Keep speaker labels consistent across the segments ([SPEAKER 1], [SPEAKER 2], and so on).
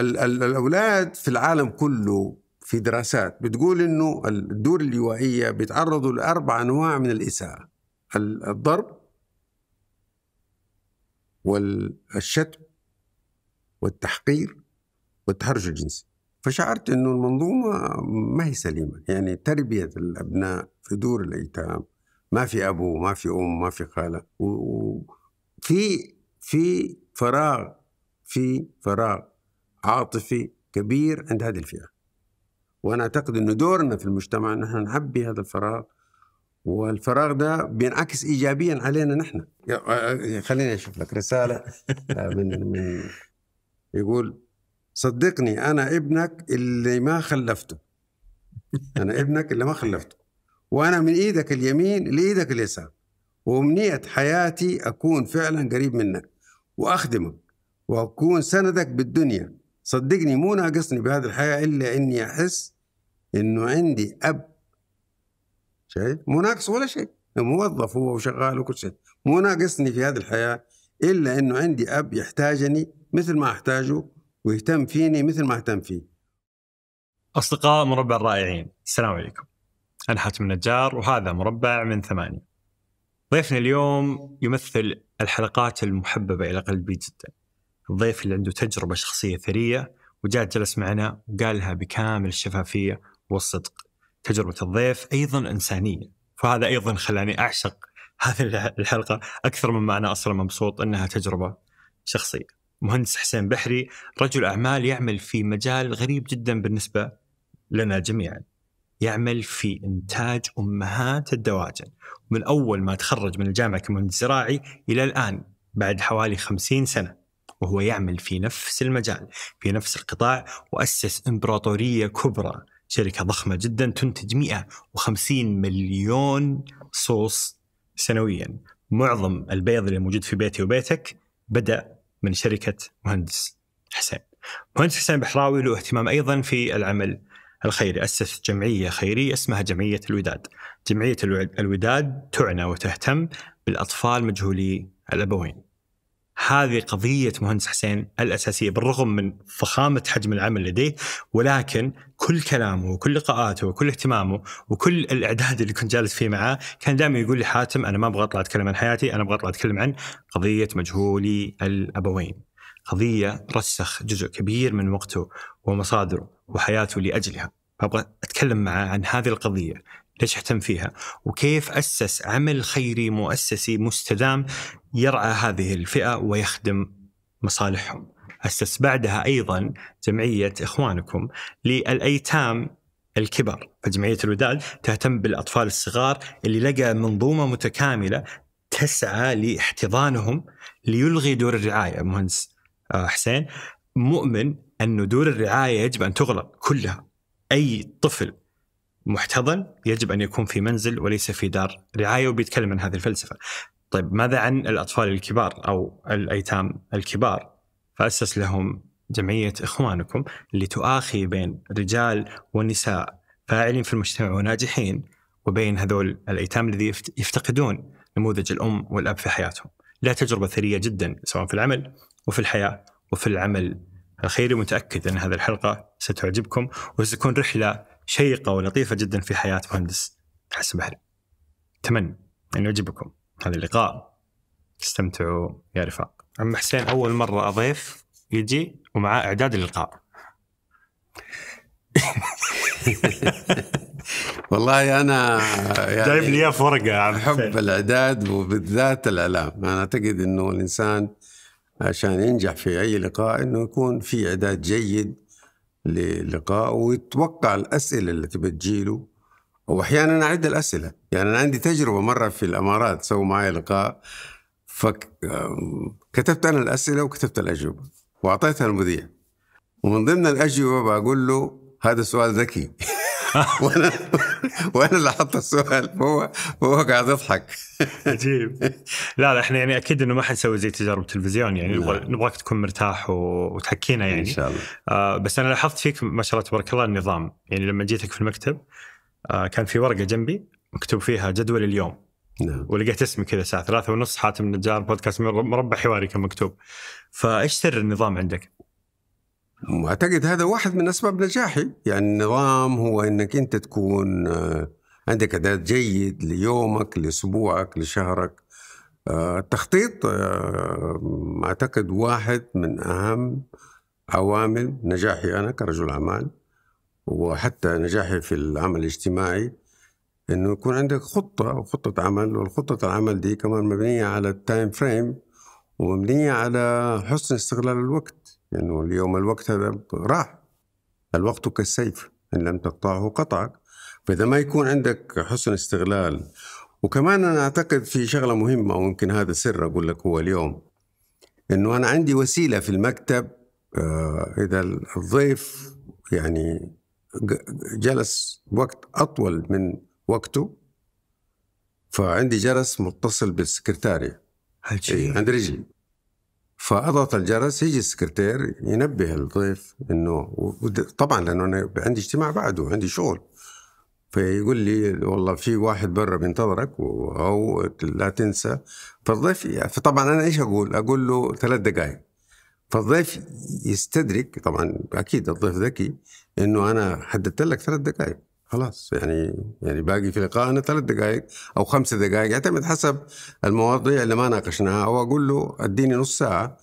[SPEAKER 1] الأولاد في العالم كله في دراسات بتقول أنه الدور اللوائية بيتعرضوا لأربع أنواع من الإساءة الضرب والشتم والتحقير والتحرش الجنسي فشعرت أنه المنظومة ما هي سليمة يعني تربية الأبناء في دور الأيتام ما في أبو ما في أم ما في خالة وفي في فراغ في فراغ عاطفي كبير عند هذه الفئة وأنا أعتقد أن دورنا في المجتمع أن نحن نعبي هذا الفراغ والفراغ ده بينعكس إيجابيا علينا نحن آه، آه، خليني أشوف لك رسالة آه، من, من يقول صدقني أنا ابنك اللي ما خلفته أنا ابنك اللي ما خلفته وأنا من إيدك اليمين لإيدك اليسار وأمنية حياتي أكون فعلا قريب منك وأخدمك وأكون سندك بالدنيا صدقني مو ناقصني بهذه الحياة إلا إني أحس إنه عندي أب شايف مو ناقص ولا شيء موظف هو وشغال وكل شيء مو ناقصني في هذه الحياة إلا إنه عندي أب يحتاجني مثل ما أحتاجه ويهتم فيني مثل ما أهتم فيه
[SPEAKER 2] أصدقاء مربع الرائعين السلام عليكم أنا حاتم النجار وهذا مربع من ثمانية ضيفنا اليوم يمثل الحلقات المحببة إلى قلبي جدا الضيف اللي عنده تجربه شخصيه ثريه وجاء جلس معنا وقالها بكامل الشفافيه والصدق. تجربه الضيف ايضا انسانيه فهذا ايضا خلاني اعشق هذه الحلقه اكثر مما انا اصلا مبسوط انها تجربه شخصيه. مهندس حسين بحري رجل اعمال يعمل في مجال غريب جدا بالنسبه لنا جميعا. يعمل في انتاج امهات الدواجن من اول ما تخرج من الجامعه كمهندس زراعي الى الان بعد حوالي 50 سنه وهو يعمل في نفس المجال في نفس القطاع وأسس إمبراطورية كبرى شركة ضخمة جدا تنتج 150 مليون صوص سنويا معظم البيض اللي موجود في بيتي وبيتك بدأ من شركة مهندس حسين مهندس حسين بحراوي له اهتمام أيضا في العمل الخيري أسس جمعية خيرية اسمها جمعية الوداد جمعية الوداد تعنى وتهتم بالأطفال مجهولي الأبوين هذه قضية مهندس حسين الأساسية بالرغم من فخامة حجم العمل لديه ولكن كل كلامه وكل لقاءاته وكل اهتمامه وكل الإعداد اللي كنت جالس فيه معاه كان دائما يقول لي حاتم أنا ما أبغى أطلع أتكلم عن حياتي أنا أبغى أطلع أتكلم عن قضية مجهولي الأبوين قضية رسخ جزء كبير من وقته ومصادره وحياته لأجلها أبغى أتكلم معاه عن هذه القضية ليش اهتم فيها وكيف أسس عمل خيري مؤسسي مستدام يرعى هذه الفئه ويخدم مصالحهم. اسس بعدها ايضا جمعيه اخوانكم للايتام الكبر، فجمعيه الوداد تهتم بالاطفال الصغار اللي لقى منظومه متكامله تسعى لاحتضانهم ليلغي دور الرعايه مهندس آه، حسين مؤمن أن دور الرعاية يجب أن تغلق كلها أي طفل محتضن يجب أن يكون في منزل وليس في دار رعاية وبيتكلم عن هذه الفلسفة طيب ماذا عن الأطفال الكبار أو الأيتام الكبار فأسس لهم جمعية إخوانكم اللي تؤاخي بين رجال ونساء فاعلين في المجتمع وناجحين وبين هذول الأيتام الذي يفتقدون نموذج الأم والأب في حياتهم لا تجربة ثرية جدا سواء في العمل وفي الحياة وفي العمل الخيري متأكد أن هذه الحلقة ستعجبكم وستكون رحلة شيقة ولطيفة جدا في حياة مهندس حسن بحري أتمنى أن يعجبكم هذا اللقاء استمتعوا يا رفاق عم حسين أول مرة أضيف يجي ومعاه إعداد اللقاء
[SPEAKER 1] والله انا يعني جايب لي اياه في ورقه احب الاعداد وبالذات الاعلام انا اعتقد انه الانسان عشان ينجح في اي لقاء انه يكون في اعداد جيد للقاء ويتوقع الاسئله اللي بتجيله واحيانا اعد الاسئله يعني انا عندي تجربه مره في الامارات سووا معي لقاء فكتبت انا الاسئله وكتبت الاجوبه واعطيتها المذيع ومن ضمن الاجوبه بقول له هذا سؤال ذكي وانا وانا اللي حط السؤال هو هو قاعد يضحك عجيب لا لا احنا يعني
[SPEAKER 2] اكيد انه ما حنسوي زي تجارب التلفزيون يعني نعم. نبغاك تكون مرتاح وتحكينا يعني ان شاء الله آه بس انا لاحظت فيك ما شاء الله تبارك الله النظام يعني لما جيتك في المكتب آه، كان في ورقه جنبي مكتوب فيها جدول اليوم نعم. ولقيت اسمي كذا الساعه ثلاثة ونص حاتم النجار بودكاست مربع حواري كان مكتوب فايش سر النظام عندك؟
[SPEAKER 1] اعتقد هذا واحد من اسباب نجاحي يعني النظام هو انك انت تكون آه، عندك اداء جيد ليومك لاسبوعك لشهرك آه، التخطيط اعتقد واحد من اهم عوامل نجاحي انا كرجل اعمال وحتى نجاحي في العمل الاجتماعي انه يكون عندك خطه وخطه عمل والخطه العمل دي كمان مبنيه على التايم فريم ومبنيه على حسن استغلال الوقت لانه يعني اليوم الوقت هذا راح الوقت كالسيف ان لم تقطعه قطعك فاذا ما يكون عندك حسن استغلال وكمان انا اعتقد في شغله مهمه ويمكن هذا سر اقول لك هو اليوم انه انا عندي وسيله في المكتب آه، اذا الضيف يعني جلس وقت أطول من وقته فعندي جرس متصل بالسكرتارية إيه عند رجلي فأضغط الجرس يجي السكرتير ينبه الضيف انه طبعا لانه انا عندي اجتماع بعده عندي شغل فيقول لي والله في واحد برا بينتظرك او لا تنسى فالضيف فطبعا انا ايش اقول؟ اقول له ثلاث دقائق فالضيف يستدرك طبعا اكيد الضيف ذكي انه انا حددت لك ثلاث دقائق خلاص يعني يعني باقي في لقائنا ثلاث دقائق او خمس دقائق يعتمد حسب المواضيع اللي ما ناقشناها او اقول له اديني نص ساعه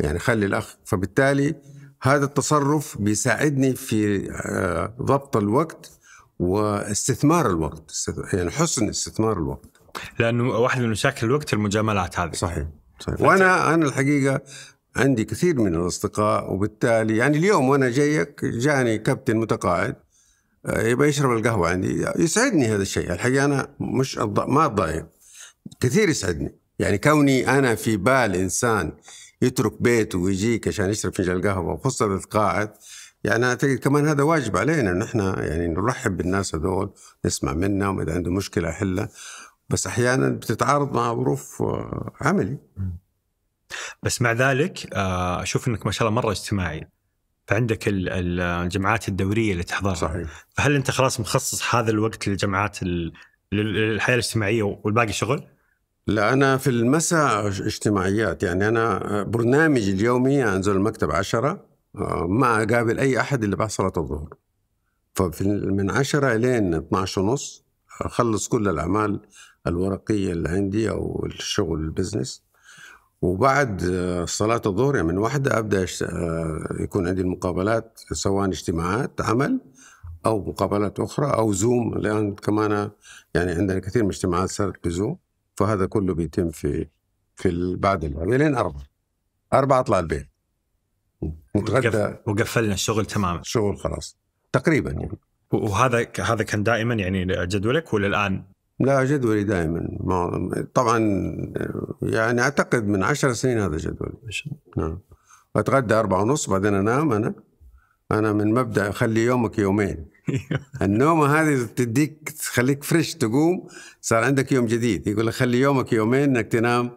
[SPEAKER 1] يعني خلي الاخ فبالتالي هذا التصرف بيساعدني في آه، ضبط الوقت واستثمار الوقت يعني حسن استثمار الوقت لانه واحد من مشاكل الوقت المجاملات هذه صحيح صحيح. وانا انا الحقيقه عندي كثير من الأصدقاء وبالتالي يعني اليوم وأنا جايك جاني كابتن متقاعد آه، يبغى يشرب القهوة عندي يسعدني هذا الشيء الحقيقة أنا مش ما أتضايق كثير يسعدني يعني كوني أنا في بال إنسان يترك بيته ويجيك عشان يشرب فنجان القهوة وخصوصا تتقاعد يعني اعتقد كمان هذا واجب علينا ان احنا يعني نرحب بالناس هذول نسمع منهم اذا عنده مشكله احلها بس احيانا بتتعارض مع ظروف آه، عملي
[SPEAKER 2] بس مع ذلك آه، اشوف انك ما شاء الله مره اجتماعي فعندك الجمعات الدوريه اللي تحضرها صحيح فهل انت خلاص مخصص هذا الوقت للجمعات
[SPEAKER 1] للحياه الاجتماعيه والباقي شغل؟ لا انا في المساء اجتماعيات يعني انا آه، برنامجي اليومي انزل المكتب عشرة آه، ما اقابل اي احد الا بعد صلاه الظهر فمن عشرة لين 12 ونص اخلص كل الاعمال الورقيه اللي عندي او الشغل البزنس وبعد آه، صلاة الظهر يعني من واحدة أبدأ آه، يكون عندي المقابلات سواء اجتماعات عمل أو مقابلات أخرى أو زوم لأن كمان آه، يعني عندنا كثير من الاجتماعات صارت بزوم فهذا كله بيتم في في بعد العشاء لين أربعة أربعة أطلع البيت نتغدى وقفلنا
[SPEAKER 2] الشغل تماما الشغل خلاص تقريبا يعني وهذا هذا كان دائما يعني جدولك ولا الان
[SPEAKER 1] لا جدولي دائما طبعا يعني اعتقد من عشر سنين هذا جدولي نعم اتغدى أربعة ونص بعدين انام انا انا من مبدا خلي يومك يومين النومه هذه تديك تخليك فريش تقوم صار عندك يوم جديد يقول لك خلي يومك يومين انك تنام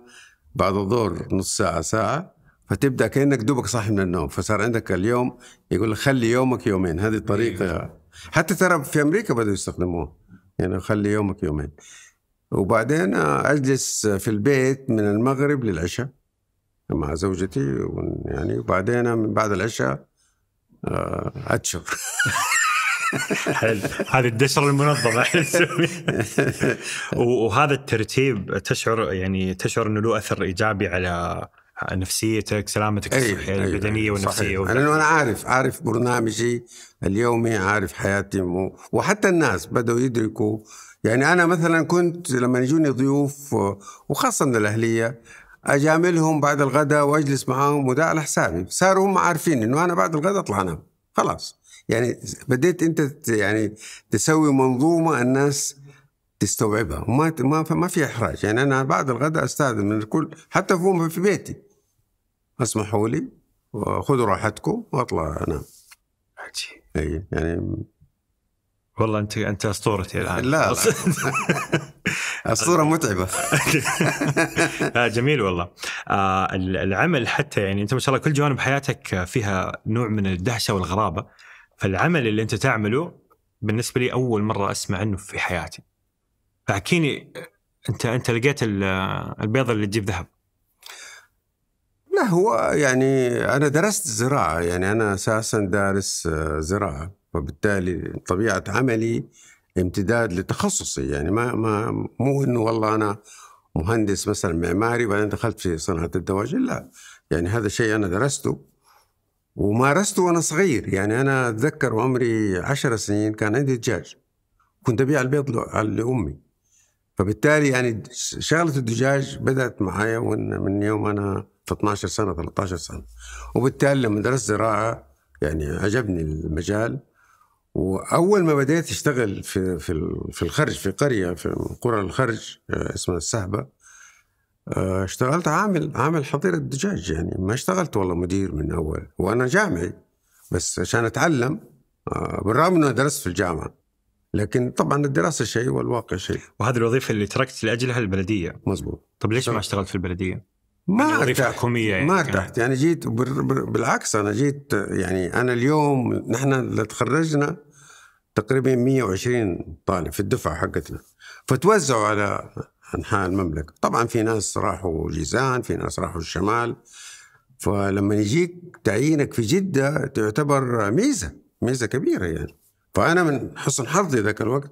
[SPEAKER 1] بعد الظهر نص ساعه ساعه فتبدا كانك دوبك صاحي من النوم فصار عندك اليوم يقول لك خلي يومك يومين هذه الطريقه إيه. حتى ترى في امريكا بداوا يستخدموها يعني خلي يومك يومين وبعدين اجلس في البيت من المغرب للعشاء مع زوجتي يعني وبعدين من بعد العشاء آه، اتشر حلو
[SPEAKER 2] هذه الدشره المنظمه وهذا الترتيب تشعر يعني تشعر انه له اثر ايجابي
[SPEAKER 1] على نفسيتك سلامتك
[SPEAKER 2] أيوة، الصحيه أيه البدنيه
[SPEAKER 1] أيه والنفسيه صحيح. لانه انا عارف عارف برنامجي اليومي عارف حياتي وحتى الناس بداوا يدركوا يعني انا مثلا كنت لما يجوني ضيوف وخاصه من الاهليه اجاملهم بعد الغداء واجلس معاهم وده على حسابي صاروا هم عارفين انه انا بعد الغداء اطلع انام خلاص يعني بديت انت يعني تسوي منظومه الناس تستوعبها وما ما ما في احراج يعني انا بعد الغداء استاذن من الكل حتى في بيتي اسمحوا لي وخذوا راحتكم واطلع انام عجيب اي يعني والله انت انت اسطورتي الان لا, لا.
[SPEAKER 2] الصوره متعبه لا آه، جميل والله آه، العمل حتى يعني انت ما شاء الله كل جوانب حياتك فيها نوع من الدهشه والغرابه فالعمل اللي انت تعمله بالنسبه لي اول مره اسمع عنه في حياتي فاحكيني انت انت لقيت البيضه اللي تجيب ذهب
[SPEAKER 1] لا هو يعني أنا درست زراعة يعني أنا أساسا دارس آه، زراعة فبالتالي طبيعة عملي امتداد لتخصصي يعني ما ما مو انه والله انا مهندس مثلا معماري وبعدين دخلت في صناعه الدواجن لا يعني هذا شيء انا درسته ومارسته وانا صغير يعني انا اتذكر عمري عشر سنين كان عندي دجاج كنت ابيع البيض لامي فبالتالي يعني شغله الدجاج بدات معايا من يوم انا في 12 سنه 13 سنه وبالتالي لما درست زراعه يعني عجبني المجال واول ما بديت اشتغل في في في الخرج في قريه في قرى الخرج آه، اسمها السهبه آه، اشتغلت عامل عامل حظيره دجاج يعني ما اشتغلت والله مدير من اول وانا جامعي بس عشان اتعلم آه، بالرغم انه درست في الجامعه لكن طبعا الدراسه شيء والواقع شيء
[SPEAKER 2] وهذه الوظيفه اللي تركت لاجلها البلديه مزبوط طب ليش ما اشتغلت في البلديه؟
[SPEAKER 1] ما ارتحت يعني ما ارتحت يعني جيت بالعكس انا جيت يعني انا اليوم نحن اللي تخرجنا تقريبا 120 طالب في الدفعه حقتنا فتوزعوا على انحاء المملكه طبعا في ناس راحوا جيزان في ناس راحوا الشمال فلما يجيك تعيينك في جده تعتبر ميزه ميزه كبيره يعني فانا من حسن حظي ذاك الوقت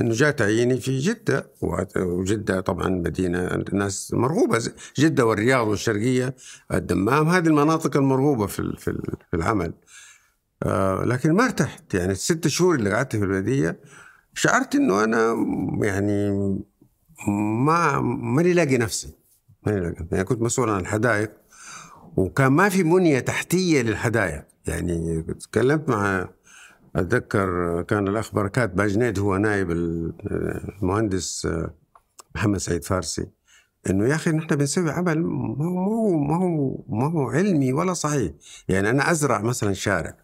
[SPEAKER 1] انه جاء تعييني في جده وجده طبعا مدينه الناس مرغوبه جده والرياض والشرقيه الدمام هذه المناطق المرغوبه في في العمل آه، لكن ما ارتحت يعني الست شهور اللي قعدت في البلديه شعرت انه انا يعني ما ماني لاقي نفسي ماني لاقي يعني كنت مسؤول عن الحدائق وكان ما في بنيه تحتيه للحدائق يعني تكلمت مع أتذكر كان الأخ بركات باجنيد هو نائب المهندس آه، محمد سعيد فارسي انه يا اخي نحن بنسوي عمل ما هو ما هو ما هو علمي ولا صحيح يعني انا ازرع مثلا شارع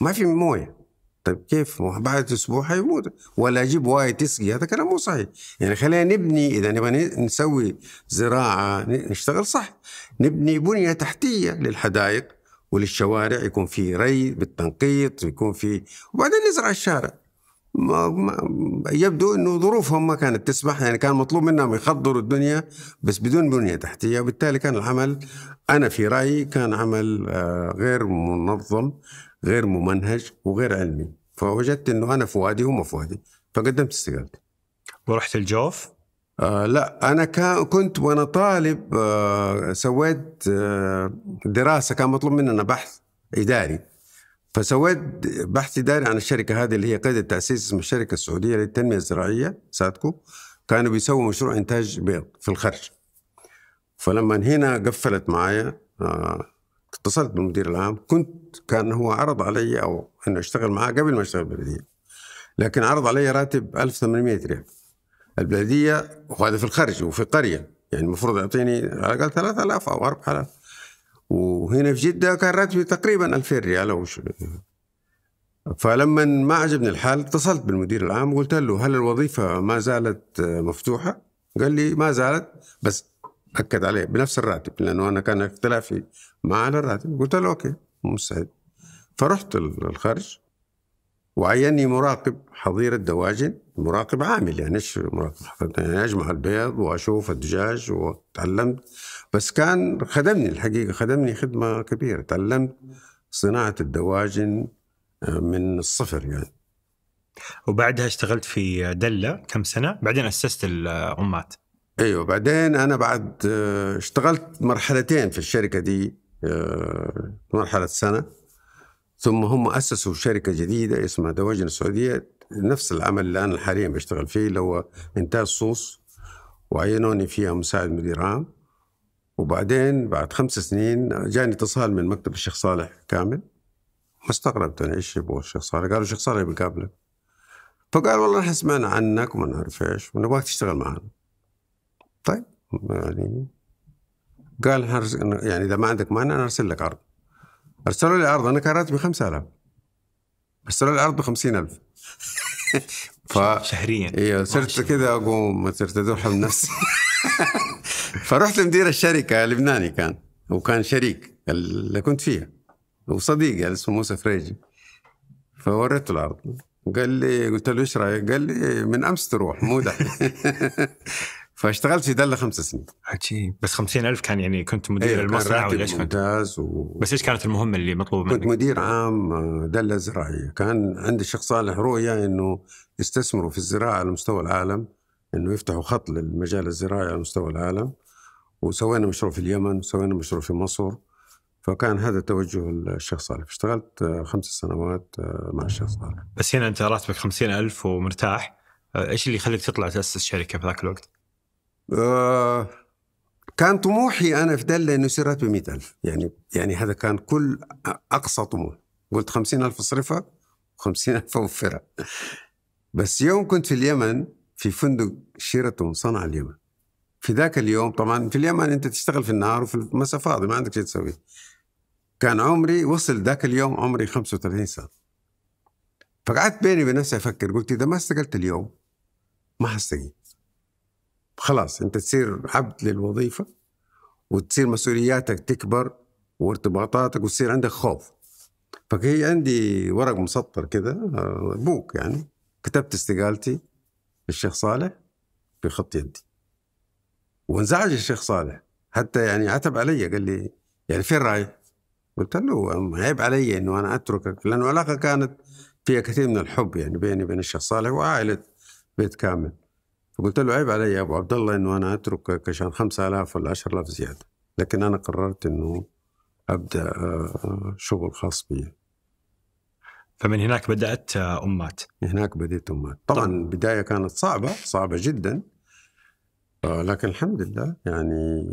[SPEAKER 1] ما في مويه طيب كيف بعد اسبوع حيموت ولا اجيب واي تسقي هذا كلام مو صحيح يعني خلينا نبني اذا نبغى نسوي زراعه نشتغل صح نبني بنيه تحتيه للحدائق وللشوارع يكون في ري بالتنقيط يكون في وبعدين نزرع الشارع ما ما يبدو انه ظروفهم ما كانت تسمح يعني كان مطلوب منهم يخضروا الدنيا بس بدون بنيه تحتيه وبالتالي كان العمل انا في رايي كان عمل آه، غير منظم غير ممنهج وغير علمي فوجدت انه انا فؤادي وهم فؤادي فقدمت استقالتي ورحت الجوف آه، لا انا كنت وانا طالب آه، سويت آه، دراسه كان مطلوب مننا بحث اداري فسويت بحث اداري عن الشركه هذه اللي هي قيد التاسيس اسمها الشركه السعوديه للتنميه الزراعيه ساتكو كانوا بيسووا مشروع انتاج بيض في الخرج فلما هنا قفلت معايا اتصلت بالمدير العام كنت كان هو عرض علي او انه اشتغل معاه قبل ما اشتغل بالبلديه لكن عرض علي راتب 1800 ريال البلديه وهذا في الخرج وفي قريه يعني المفروض يعطيني على الاقل 3000 او 4000 وهنا في جده كان راتبي تقريبا 2000 ريال او شو فلما ما عجبني الحال اتصلت بالمدير العام وقلت له هل الوظيفه ما زالت مفتوحه؟ قال لي ما زالت بس اكد عليه بنفس الراتب لانه انا كان اختلافي مع الراتب قلت له اوكي مستعد فرحت الخارج وعيني مراقب حظيرة دواجن مراقب عامل يعني ايش مراقب يعني اجمع البيض واشوف الدجاج وتعلمت بس كان خدمني الحقيقة خدمني خدمة كبيرة تعلمت صناعة الدواجن آه، من الصفر يعني
[SPEAKER 2] وبعدها اشتغلت في دلة كم سنة بعدين أسست الأمات
[SPEAKER 1] ايوه بعدين انا بعد آه، اشتغلت مرحلتين في الشركه دي آه، مرحله سنه ثم هم أسسوا شركة جديدة اسمها دواجن السعودية نفس العمل اللي أنا حاليا بشتغل فيه اللي هو إنتاج صوص وعينوني فيها مساعد مدير عام وبعدين بعد خمس سنين جاني اتصال من مكتب الشيخ صالح كامل ما استغربت انا ايش يبغى الشيخ صالح؟ قالوا الشيخ صالح بيقابلك فقال والله احنا سمعنا عنك وما نعرف ايش ونبغاك تشتغل معنا طيب يعني قال يعني اذا ما عندك مانع انا ارسل لك عرض ارسلوا لي عرض انا كان راتبي 5000 ارسلوا لي عرض ب 50000 ف... شهريا ايوه صرت كذا اقوم صرت ادور نفسي فرحت لمدير الشركه لبناني كان وكان شريك اللي كنت فيها وصديقي يعني اسمه موسى فريجي فوريته العرض قال لي قلت له ايش رايك؟ قال لي من امس تروح مو دحين فاشتغلت في دالة خمس سنين
[SPEAKER 2] عجيب بس خمسين ألف كان يعني كنت مدير أيه المصنع ولا ايش
[SPEAKER 1] ممتاز و... بس ايش كانت المهمه اللي مطلوبه منك؟ كنت مدير عام آه، دله زراعيه كان عندي الشيخ صالح رؤيه انه يستثمروا في الزراعه على مستوى العالم انه يفتحوا خط للمجال الزراعي على مستوى العالم وسوينا مشروع في اليمن وسوينا مشروع في مصر فكان هذا توجه الشيخ صالح اشتغلت آه، خمس سنوات آه، مع الشيخ
[SPEAKER 2] صالح بس هنا انت راتبك خمسين ألف ومرتاح ايش اللي يخليك
[SPEAKER 1] تطلع تاسس شركه في ذاك الوقت؟ آه، كان طموحي انا في دلة انه يصير راتبي 100000 يعني يعني هذا كان كل اقصى طموح قلت 50000 اصرفها 50000 اوفرها بس يوم كنت في اليمن في فندق شيرتون صنع اليمن في ذاك اليوم طبعا في اليمن انت تشتغل في النهار وفي المساء فاضي ما عندك شيء تسويه كان عمري وصل ذاك اليوم عمري 35 سنه فقعدت بيني وبين نفسي افكر قلت اذا ما استقلت اليوم ما حستقيل خلاص انت تصير عبد للوظيفه وتصير مسؤولياتك تكبر وارتباطاتك وتصير عندك خوف فهي عندي ورق مسطر كذا آه، بوك يعني كتبت استقالتي للشيخ صالح في خط يدي وانزعج الشيخ صالح حتى يعني عتب علي قال لي يعني فين رايح؟ قلت له عيب علي انه انا اتركك لانه العلاقه كانت فيها كثير من الحب يعني بيني وبين الشيخ صالح وعائله بيت كامل قلت له عيب علي يا ابو عبد الله انه انا اتركك عشان 5000 ولا 10000 زياده لكن انا قررت انه ابدا آه، شغل خاص بي فمن هناك بدات آه، امات هناك بديت امات طبعا البدايه كانت صعبه صعبه جدا آه، لكن الحمد لله يعني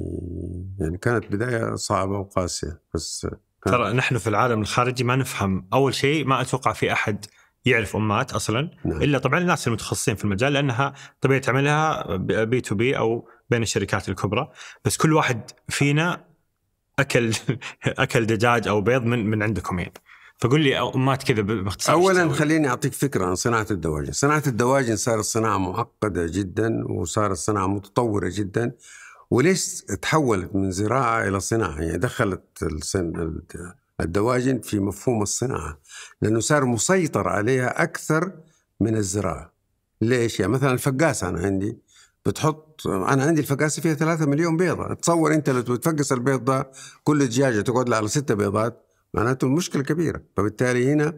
[SPEAKER 1] يعني كانت بدايه صعبه وقاسيه بس ترى
[SPEAKER 2] نحن في العالم الخارجي ما نفهم اول شيء ما اتوقع في احد يعرف امات اصلا نعم. الا طبعا الناس المتخصصين في المجال لانها طبيعه عملها بي تو بي او بين الشركات الكبرى بس كل واحد فينا اكل اكل دجاج او بيض من من عندكم يعني فقول لي امات كذا باختصار
[SPEAKER 1] اولا خليني اعطيك فكره عن صناعه الدواجن، صناعه الدواجن صارت صناعه معقده جدا وصارت صناعه متطوره جدا وليش تحولت من زراعه الى صناعه يعني دخلت الدواجن في مفهوم الصناعة لأنه صار مسيطر عليها أكثر من الزراعة ليش؟ يعني مثلا الفقاسة أنا عندي بتحط أنا عندي الفقاسة فيها ثلاثة مليون بيضة تصور أنت لو تفقس البيض ده كل دجاجة تقعد على ستة بيضات معناته مشكلة كبيرة فبالتالي هنا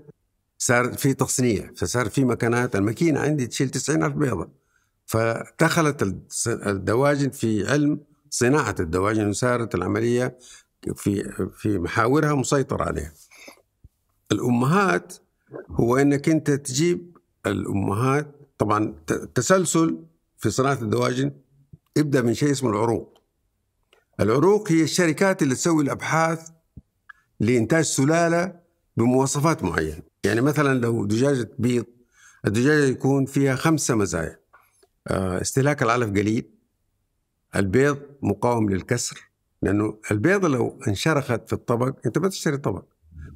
[SPEAKER 1] صار في تصنيع فصار في مكانات الماكينة عندي تشيل 90000 بيضة فدخلت الدواجن في علم صناعة الدواجن وصارت العملية في في محاورها مسيطر عليها الامهات هو انك انت تجيب الامهات طبعا تسلسل في صناعه الدواجن ابدا من شيء اسمه العروق العروق هي الشركات اللي تسوي الابحاث لانتاج سلاله بمواصفات معينه يعني مثلا لو دجاجه بيض الدجاجه يكون فيها خمسه مزايا آه، استهلاك العلف قليل البيض مقاوم للكسر لانه البيضه لو انشرخت في الطبق انت ما تشتري طبق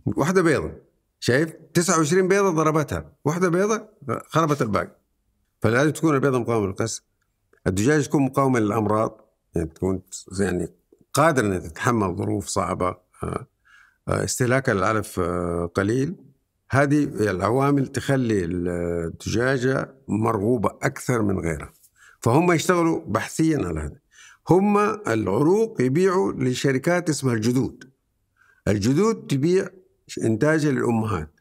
[SPEAKER 1] واحده بيضه شايف 29 بيضه ضربتها واحده بيضه خربت الباقي فلازم تكون البيضه مقاومه للقس الدجاج تكون مقاومه للامراض يعني تكون يعني قادره انها تتحمل ظروف صعبه آه، آه، استهلاك العلف آه، قليل هذه العوامل تخلي الدجاجه مرغوبه اكثر من غيرها فهم يشتغلوا بحثيا على هذا هم العروق يبيعوا لشركات اسمها الجدود الجدود تبيع إنتاجها للأمهات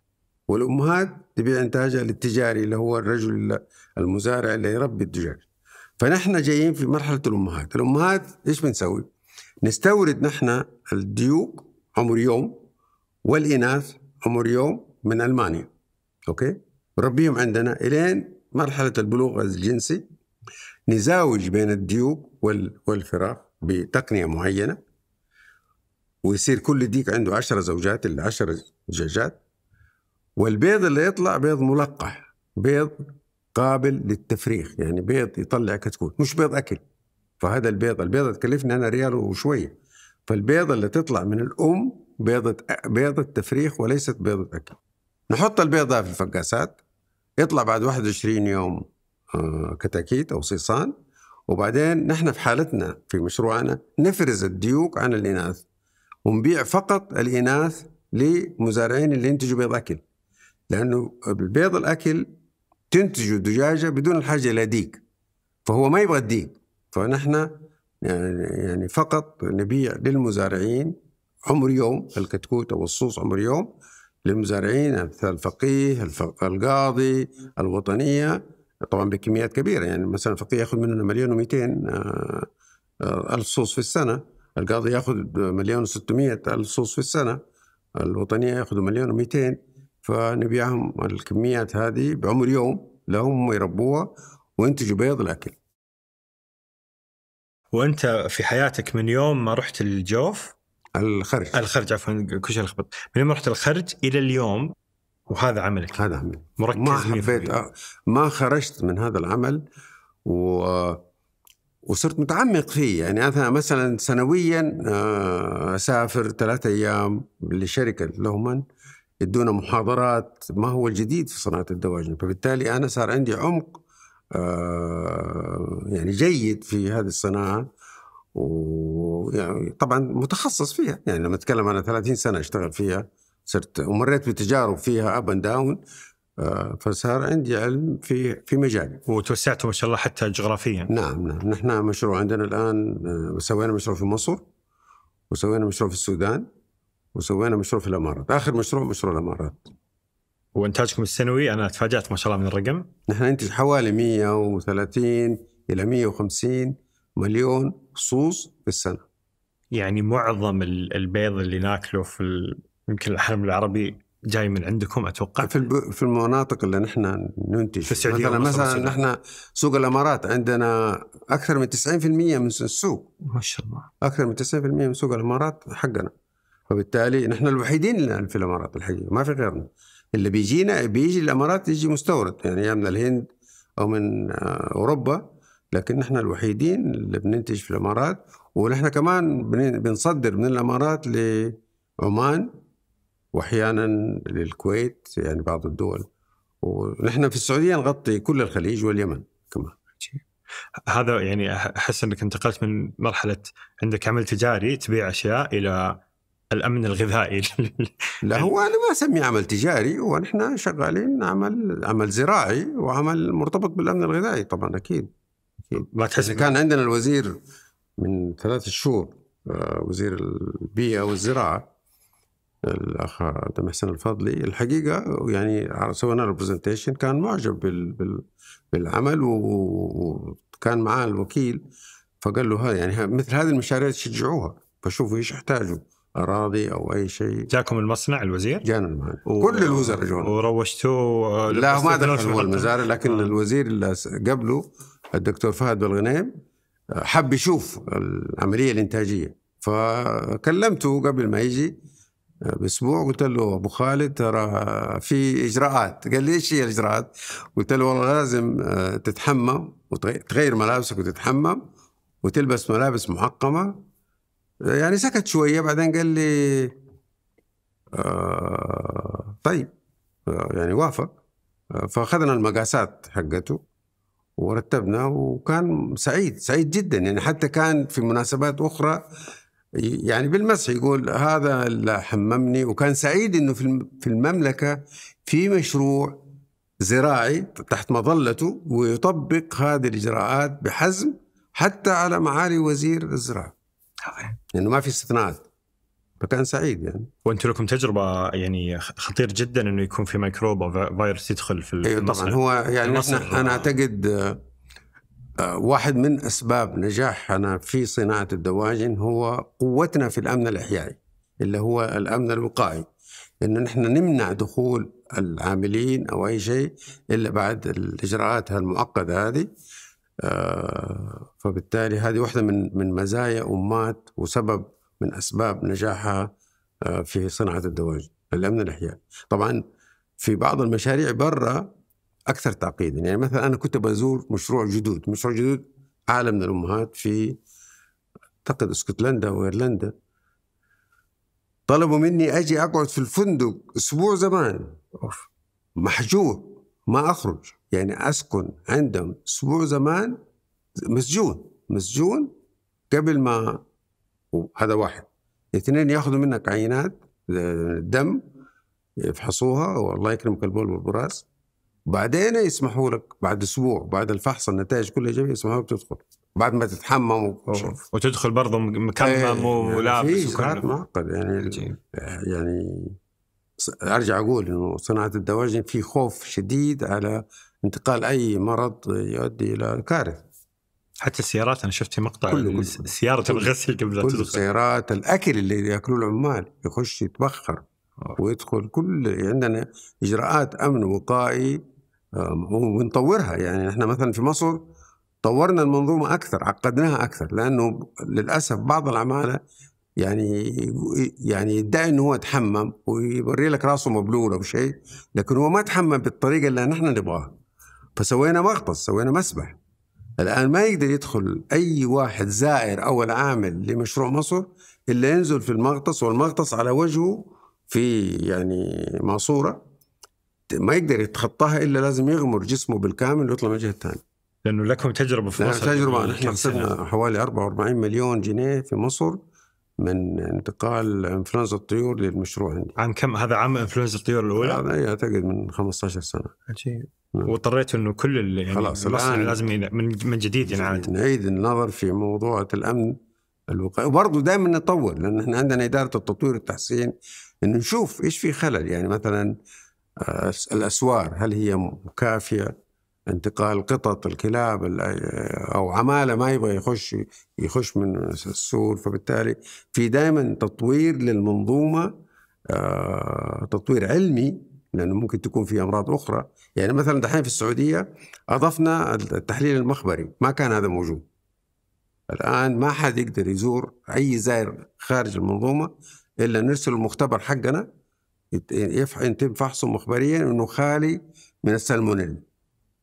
[SPEAKER 1] والأمهات تبيع إنتاجها للتجاري اللي هو الرجل المزارع اللي يربي الدجاج فنحن جايين في مرحلة الأمهات الأمهات إيش بنسوي؟ نستورد نحن الديوك عمر يوم والإناث عمر يوم من ألمانيا أوكي؟ نربيهم عندنا إلين مرحلة البلوغ الجنسي نزاوج بين الديوك والفراخ بتقنيه معينه ويصير كل ديك عنده عشرة زوجات ال 10 زجاجات والبيض اللي يطلع بيض ملقح بيض قابل للتفريخ يعني بيض يطلع كتكوت مش بيض اكل فهذا البيض البيضة تكلفني انا ريال وشويه فالبيضة اللي تطلع من الام بيضة بيضة تفريخ وليست بيضة اكل نحط البيضة في الفقاسات يطلع بعد 21 يوم آه، كتاكيت او صيصان وبعدين نحن في حالتنا في مشروعنا نفرز الديوك عن الإناث ونبيع فقط الإناث لمزارعين اللي ينتجوا بيض أكل لأنه البيض الأكل تنتج الدجاجة بدون الحاجة إلى ديك فهو ما يبغى الديك فنحن يعني فقط نبيع للمزارعين عمر يوم الكتكوت أو الصوص عمر يوم للمزارعين الفقيه القاضي الوطنية طبعا بكميات كبيره يعني مثلا الفقيه ياخذ مننا مليون و200 آه، آه، الف صوص في السنه القاضي ياخذ مليون و600 الف صوص في السنه الوطنيه ياخذوا مليون و200 فنبيعهم الكميات هذه بعمر يوم لهم يربوها وينتجوا بيض الاكل وانت في
[SPEAKER 2] حياتك من يوم ما رحت الجوف الخرج الخرج عفوا كل شيء لخبط من يوم رحت الخرج الى اليوم
[SPEAKER 1] وهذا عملك هذا عملي مركز ما حبيت أ... ما خرجت من هذا العمل و وصرت متعمق فيه يعني أنا مثلا سنويا آه، أسافر ثلاثة أيام لشركة لهمن يدونا محاضرات ما هو الجديد في صناعة الدواجن فبالتالي أنا صار عندي عمق آه، يعني جيد في هذه الصناعة يعني طبعا متخصص فيها يعني لما أتكلم أنا 30 سنة أشتغل فيها صرت ومريت بتجارب فيها اب اند داون فصار عندي علم في في مجالي وتوسعته ما شاء الله حتى جغرافيا نعم نعم نحن مشروع عندنا الان آه، سوينا مشروع في مصر وسوينا مشروع في السودان وسوينا مشروع في الامارات اخر مشروع مشروع الامارات وانتاجكم السنوي انا تفاجات ما شاء الله من الرقم نحن ننتج حوالي 130 الى 150 مليون صوص في السنه يعني
[SPEAKER 2] معظم البيض اللي ناكله في يمكن الحلم العربي جاي من عندكم
[SPEAKER 1] اتوقع في الب... في المناطق اللي نحن ننتج في السعوديه مثلا مثلا نحن سوق الامارات عندنا اكثر من 90% من السوق ما شاء الله اكثر من 90% من سوق الامارات حقنا فبالتالي نحن الوحيدين اللي في الامارات الحقيقه ما في غيرنا اللي بيجينا بيجي الامارات يجي مستورد يعني يا من الهند او من آه، اوروبا لكن نحن الوحيدين اللي بننتج في الامارات ونحن كمان بنصدر من الامارات لعمان واحيانا للكويت يعني بعض الدول ونحن في السعوديه نغطي كل الخليج واليمن كمان
[SPEAKER 2] هذا يعني احس انك انتقلت من مرحله عندك عمل تجاري تبيع
[SPEAKER 1] اشياء الى الامن الغذائي لا هو انا ما اسميه عمل تجاري ونحن شغالين عمل عمل زراعي وعمل مرتبط بالامن الغذائي طبعا اكيد ما تحس كان عندنا الوزير من ثلاث شهور آه، وزير البيئه والزراعه الاخ عبد المحسن الفضلي الحقيقه يعني سوينا له برزنتيشن كان معجب بالعمل وكان معاه الوكيل فقال له هذا يعني مثل هذه المشاريع تشجعوها فشوفوا ايش يحتاجوا اراضي او اي شيء جاكم المصنع الوزير؟ جانا المصنع و... كل الوزراء جونا وروشتوه آه، لا ما دخل هو المزارع لكن آه. الوزير اللي قبله الدكتور فهد بالغنيم آه، حب يشوف العمليه الانتاجيه فكلمته قبل ما يجي باسبوع قلت له ابو خالد ترى في اجراءات قال لي ايش هي الاجراءات؟ قلت له والله لازم آه، تتحمم وتغير ملابسك وتتحمم وتلبس ملابس محقمه آه، يعني سكت شويه بعدين قال لي آه طيب آه، يعني وافق فاخذنا المقاسات حقته ورتبنا وكان سعيد سعيد جدا يعني حتى كان في مناسبات اخرى يعني بالمسح يقول هذا اللي حممني وكان سعيد انه في المملكه في مشروع زراعي تحت مظلته ويطبق هذه الاجراءات بحزم حتى على معالي وزير الزراعه. لانه يعني ما في استثناءات. فكان سعيد يعني. وانتم لكم تجربه يعني خطير جدا انه يكون في ميكروب او فيروس يدخل في ايوه طبعا هو يعني انا اعتقد آه، واحد من أسباب نجاحنا في صناعة الدواجن هو قوتنا في الأمن الإحيائي اللي هو الأمن الوقائي انه نحن نمنع دخول العاملين او اي شيء الا بعد الاجراءات المعقده هذه آه، فبالتالي هذه واحده من من مزايا امات وسبب من اسباب نجاحها آه، في صناعه الدواجن الامن الاحيائي طبعا في بعض المشاريع برا اكثر تعقيدا يعني مثلا انا كنت بزور مشروع جدود مشروع جدود عالم من الامهات في اعتقد اسكتلندا وايرلندا طلبوا مني اجي اقعد في الفندق اسبوع زمان محجوب ما اخرج يعني اسكن عندهم اسبوع زمان مسجون مسجون قبل ما هذا واحد اثنين ياخذوا منك عينات آه، دم يفحصوها والله يكرمك البول والبراز بعدين يسمحوا لك بعد اسبوع بعد الفحص النتائج كلها ايجابيه يسمحوا لك تدخل بعد ما تتحمم وتدخل برضه مكمم إيه، يعني ولابس يعني معقد يعني يعني ارجع اقول انه صناعه الدواجن في خوف شديد على انتقال اي مرض يؤدي الى كارثه
[SPEAKER 2] حتى السيارات انا شفت في مقطع كله السيارة سياره الغسل قبل كل تدخل السيارات
[SPEAKER 1] الاكل اللي ياكلوه العمال يخش يتبخر ويدخل كل عندنا اجراءات امن وقائي آه، ونطورها يعني احنا مثلا في مصر طورنا المنظومه اكثر عقدناها اكثر لانه للاسف بعض العماله يعني يعني يدعي انه هو تحمم ويوري لك راسه مبلول او شيء لكن هو ما تحمم بالطريقه اللي نحن نبغاها فسوينا مغطس سوينا مسبح الان ما يقدر يدخل اي واحد زائر او العامل لمشروع مصر الا ينزل في المغطس والمغطس على وجهه في يعني ماسوره ما يقدر يتخطاها الا لازم يغمر جسمه بالكامل ويطلع من الجهه الثانيه لانه لكم تجربه في مصر تجربه نحن خسرنا حوالي 44 مليون جنيه في مصر من انتقال انفلونزا الطيور للمشروع عندي عام كم هذا عام انفلونزا الطيور الاولى؟ هذا إيه، اعتقد من 15 سنه عجيب نعم. واضطريت انه كل اللي يعني خلاص الان لازم من من جديد ينعاد يعني نعيد النظر في موضوع الامن الوقائي وبرضه دائما نطور لان احنا عندنا اداره التطوير والتحسين انه نشوف ايش في خلل يعني مثلا الأسوار هل هي كافية انتقال قطط الكلاب أو عمالة ما يبغى يخش يخش من السور فبالتالي في دائما تطوير للمنظومة آه، تطوير علمي لأنه ممكن تكون في أمراض أخرى يعني مثلا دحين في السعودية أضفنا التحليل المخبري ما كان هذا موجود الآن ما حد يقدر يزور أي زائر خارج المنظومة إلا نرسل المختبر حقنا يتم فحصه مخبريا انه خالي من السالمونيلا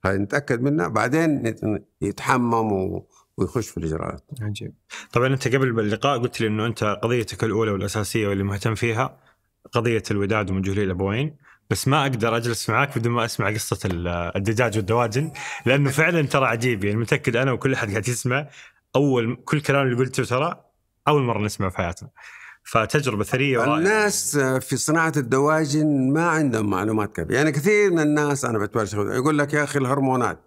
[SPEAKER 1] نتاكد منها بعدين يتحمم ويخش في الاجراءات.
[SPEAKER 2] عجيب. طبعا انت قبل اللقاء قلت لي انه انت قضيتك الاولى والاساسيه واللي مهتم فيها قضيه الوداد ومجهولي الابوين بس ما اقدر اجلس معاك بدون ما اسمع قصه الدجاج والدواجن لانه فعلا ترى عجيب يعني متاكد انا وكل احد قاعد يسمع اول كل كلام اللي قلته ترى اول مره نسمعه في حياتنا. فتجربه ثريه ورائعه
[SPEAKER 1] الناس في صناعه الدواجن ما عندهم معلومات كافيه يعني كثير من الناس انا بتواجه يقول لك يا اخي الهرمونات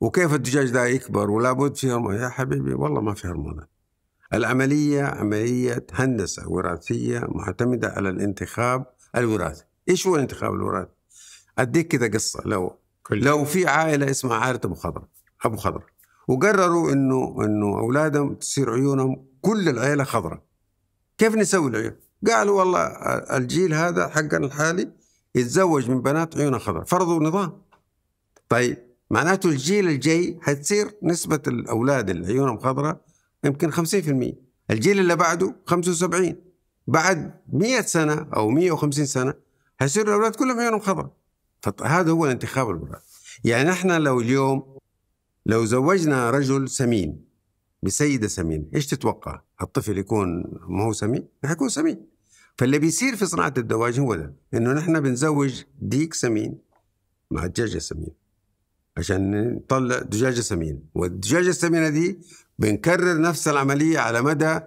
[SPEAKER 1] وكيف الدجاج ده يكبر ولابد في هرمونات يا حبيبي والله ما في هرمونات العمليه عمليه هندسه وراثيه معتمده على الانتخاب الوراثي ايش هو الانتخاب الوراثي اديك كده قصه لو كل لو في عائله اسمها عائله ابو خضر ابو خضر وقرروا انه انه اولادهم تصير عيونهم كل العيله خضراء كيف نسوي له قالوا والله الجيل هذا حقنا الحالي يتزوج من بنات عيون خضراء فرضوا نظام طيب معناته الجيل الجاي حتصير نسبة الأولاد اللي عيونهم خضراء يمكن 50% الجيل اللي بعده 75 بعد 100 سنة أو 150 سنة حيصير الأولاد كلهم عيونهم خضراء فهذا هو الانتخاب الوراثي يعني احنا لو اليوم لو زوجنا رجل سمين بسيده سمين ايش تتوقع الطفل يكون ما هو سمين حيكون سمين فاللي بيصير في صناعه الدواجن هو ده انه نحن بنزوج ديك سمين مع دجاجه سمين عشان نطلع دجاجه سمين والدجاجه السمينه دي بنكرر نفس العمليه على مدى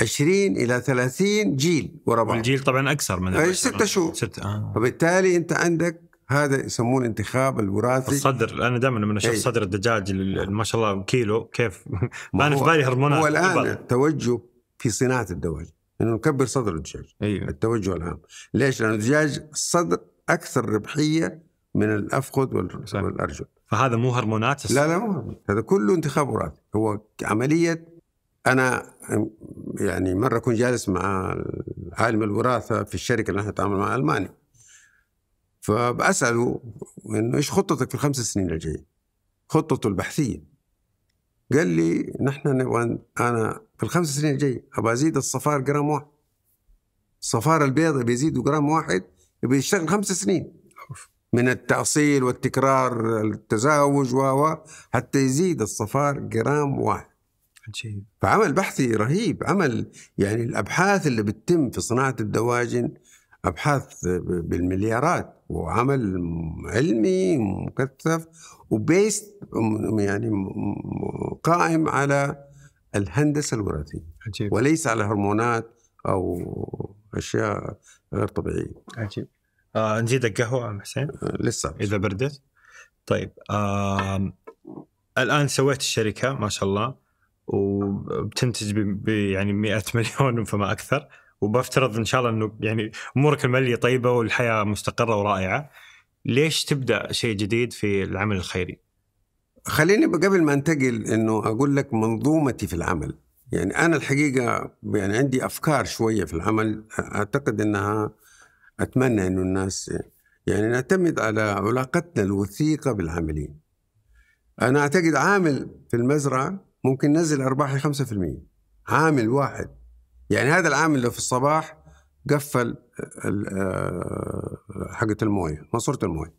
[SPEAKER 1] 20 الى 30 جيل ورا بعض
[SPEAKER 2] الجيل طبعا اكثر
[SPEAKER 1] من ست شهور ست آه. فبالتالي انت عندك هذا يسموه الانتخاب الوراثي
[SPEAKER 2] الصدر انا دائما لما اشوف صدر الدجاج ما شاء الله
[SPEAKER 1] كيلو كيف
[SPEAKER 2] ما انا في بالي هرمونات هو الان
[SPEAKER 1] التوجه في صناعه الدواجن انه نكبر صدر الدجاج أيوه. التوجه العام ليش؟ لان الدجاج الصدر اكثر ربحيه من الافخذ والارجل فهذا مو هرمونات لا لا مو هرمونات. هذا كله انتخاب وراثي هو عمليه انا يعني مره كنت جالس مع عالم الوراثه في الشركه اللي نحن نتعامل معها ألماني فبأسأله انه ايش خطتك في الخمس سنين الجايه؟ خطته البحثيه قال لي نحن نبغى انا في الخمس سنين الجايه ابغى ازيد الصفار جرام واحد الصفار البيضة بيزيدوا جرام واحد بيشتغل خمس سنين من التأصيل والتكرار التزاوج و حتى يزيد الصفار جرام واحد عجيب. فعمل بحثي رهيب عمل يعني الأبحاث اللي بتتم في صناعة الدواجن أبحاث بالمليارات وعمل علمي مكثف وبيست يعني قائم على الهندسه الوراثيه عجيب. وليس على هرمونات او اشياء غير طبيعيه
[SPEAKER 2] عجيب آه نزيدك قهوه ام حسين آه لسه اذا بردت طيب آه الان سويت الشركه ما شاء الله وبتنتج ب يعني 100 مليون فما اكثر وبفترض ان شاء الله انه يعني امورك الماليه طيبه والحياه مستقره ورائعه
[SPEAKER 1] ليش تبدا شيء جديد في العمل الخيري؟ خليني قبل ما انتقل انه اقول لك منظومتي في العمل يعني انا الحقيقه يعني عندي افكار شويه في العمل اعتقد انها اتمنى انه الناس يعني نعتمد على علاقتنا الوثيقه بالعاملين. انا اعتقد عامل في المزرعه ممكن نزل ارباحي 5% عامل واحد يعني هذا العامل اللي في الصباح قفل آه، حقة المويه ماسورة المويه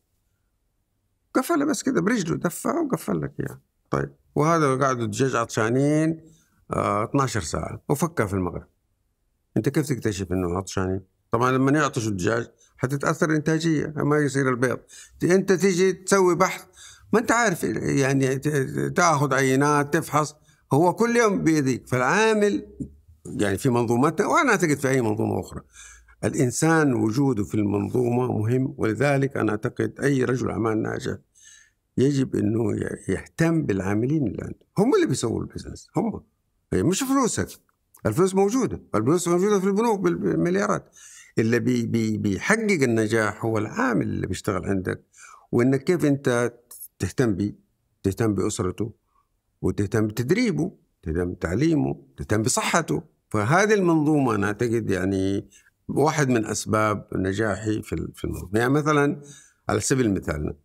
[SPEAKER 1] قفلها بس كذا برجله دفع وقفل لك اياها يعني. طيب وهذا قعدوا الدجاج عطشانين 12 آه، ساعة وفكها في المغرب انت كيف تكتشف انه عطشانين؟ طبعا لما يعطشوا الدجاج حتتاثر الانتاجيه ما يصير البيض انت تيجي تسوي بحث ما انت عارف يعني تاخذ عينات تفحص هو كل يوم بيديك فالعامل يعني في منظومتنا وانا اعتقد في اي منظومه اخرى الانسان وجوده في المنظومه مهم ولذلك انا اعتقد اي رجل اعمال ناجح يجب انه يهتم بالعاملين اللي عنده هم اللي بيسووا البزنس هم مش فلوسك الفلوس موجوده الفلوس موجوده في البنوك بالمليارات اللي بي بي بيحقق النجاح هو العامل اللي بيشتغل عندك وانك كيف انت تهتم بيه تهتم باسرته وتهتم بتدريبه تهتم بتعليمه تهتم بصحته فهذه المنظومة أنا أعتقد يعني واحد من أسباب نجاحي في في المنظومة يعني مثلا على سبيل المثال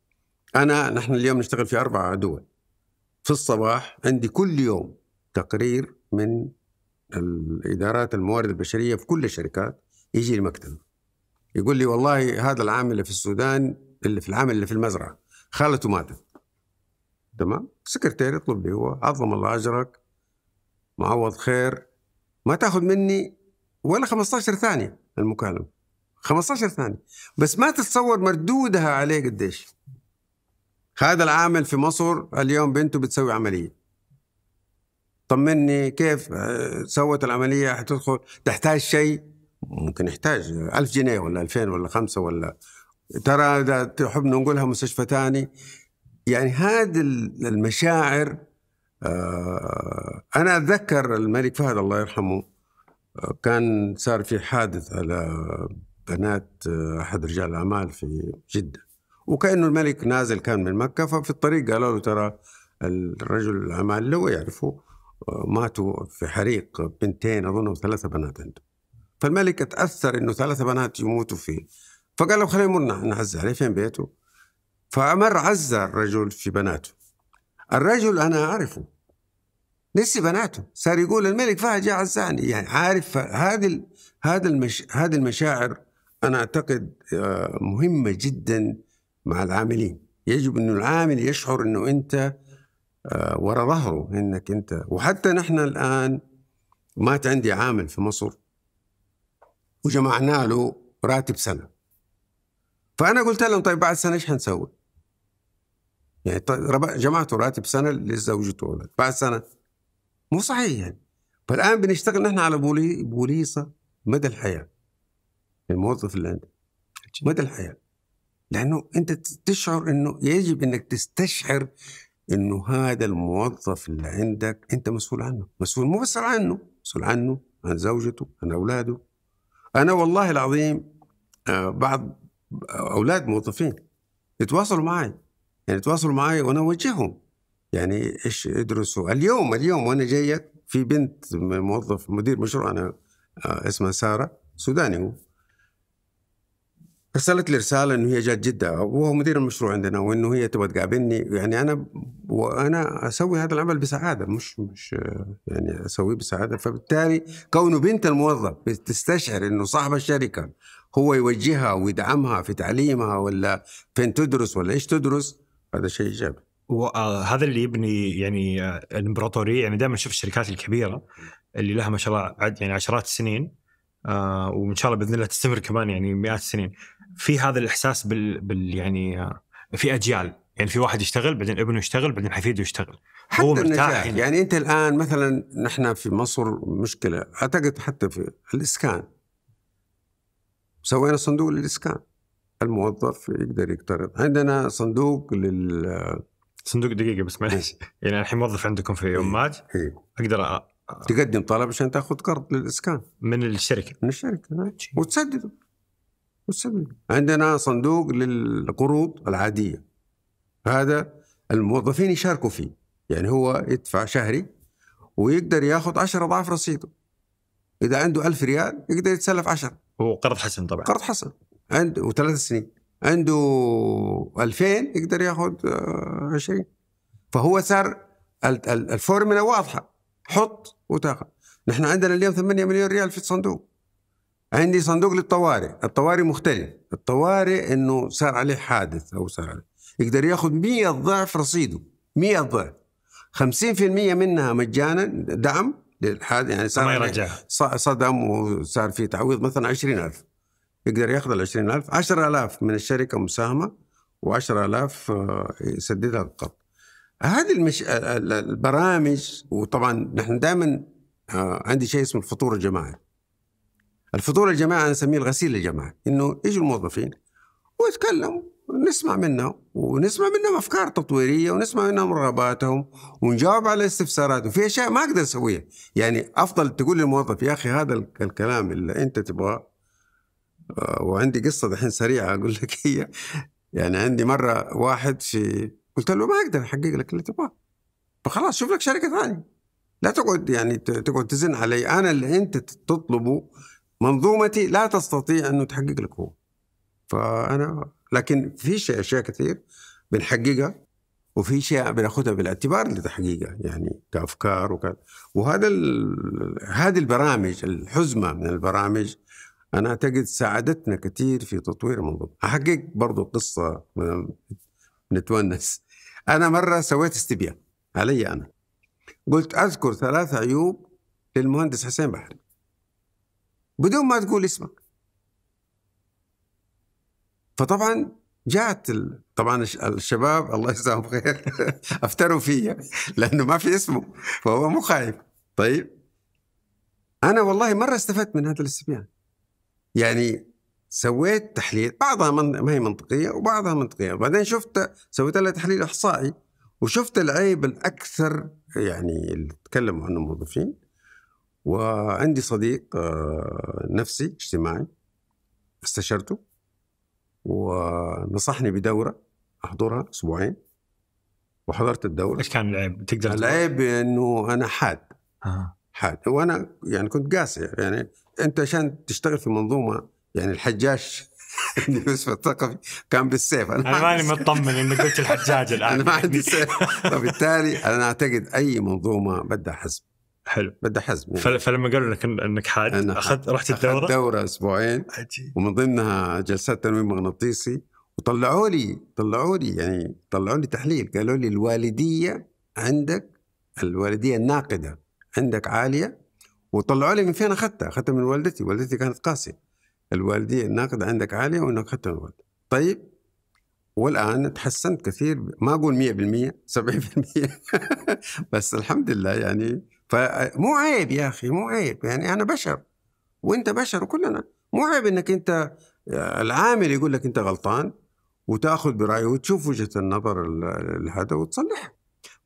[SPEAKER 1] أنا نحن اليوم نشتغل في أربع دول في الصباح عندي كل يوم تقرير من الإدارات الموارد البشرية في كل الشركات يجي المكتب يقول لي والله هذا العامل اللي في السودان اللي في العامل اللي في المزرعة خالته ماتت تمام سكرتير يطلب لي هو عظم الله أجرك معوض خير ما تاخذ مني ولا 15 ثانيه المكالمه 15 ثانيه بس ما تتصور مردودها عليه قديش هذا العامل في مصر اليوم بنته بتسوي عمليه طمني كيف آه، سوت العمليه حتدخل تحتاج شيء ممكن يحتاج ألف جنيه ولا 2000 ولا خمسة ولا ترى إذا تحب ننقلها مستشفى ثاني يعني هذه المشاعر آه، أنا أتذكر الملك فهد الله يرحمه آه، كان صار في حادث على بنات آه، أحد رجال الأعمال في جدة وكأنه الملك نازل كان من مكة ففي الطريق قالوا له ترى الرجل الأعمال اللي هو يعرفه ماتوا في حريق بنتين أظن ثلاثة بنات عنده فالملك اتأثر إنه ثلاثة بنات يموتوا فيه فقال له خلينا نمر عليه فين بيته فأمر عز الرجل في بناته الرجل أنا أعرفه نسي بناته صار يقول الملك فهد جاء عزاني يعني عارف هذه هذا المش... هذه المشاعر أنا أعتقد آه، مهمة جدا مع العاملين يجب أن العامل يشعر أنه أنت آه، ورا ظهره أنك أنت وحتى نحن الآن مات عندي عامل في مصر وجمعنا له راتب سنة فأنا قلت لهم طيب بعد سنة إيش حنسوي يعني طيب، جمعته راتب سنه لزوجته واولاد بعد سنه مو صحيح يعني فالان بنشتغل نحن على بولي بوليصه مدى الحياه الموظف اللي عندك مدى الحياه لانه انت تشعر انه يجب انك تستشعر انه هذا الموظف اللي عندك انت مسؤول عنه، مسؤول مو بس عنه، مسؤول عنه، عن زوجته، عن اولاده. انا والله العظيم آه، بعض اولاد موظفين يتواصلوا معي يعني تواصلوا معي وانا اوجههم يعني ايش ادرسوا اليوم اليوم وانا جايك في بنت موظف مدير مشروع انا آه، اسمها ساره سوداني هو ارسلت لي رساله انه هي جات جده وهو مدير المشروع عندنا وانه هي تبغى تقابلني يعني انا وانا اسوي هذا العمل بسعاده مش مش يعني اسويه بسعاده فبالتالي كونه بنت الموظف تستشعر انه صاحب الشركه هو يوجهها ويدعمها في تعليمها ولا فين تدرس ولا ايش تدرس هذا شيء ايجابي
[SPEAKER 2] وهذا آه، اللي يبني يعني آه، الامبراطوريه يعني دائما نشوف الشركات الكبيره اللي لها ما شاء الله عد يعني عشرات السنين آه، وان شاء الله باذن الله تستمر كمان يعني مئات السنين في هذا الاحساس بال, بال يعني في اجيال يعني في واحد يشتغل بعدين ابنه يشتغل بعدين حفيده يشتغل حتى هو مرتاح يعني,
[SPEAKER 1] يعني انت الان مثلا نحن في مصر مشكله اعتقد حتى في الاسكان سوينا صندوق للاسكان الموظف يقدر يقترض عندنا صندوق لل صندوق دقيقه بس معلش إيه. يعني الحين موظف عندكم في امات إيه. إيه. اقدر أ... تقدم طلب عشان تاخذ قرض للاسكان من الشركه من الشركه وتسدده نعم. وتسدده عندنا صندوق للقروض العاديه هذا الموظفين يشاركوا فيه يعني هو يدفع شهري ويقدر ياخذ 10 اضعاف رصيده اذا عنده ألف ريال يقدر يتسلف 10 وقرض حسن طبعا قرض حسن عنده وثلاث سنين عنده 2000 يقدر ياخذ 20 آه، فهو صار الفورمولا واضحه حط وتاخذ نحن عندنا اليوم 8 مليون ريال في الصندوق عندي صندوق للطوارئ الطوارئ مختلف الطوارئ انه صار عليه حادث او صار عليه. يقدر ياخذ 100 ضعف رصيده 100 ضعف 50% منها مجانا دعم للحادث يعني صار ما يرجع صدم وصار في تعويض مثلا 20000 يقدر ياخذ ال 20000 10000 من الشركه مساهمه و10000 آه، يسددها القرض هذه المش... البرامج وطبعا نحن دائما آه، عندي شيء اسمه الفطور الجماعي الفطور الجماعي انا اسميه الغسيل الجماعي انه يجوا الموظفين ويتكلموا نسمع منهم ونسمع منهم افكار تطويريه ونسمع منهم رغباتهم ونجاوب على استفساراتهم في اشياء ما اقدر اسويها يعني افضل تقول للموظف يا اخي هذا الكلام اللي انت تبغاه وعندي قصه دحين سريعه اقول لك هي يعني عندي مره واحد في قلت له ما اقدر احقق لك اللي تبغاه فخلاص شوف لك شركه ثانيه لا تقعد يعني تقعد تزن علي انا اللي انت تطلبه منظومتي لا تستطيع انه تحقق لك هو فانا لكن في شيء اشياء كثير بنحققها وفي شيء بناخذها بالاعتبار لتحقيقها يعني كافكار وكذا وهذا هذه البرامج الحزمه من البرامج أنا أعتقد ساعدتنا كثير في تطوير المنظومة أحقق برضو قصة نتونس أنا مرة سويت استبيان علي أنا قلت أذكر ثلاث عيوب للمهندس حسين بحري بدون ما تقول اسمك فطبعا جاءت ال... طبعا الشباب الله يجزاهم خير افتروا فيا لانه ما في اسمه فهو مو خايف طيب انا والله مره استفدت من هذا الاستبيان يعني سويت تحليل بعضها من... ما هي منطقية وبعضها منطقية وبعدين شفت سويت لها تحليل إحصائي وشفت العيب الأكثر يعني اللي تكلموا عنه الموظفين وعندي صديق آه، نفسي اجتماعي استشرته ونصحني بدورة أحضرها أسبوعين وحضرت الدورة إيش كان العيب؟ تقدر العيب إنه أنا حاد آه. حاجه وانا يعني كنت قاسي يعني انت عشان تشتغل في منظومه يعني الحجاج يوسف الثقفي كان بالسيف انا, أنا ماني
[SPEAKER 2] مطمن انك قلت الحجاج الان انا ما عندي سيف
[SPEAKER 1] فبالتالي طيب، انا اعتقد اي منظومه بدها حزب حلو بدها حزب يعني.
[SPEAKER 2] فلما قالوا لك انك حاد اخذت رحت الدوره أخذت دوره
[SPEAKER 1] اسبوعين عجيب. ومن ضمنها جلسات تنويم مغناطيسي وطلعوا لي طلعوا لي يعني طلعوا لي تحليل قالوا لي الوالديه عندك الوالديه الناقده عندك عاليه وطلعوا لي من فين اخذتها؟ اخذتها من والدتي، والدتي كانت قاسيه. الوالديه الناقد عندك عاليه وانك اخذتها من والدتي. طيب والان تحسنت كثير ما اقول 100% 70% بس الحمد لله يعني فمو عيب يا اخي مو عيب يعني انا بشر وانت بشر وكلنا مو عيب انك انت العامل يقول لك انت غلطان وتاخذ برايه وتشوف وجهه النظر هذا وتصلحها.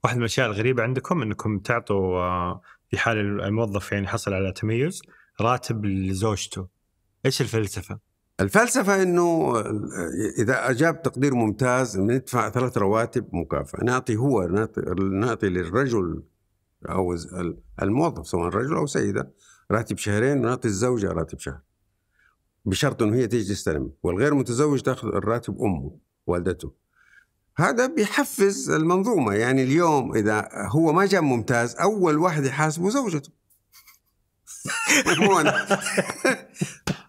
[SPEAKER 1] واحد من الاشياء الغريبه عندكم
[SPEAKER 2] انكم تعطوا آه، في حال الموظف يعني حصل على تميز راتب لزوجته ايش الفلسفه؟
[SPEAKER 1] الفلسفه انه اذا اجاب تقدير ممتاز ندفع ثلاث رواتب مكافاه نعطي هو نعطي للرجل او الموظف سواء رجل او سيده راتب شهرين ونعطي الزوجه راتب شهر بشرط انه هي تجي تستلم والغير متزوج تاخذ الراتب امه والدته هذا بيحفز المنظومة يعني اليوم إذا هو ما جاب ممتاز أول واحد يحاسبه زوجته مو أنا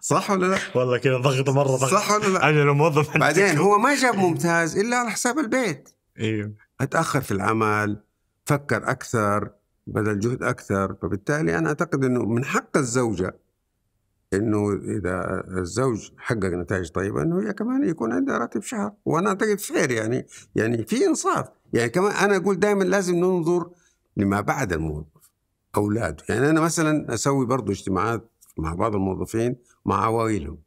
[SPEAKER 1] صح ولا لا؟ والله كذا ضغط مرة ضغط صح ولا لا؟ أجل الموظف بعدين هو ما جاب ممتاز إلا على حساب البيت ايوه أتأخر في العمل فكر أكثر بذل جهد أكثر فبالتالي أنا أعتقد أنه من حق الزوجة انه اذا الزوج حقق نتائج طيبه انه هي كمان يكون عندها راتب شهر وانا اعتقد فير يعني يعني في انصاف يعني كمان انا اقول دائما لازم ننظر لما بعد الموظف اولاده يعني انا مثلا اسوي برضه اجتماعات مع بعض الموظفين مع عوائلهم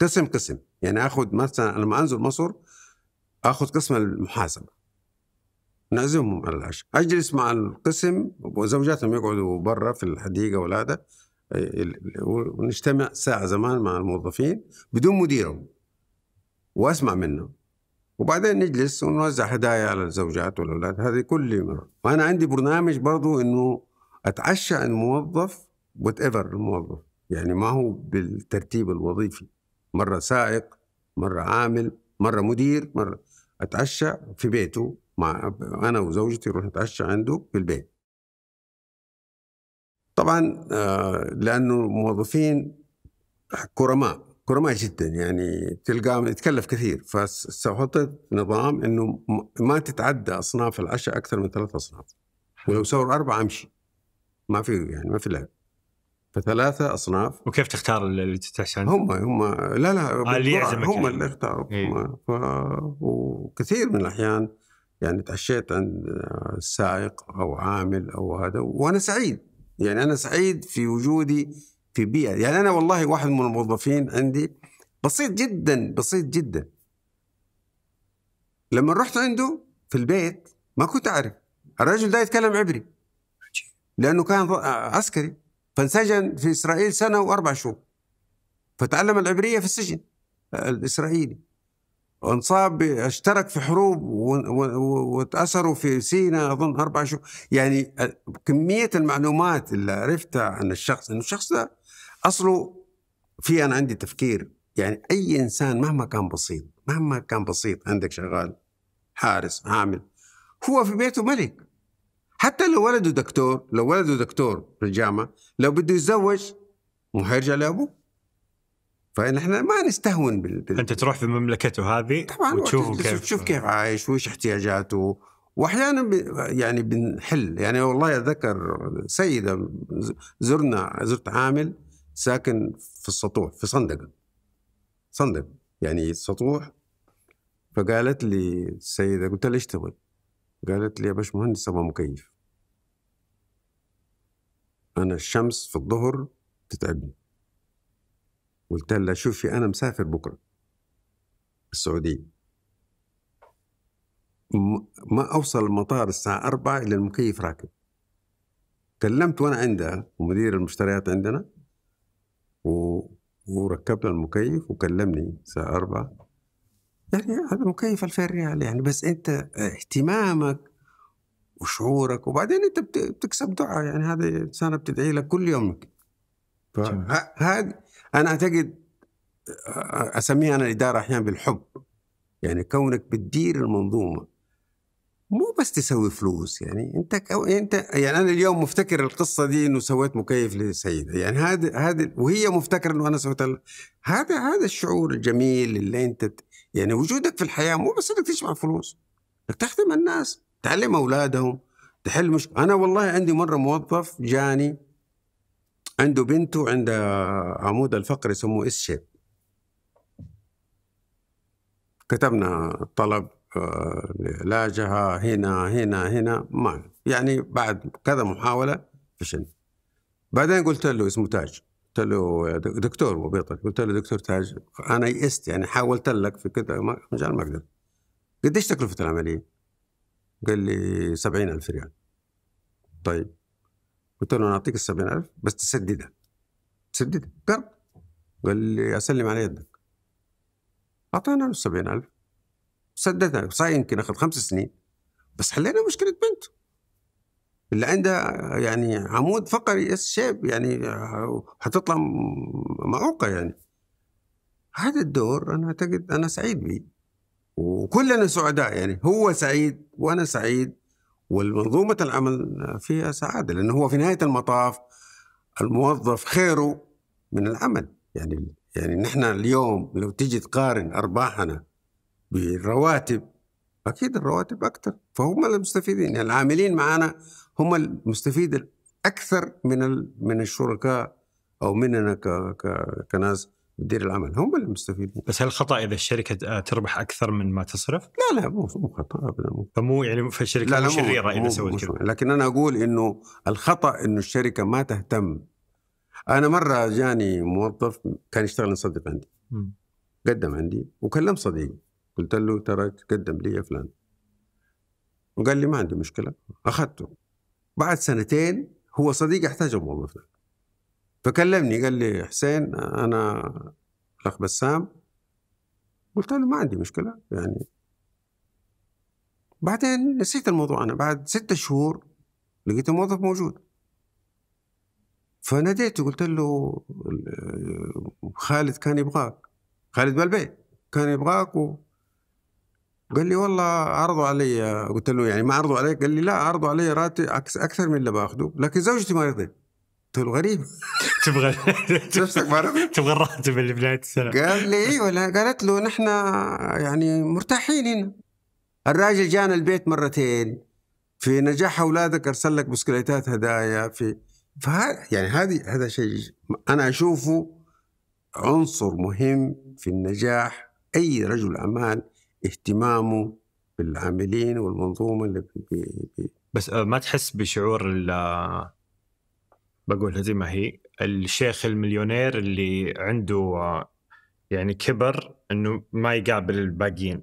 [SPEAKER 1] قسم قسم يعني اخذ مثلا لما انزل مصر اخذ قسم المحاسبه نعزمهم على العشاء اجلس مع القسم وزوجاتهم يقعدوا برا في الحديقه ولادة ونجتمع ساعة زمان مع الموظفين بدون مديرهم وأسمع منهم وبعدين نجلس ونوزع هدايا على الزوجات والأولاد هذه كل مرة وأنا عندي برنامج برضو أنه أتعشى الموظف وات ايفر الموظف يعني ما هو بالترتيب الوظيفي مرة سائق مرة عامل مرة مدير مرة أتعشى في بيته مع أنا وزوجتي نروح نتعشى عنده في البيت طبعا آه، لانه الموظفين كرماء كرماء جدا يعني تلقاهم يتكلف كثير فحطيت نظام انه ما تتعدى اصناف العشاء اكثر من ثلاث اصناف ولو سووا اربعه امشي ما في يعني ما في لعب فثلاثة أصناف وكيف تختار اللي تستحسن؟ هم هم لا لا آه، اللي يعزمك هم يعني. اللي اختاروا إيه؟ ف... وكثير من الأحيان يعني تعشيت عند آه، سائق أو عامل أو هذا وأنا سعيد يعني انا سعيد في وجودي في بيئه يعني انا والله واحد من الموظفين عندي بسيط جدا بسيط جدا لما رحت عنده في البيت ما كنت اعرف الرجل ده يتكلم عبري لانه كان عسكري فانسجن في اسرائيل سنه واربع شهور فتعلم العبريه في السجن الاسرائيلي وانصاب اشترك في حروب واتأسروا في سينا أظن أربع شهور يعني كمية المعلومات اللي عرفتها عن الشخص أنه الشخص ده أصله في أنا عندي تفكير يعني أي إنسان مهما كان بسيط مهما كان بسيط عندك شغال حارس عامل هو في بيته ملك حتى لو ولده دكتور لو ولده دكتور في الجامعة لو بده يتزوج مو حيرجع لأبوه فنحن ما نستهون بال... بال... انت تروح في مملكته هذه طبعا وتشوفه كيف تشوف كيف عايش وايش احتياجاته واحيانا ب... يعني بنحل يعني والله اتذكر سيده زرنا زرت عامل ساكن في السطوح في صندق صندق يعني السطوح فقالت لي السيده قلت لها ايش تبغي؟ قالت لي يا باشمهندس ابغى مكيف انا الشمس في الظهر تتعبني قلت لها شوفي أنا مسافر بكرة السعودية ما أوصل المطار الساعة 4 إلا المكيف راكب كلمت وأنا عندها مدير المشتريات عندنا و... وركبنا المكيف وكلمني الساعة 4 يعني هذا مكيف 2000 ريال يعني بس أنت اهتمامك وشعورك وبعدين أنت بتكسب دعاء يعني هذه إنسانة بتدعي لك كل يوم فهذه انا اعتقد اسميها انا الاداره احيانا بالحب يعني كونك بتدير المنظومه مو بس تسوي فلوس يعني انت كو... انت يعني انا اليوم مفتكر القصه دي انه سويت مكيف لسيده يعني هذا هذا وهي مفتكره انه انا سويت هذا هذا الشعور الجميل اللي انت يعني وجودك في الحياه مو بس انك تجمع فلوس انك تخدم الناس تعلم اولادهم تحل مش انا والله عندي مره موظف جاني عنده بنته عند عمود الفقر يسموه اس شيب كتبنا طلب آه، لاجها هنا هنا هنا ما يعني بعد كذا محاولة فشل بعدين قلت له اسمه تاج قلت له دكتور مبيطري قلت له دكتور تاج انا يئست يعني حاولت لك في كذا مجال ما قدرت قديش تكلفة العملية؟ قال لي سبعين ألف ريال طيب قلت له انا اعطيك ال 70000 بس تسددها تسددها قرض قال لي اسلم على يدك اعطينا له 70000 سددها صحيح يمكن اخذ خمس سنين بس حلينا مشكله بنته اللي عندها يعني عمود فقري اس شيب يعني حتطلع معوقه يعني هذا الدور انا اعتقد انا سعيد به وكلنا سعداء يعني هو سعيد وانا سعيد والمنظومة العمل فيها سعادة لأنه هو في نهاية المطاف الموظف خيره من العمل يعني يعني نحن اليوم لو تيجي تقارن أرباحنا بالرواتب أكيد الرواتب أكثر فهم المستفيدين يعني العاملين معنا هم المستفيد أكثر من من الشركاء أو مننا ك كناس مدير العمل هم اللي مستفيدين
[SPEAKER 2] بس هل خطا اذا الشركه آه، تربح اكثر من ما تصرف؟ لا لا مو مو خطا ابدا فمو يعني فالشركه لا لا مو شريره اذا سوت كذا
[SPEAKER 1] لكن انا اقول انه الخطا انه الشركه ما تهتم انا مره جاني موظف كان يشتغل مصدق عندي قدم عندي وكلم صديقي قلت له ترى تقدم لي فلان وقال لي ما عندي مشكله اخذته بعد سنتين هو صديقي احتاج موظف فكلمني قال لي حسين انا الاخ بسام قلت له ما عندي مشكله يعني بعدين نسيت الموضوع انا بعد ستة شهور لقيت الموظف موجود فناديته قلت له خالد كان يبغاك خالد بالبيت كان يبغاك و قال لي والله عرضوا علي قلت له يعني ما عرضوا عليك قال لي لا عرضوا علي راتب اكثر من اللي باخذه لكن زوجتي ما رضيت قلت له غريب تبغى تبغى الراتب اللي بنهايه السنه قال لي ايوه قالت له نحن يعني مرتاحين هنا الراجل جانا البيت مرتين في نجاح اولادك ارسل لك بسكليتات هدايا في فه... يعني هذه هذا شيء انا اشوفه عنصر مهم في النجاح اي رجل اعمال اهتمامه بالعاملين والمنظومه اللي بي بي.
[SPEAKER 2] بس آه، ما تحس بشعور بقولها زي ما هي الشيخ المليونير اللي
[SPEAKER 1] عنده يعني كبر انه ما يقابل الباقيين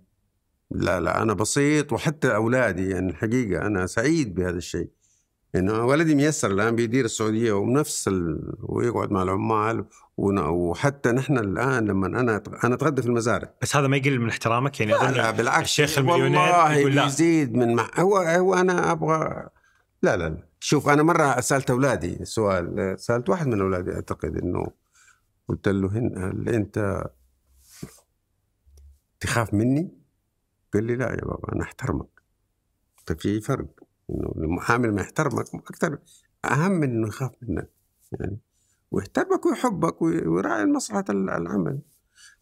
[SPEAKER 1] لا لا انا بسيط وحتى اولادي يعني الحقيقه انا سعيد بهذا الشيء انه يعني ولدي ميسر الان بيدير السعوديه ونفس ال... ويقعد مع العمال وحتى نحن الان لما انا انا اتغدى في المزارع بس هذا ما يقل من احترامك يعني لا, لا بالعكس الشيخ المليونير والله يقول لا. يزيد من مع... هو هو انا ابغى لا لا لا شوف انا مره سالت اولادي سؤال سالت واحد من اولادي اعتقد انه قلت له هل انت تخاف مني؟ قال لي لا يا بابا انا احترمك طيب في فرق انه المحامي ما يحترمك اكثر اهم من انه يخاف منك يعني ويحترمك ويحبك ويراعي مصلحه العمل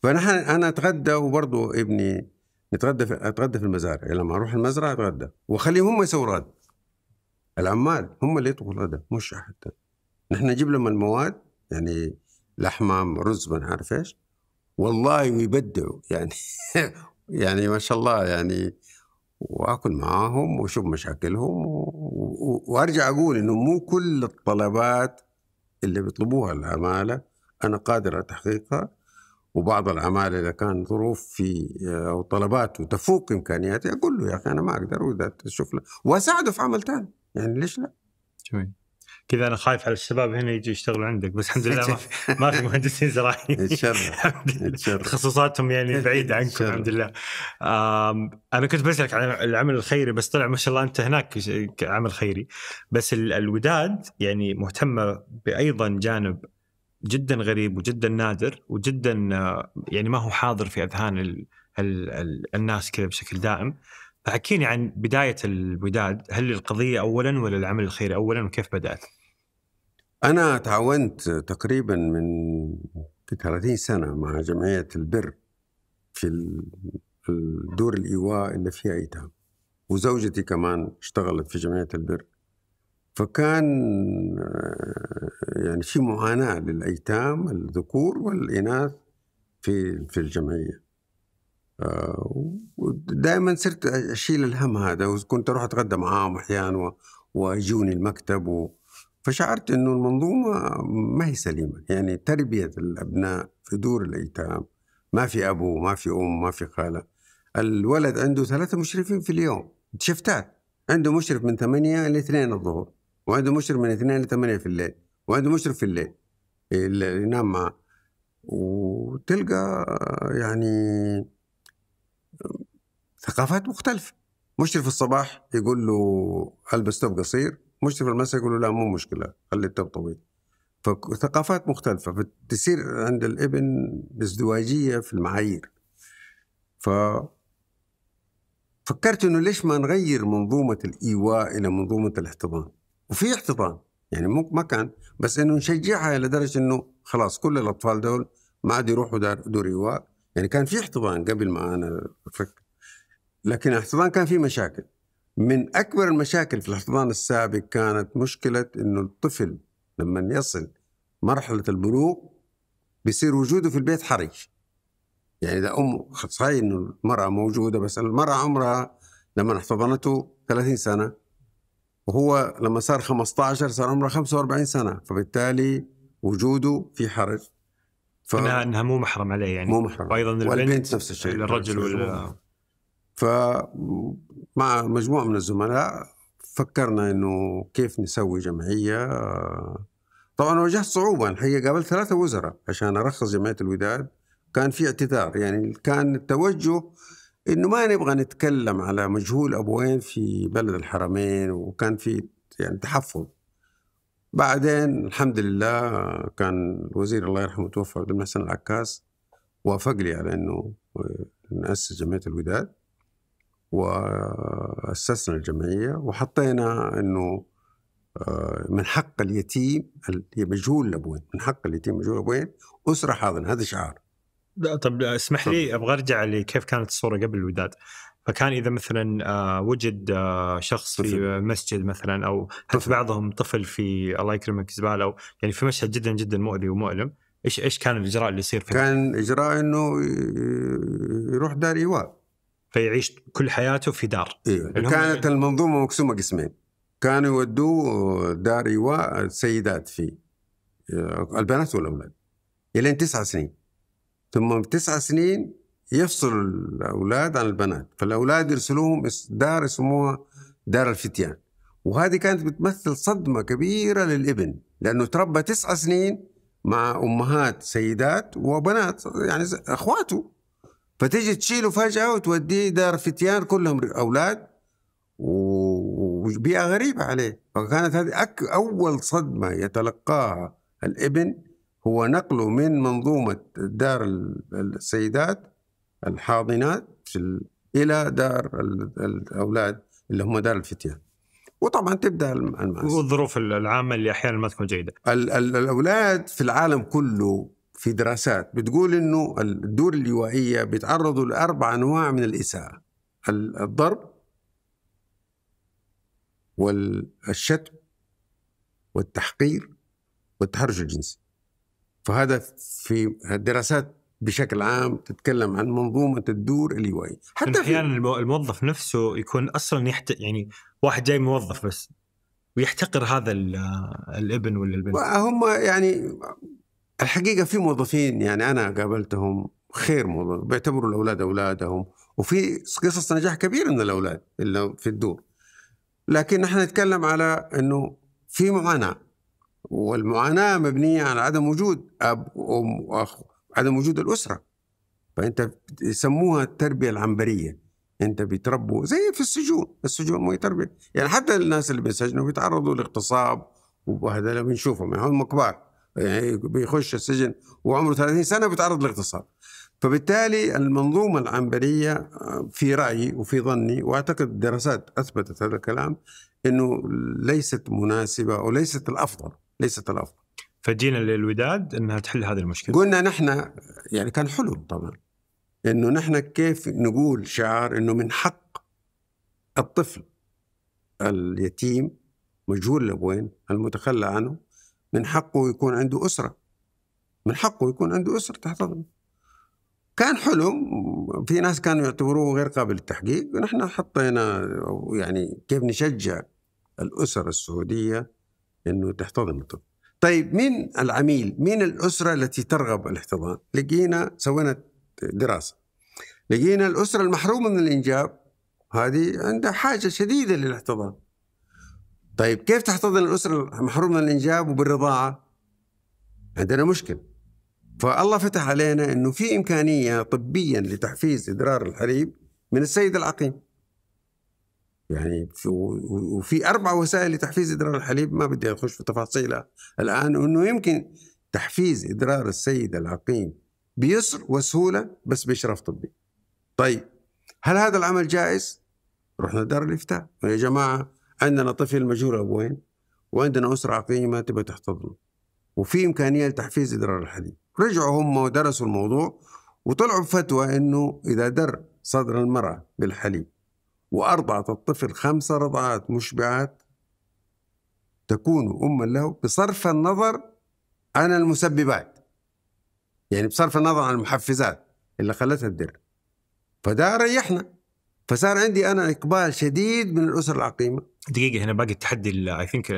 [SPEAKER 1] فنحن انا اتغدى وبرضه ابني نتغدى في اتغدى في المزارع لما اروح المزرعه اتغدى واخليهم هم يسووا رد العمال هم اللي يطبخوا الغداء مش احد نحن نجيب لهم المواد يعني لحمه رز ما عارف ايش والله ويبدعوا يعني يعني ما شاء الله يعني واكل معاهم واشوف مشاكلهم وارجع اقول انه مو كل الطلبات اللي بيطلبوها العماله انا قادر على تحقيقها وبعض العمالة إذا كان ظروف في أو طلباته تفوق إمكانياتي أقول له يا أخي أنا ما أقدر وإذا تشوف له وأساعده في عمل ثاني يعني ليش لا؟
[SPEAKER 2] جميل كذا انا خايف على الشباب هنا يجي يشتغلوا عندك بس الحمد لله ما في ما في مهندسين زراعيين تخصصاتهم يعني بعيده عنكم الحمد لله انا كنت بسالك عن العمل الخيري بس طلع ما شاء الله انت هناك عمل خيري بس الوداد يعني مهتمه بايضا جانب جدا غريب وجدا نادر وجدا آه، يعني ما هو حاضر في اذهان ال ال ال الناس كذا بشكل دائم فحكيني عن بدايه الوداد هل القضيه اولا ولا العمل الخيري اولا وكيف بدات؟
[SPEAKER 1] انا تعاونت تقريبا من 30 سنه مع جمعيه البر في الدور الايواء اللي فيها ايتام وزوجتي كمان اشتغلت في جمعيه البر فكان آه، يعني في معاناه للايتام الذكور والاناث في في الجمعيه آه، ودائما صرت اشيل الهم هذا وكنت اروح اتغدى معاهم احيانا ويجوني المكتب و... فشعرت انه المنظومه ما هي سليمه يعني تربيه الابناء في دور الايتام ما في ابو ما في ام ما في خاله الولد عنده ثلاثه مشرفين في اليوم شفتات عنده مشرف من 8 ل 2 الظهر وعنده مشرف من 2 ل 8 في الليل وعنده مشرف في الليل اللي ينام معه وتلقى آه، يعني ثقافات مختلفة مشرف الصباح يقول له البس توب قصير مشرف المساء يقول له لا مو مشكلة خلي التوب طويل فثقافات مختلفة فتصير عند الابن ازدواجية في المعايير ف فكرت انه ليش ما نغير منظومة الايواء الى منظومة الاحتضان وفي احتضان يعني مو ما كان بس انه نشجعها الى درجة انه خلاص كل الاطفال دول ما عاد يروحوا دور ايواء يعني كان في احتضان قبل ما انا افكر لكن الاحتضان كان فيه مشاكل من أكبر المشاكل في الاحتضان السابق كانت مشكلة أنه الطفل لما يصل مرحلة البلوغ بيصير وجوده في البيت حرج يعني إذا أم صحيح أنه المرأة موجودة بس المرأة عمرها لما احتضنته 30 سنة وهو لما صار 15 صار عمره 45 سنة فبالتالي وجوده في حرج ف... انها مو محرم عليه يعني مو محرم وايضا البنت والبنت نفس الشيء الرجل وال فمع مجموعة من الزملاء فكرنا انه كيف نسوي جمعية طبعا واجهت صعوبة الحقيقة قابلت ثلاثة وزراء عشان ارخص جمعية الوداد كان في اعتذار يعني كان التوجه انه ما نبغى نتكلم على مجهول ابوين في بلد الحرمين وكان في يعني تحفظ بعدين الحمد لله كان الوزير الله يرحمه توفى عبد المحسن العكاس وافق لي على انه ناسس جمعيه الوداد وأسسنا الجمعية وحطينا أنه آه، من حق اليتيم مجهول لابوين من حق اليتيم مجهول لابوين أسرة حاضنة هذا شعار
[SPEAKER 2] طب اسمح لي ابغى ارجع لكيف كانت الصوره قبل الوداد فكان اذا مثلا آه، وجد آه، شخص في مسجد مثلا او حتى بعضهم طفل في الله يكرمك زباله او يعني في مشهد جدا جدا مؤذي ومؤلم ايش ايش كان الاجراء اللي يصير
[SPEAKER 1] فيه؟ كان اجراء انه يروح دار ايواء فيعيش كل حياته في دار إيه. كانت المنظومه مقسومه قسمين كانوا يودوا آه، دار ايواء السيدات فيه آه، البنات والاولاد الين تسعة سنين ثم تسعة سنين يفصل الاولاد عن البنات فالاولاد يرسلوهم دار يسموها دار الفتيان وهذه كانت بتمثل صدمه كبيره للابن لانه تربى تسعة سنين مع امهات سيدات وبنات يعني اخواته فتجي تشيله فجأة وتوديه دار فتيان كلهم أولاد وبيئة غريبة عليه فكانت هذه أك أول صدمة يتلقاها الابن هو نقله من منظومة دار السيدات الحاضنات في إلى دار الأولاد اللي هم دار الفتيان وطبعا تبدا المأساة والظروف العامه اللي احيانا ما تكون جيده الاولاد في العالم كله في دراسات بتقول انه الدور الايوائيه بيتعرضوا لاربع انواع من الاساءه الضرب والشتم والتحقير والتحرش الجنسي فهذا في الدراسات بشكل عام تتكلم عن منظومه الدور الايوائي حتى احيانا الموظف
[SPEAKER 2] نفسه يكون اصلا يحت... يعني واحد جاي موظف بس ويحتقر هذا
[SPEAKER 1] الابن ولا البنت هم يعني الحقيقه في موظفين يعني انا قابلتهم خير موظف بيعتبروا الاولاد اولادهم وفي قصص نجاح كبيره من الاولاد اللي في الدور لكن نحن نتكلم على انه في معاناه والمعاناه مبنيه على عدم وجود اب وام واخ عدم وجود الاسره فانت يسموها التربيه العنبريه انت بتربوا زي في السجون السجون ما تربيه يعني حتى الناس اللي بيسجنوا بيتعرضوا لاغتصاب وبهدله بنشوفهم يعني هم كبار يعني بيخش السجن وعمره 30 سنه بيتعرض لاغتصاب فبالتالي المنظومة العنبرية آه، في رأيي وفي ظني وأعتقد الدراسات أثبتت هذا الكلام أنه ليست مناسبة أو ليست الأفضل ليست الأفضل فجينا للوداد أنها تحل هذه المشكلة قلنا نحن يعني كان حلو طبعا أنه نحن كيف نقول شعار أنه من حق الطفل اليتيم مجهول لأبوين المتخلى عنه من حقه يكون عنده أسرة من حقه يكون عنده أسرة تحتضن كان حلم في ناس كانوا يعتبروه غير قابل للتحقيق ونحن حطينا يعني كيف نشجع الأسر السعودية أنه تحتضن الطفل طيب مين العميل مين الأسرة التي ترغب الاحتضان لقينا سوينا دراسة لقينا الأسرة المحرومة من الإنجاب هذه عندها حاجة شديدة للاحتضان طيب كيف تحتضن الأسرة المحرومة من الإنجاب وبالرضاعة عندنا مشكلة فالله فتح علينا أنه في إمكانية طبيا لتحفيز إدرار الحليب من السيد العقيم يعني وفي أربع وسائل لتحفيز إدرار الحليب ما بدي أخش في تفاصيلها الآن أنه يمكن تحفيز إدرار السيد العقيم بيسر وسهولة بس بإشراف طبي طيب هل هذا العمل جائز؟ رحنا دار الإفتاء يا جماعة عندنا طفل مجهول ابوين وعندنا اسره عقيمه ما تبى تحتضنه وفي امكانيه لتحفيز ادرار الحديد رجعوا هم ودرسوا الموضوع وطلعوا بفتوى انه اذا در صدر المراه بالحليب وارضعت الطفل خمس رضعات مشبعات تكون اما له بصرف النظر عن المسببات يعني بصرف النظر عن المحفزات اللي خلتها تدر فده ريحنا فصار عندي انا اقبال شديد من الاسر العقيمه دقيقه هنا باقي التحدي اي ثينك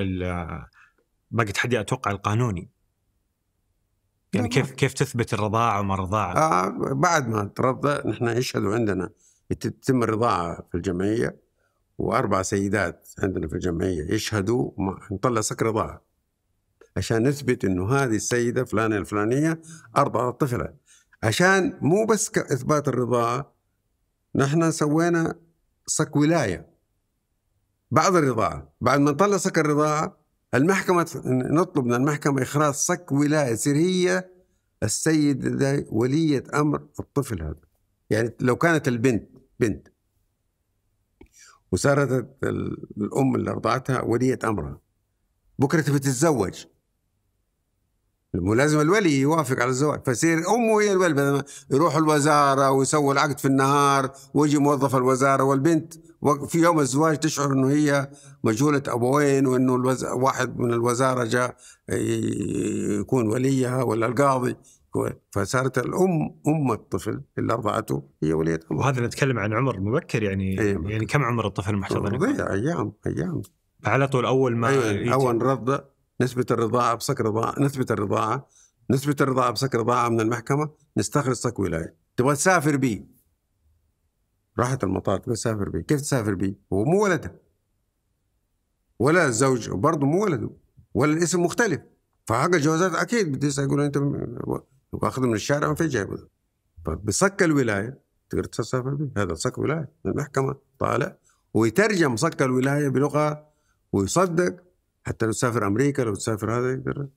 [SPEAKER 2] باقي التحدي اتوقع القانوني يعني كيف كيف تثبت الرضاعه
[SPEAKER 1] وما الرضاعه؟ آه بعد ما ترضع نحن يشهدوا عندنا تتم الرضاعه في الجمعيه واربع سيدات عندنا في الجمعيه يشهدوا نطلع سك رضاعه عشان نثبت انه هذه السيده فلانه الفلانيه ارضعت طفلة عشان مو بس اثبات الرضاعه نحن سوينا صك ولايه بعد الرضاعة بعد ما نطلع سك الرضاعة المحكمة نطلب من المحكمة إخراج صك ولاية يصير هي السيد ولية أمر الطفل هذا يعني لو كانت البنت بنت وصارت الأم اللي رضعتها ولية أمرها بكرة تبي تتزوج ولازم الولي يوافق على الزواج فسير امه هي الولي بدل ما يروحوا الوزاره ويسووا العقد في النهار ويجي موظف الوزاره والبنت في يوم الزواج تشعر انه هي مجهوله ابوين وانه الوز... واحد من الوزاره جاء يكون وليها ولا القاضي فصارت الام ام الطفل اللي ارضعته هي وليه الام وهذا نتكلم عن عمر يعني إيه، مبكر يعني أيوة. يعني كم عمر الطفل محتضن؟ ايام ايام على طول اول ما أيوة. اول رضع نسبة الرضاعة بصك رضاعة نسبة الرضاعة نسبة الرضاعة بصك رضاعة من المحكمة نستخرج صك ولاية تبغى تسافر بيه راحت المطار تبغى تسافر بيه كيف تسافر بيه هو مو ولدها ولا الزوج برضه مو ولده ولا الاسم مختلف فحق الجوازات اكيد بدي يقولوا انت واخذ من الشارع ما في جايبه فبصك طيب، الولايه تقدر تسافر به هذا صك ولايه من المحكمه طالع ويترجم صك الولايه بلغه ويصدق حتى لو تسافر امريكا لو تسافر هذا يقدر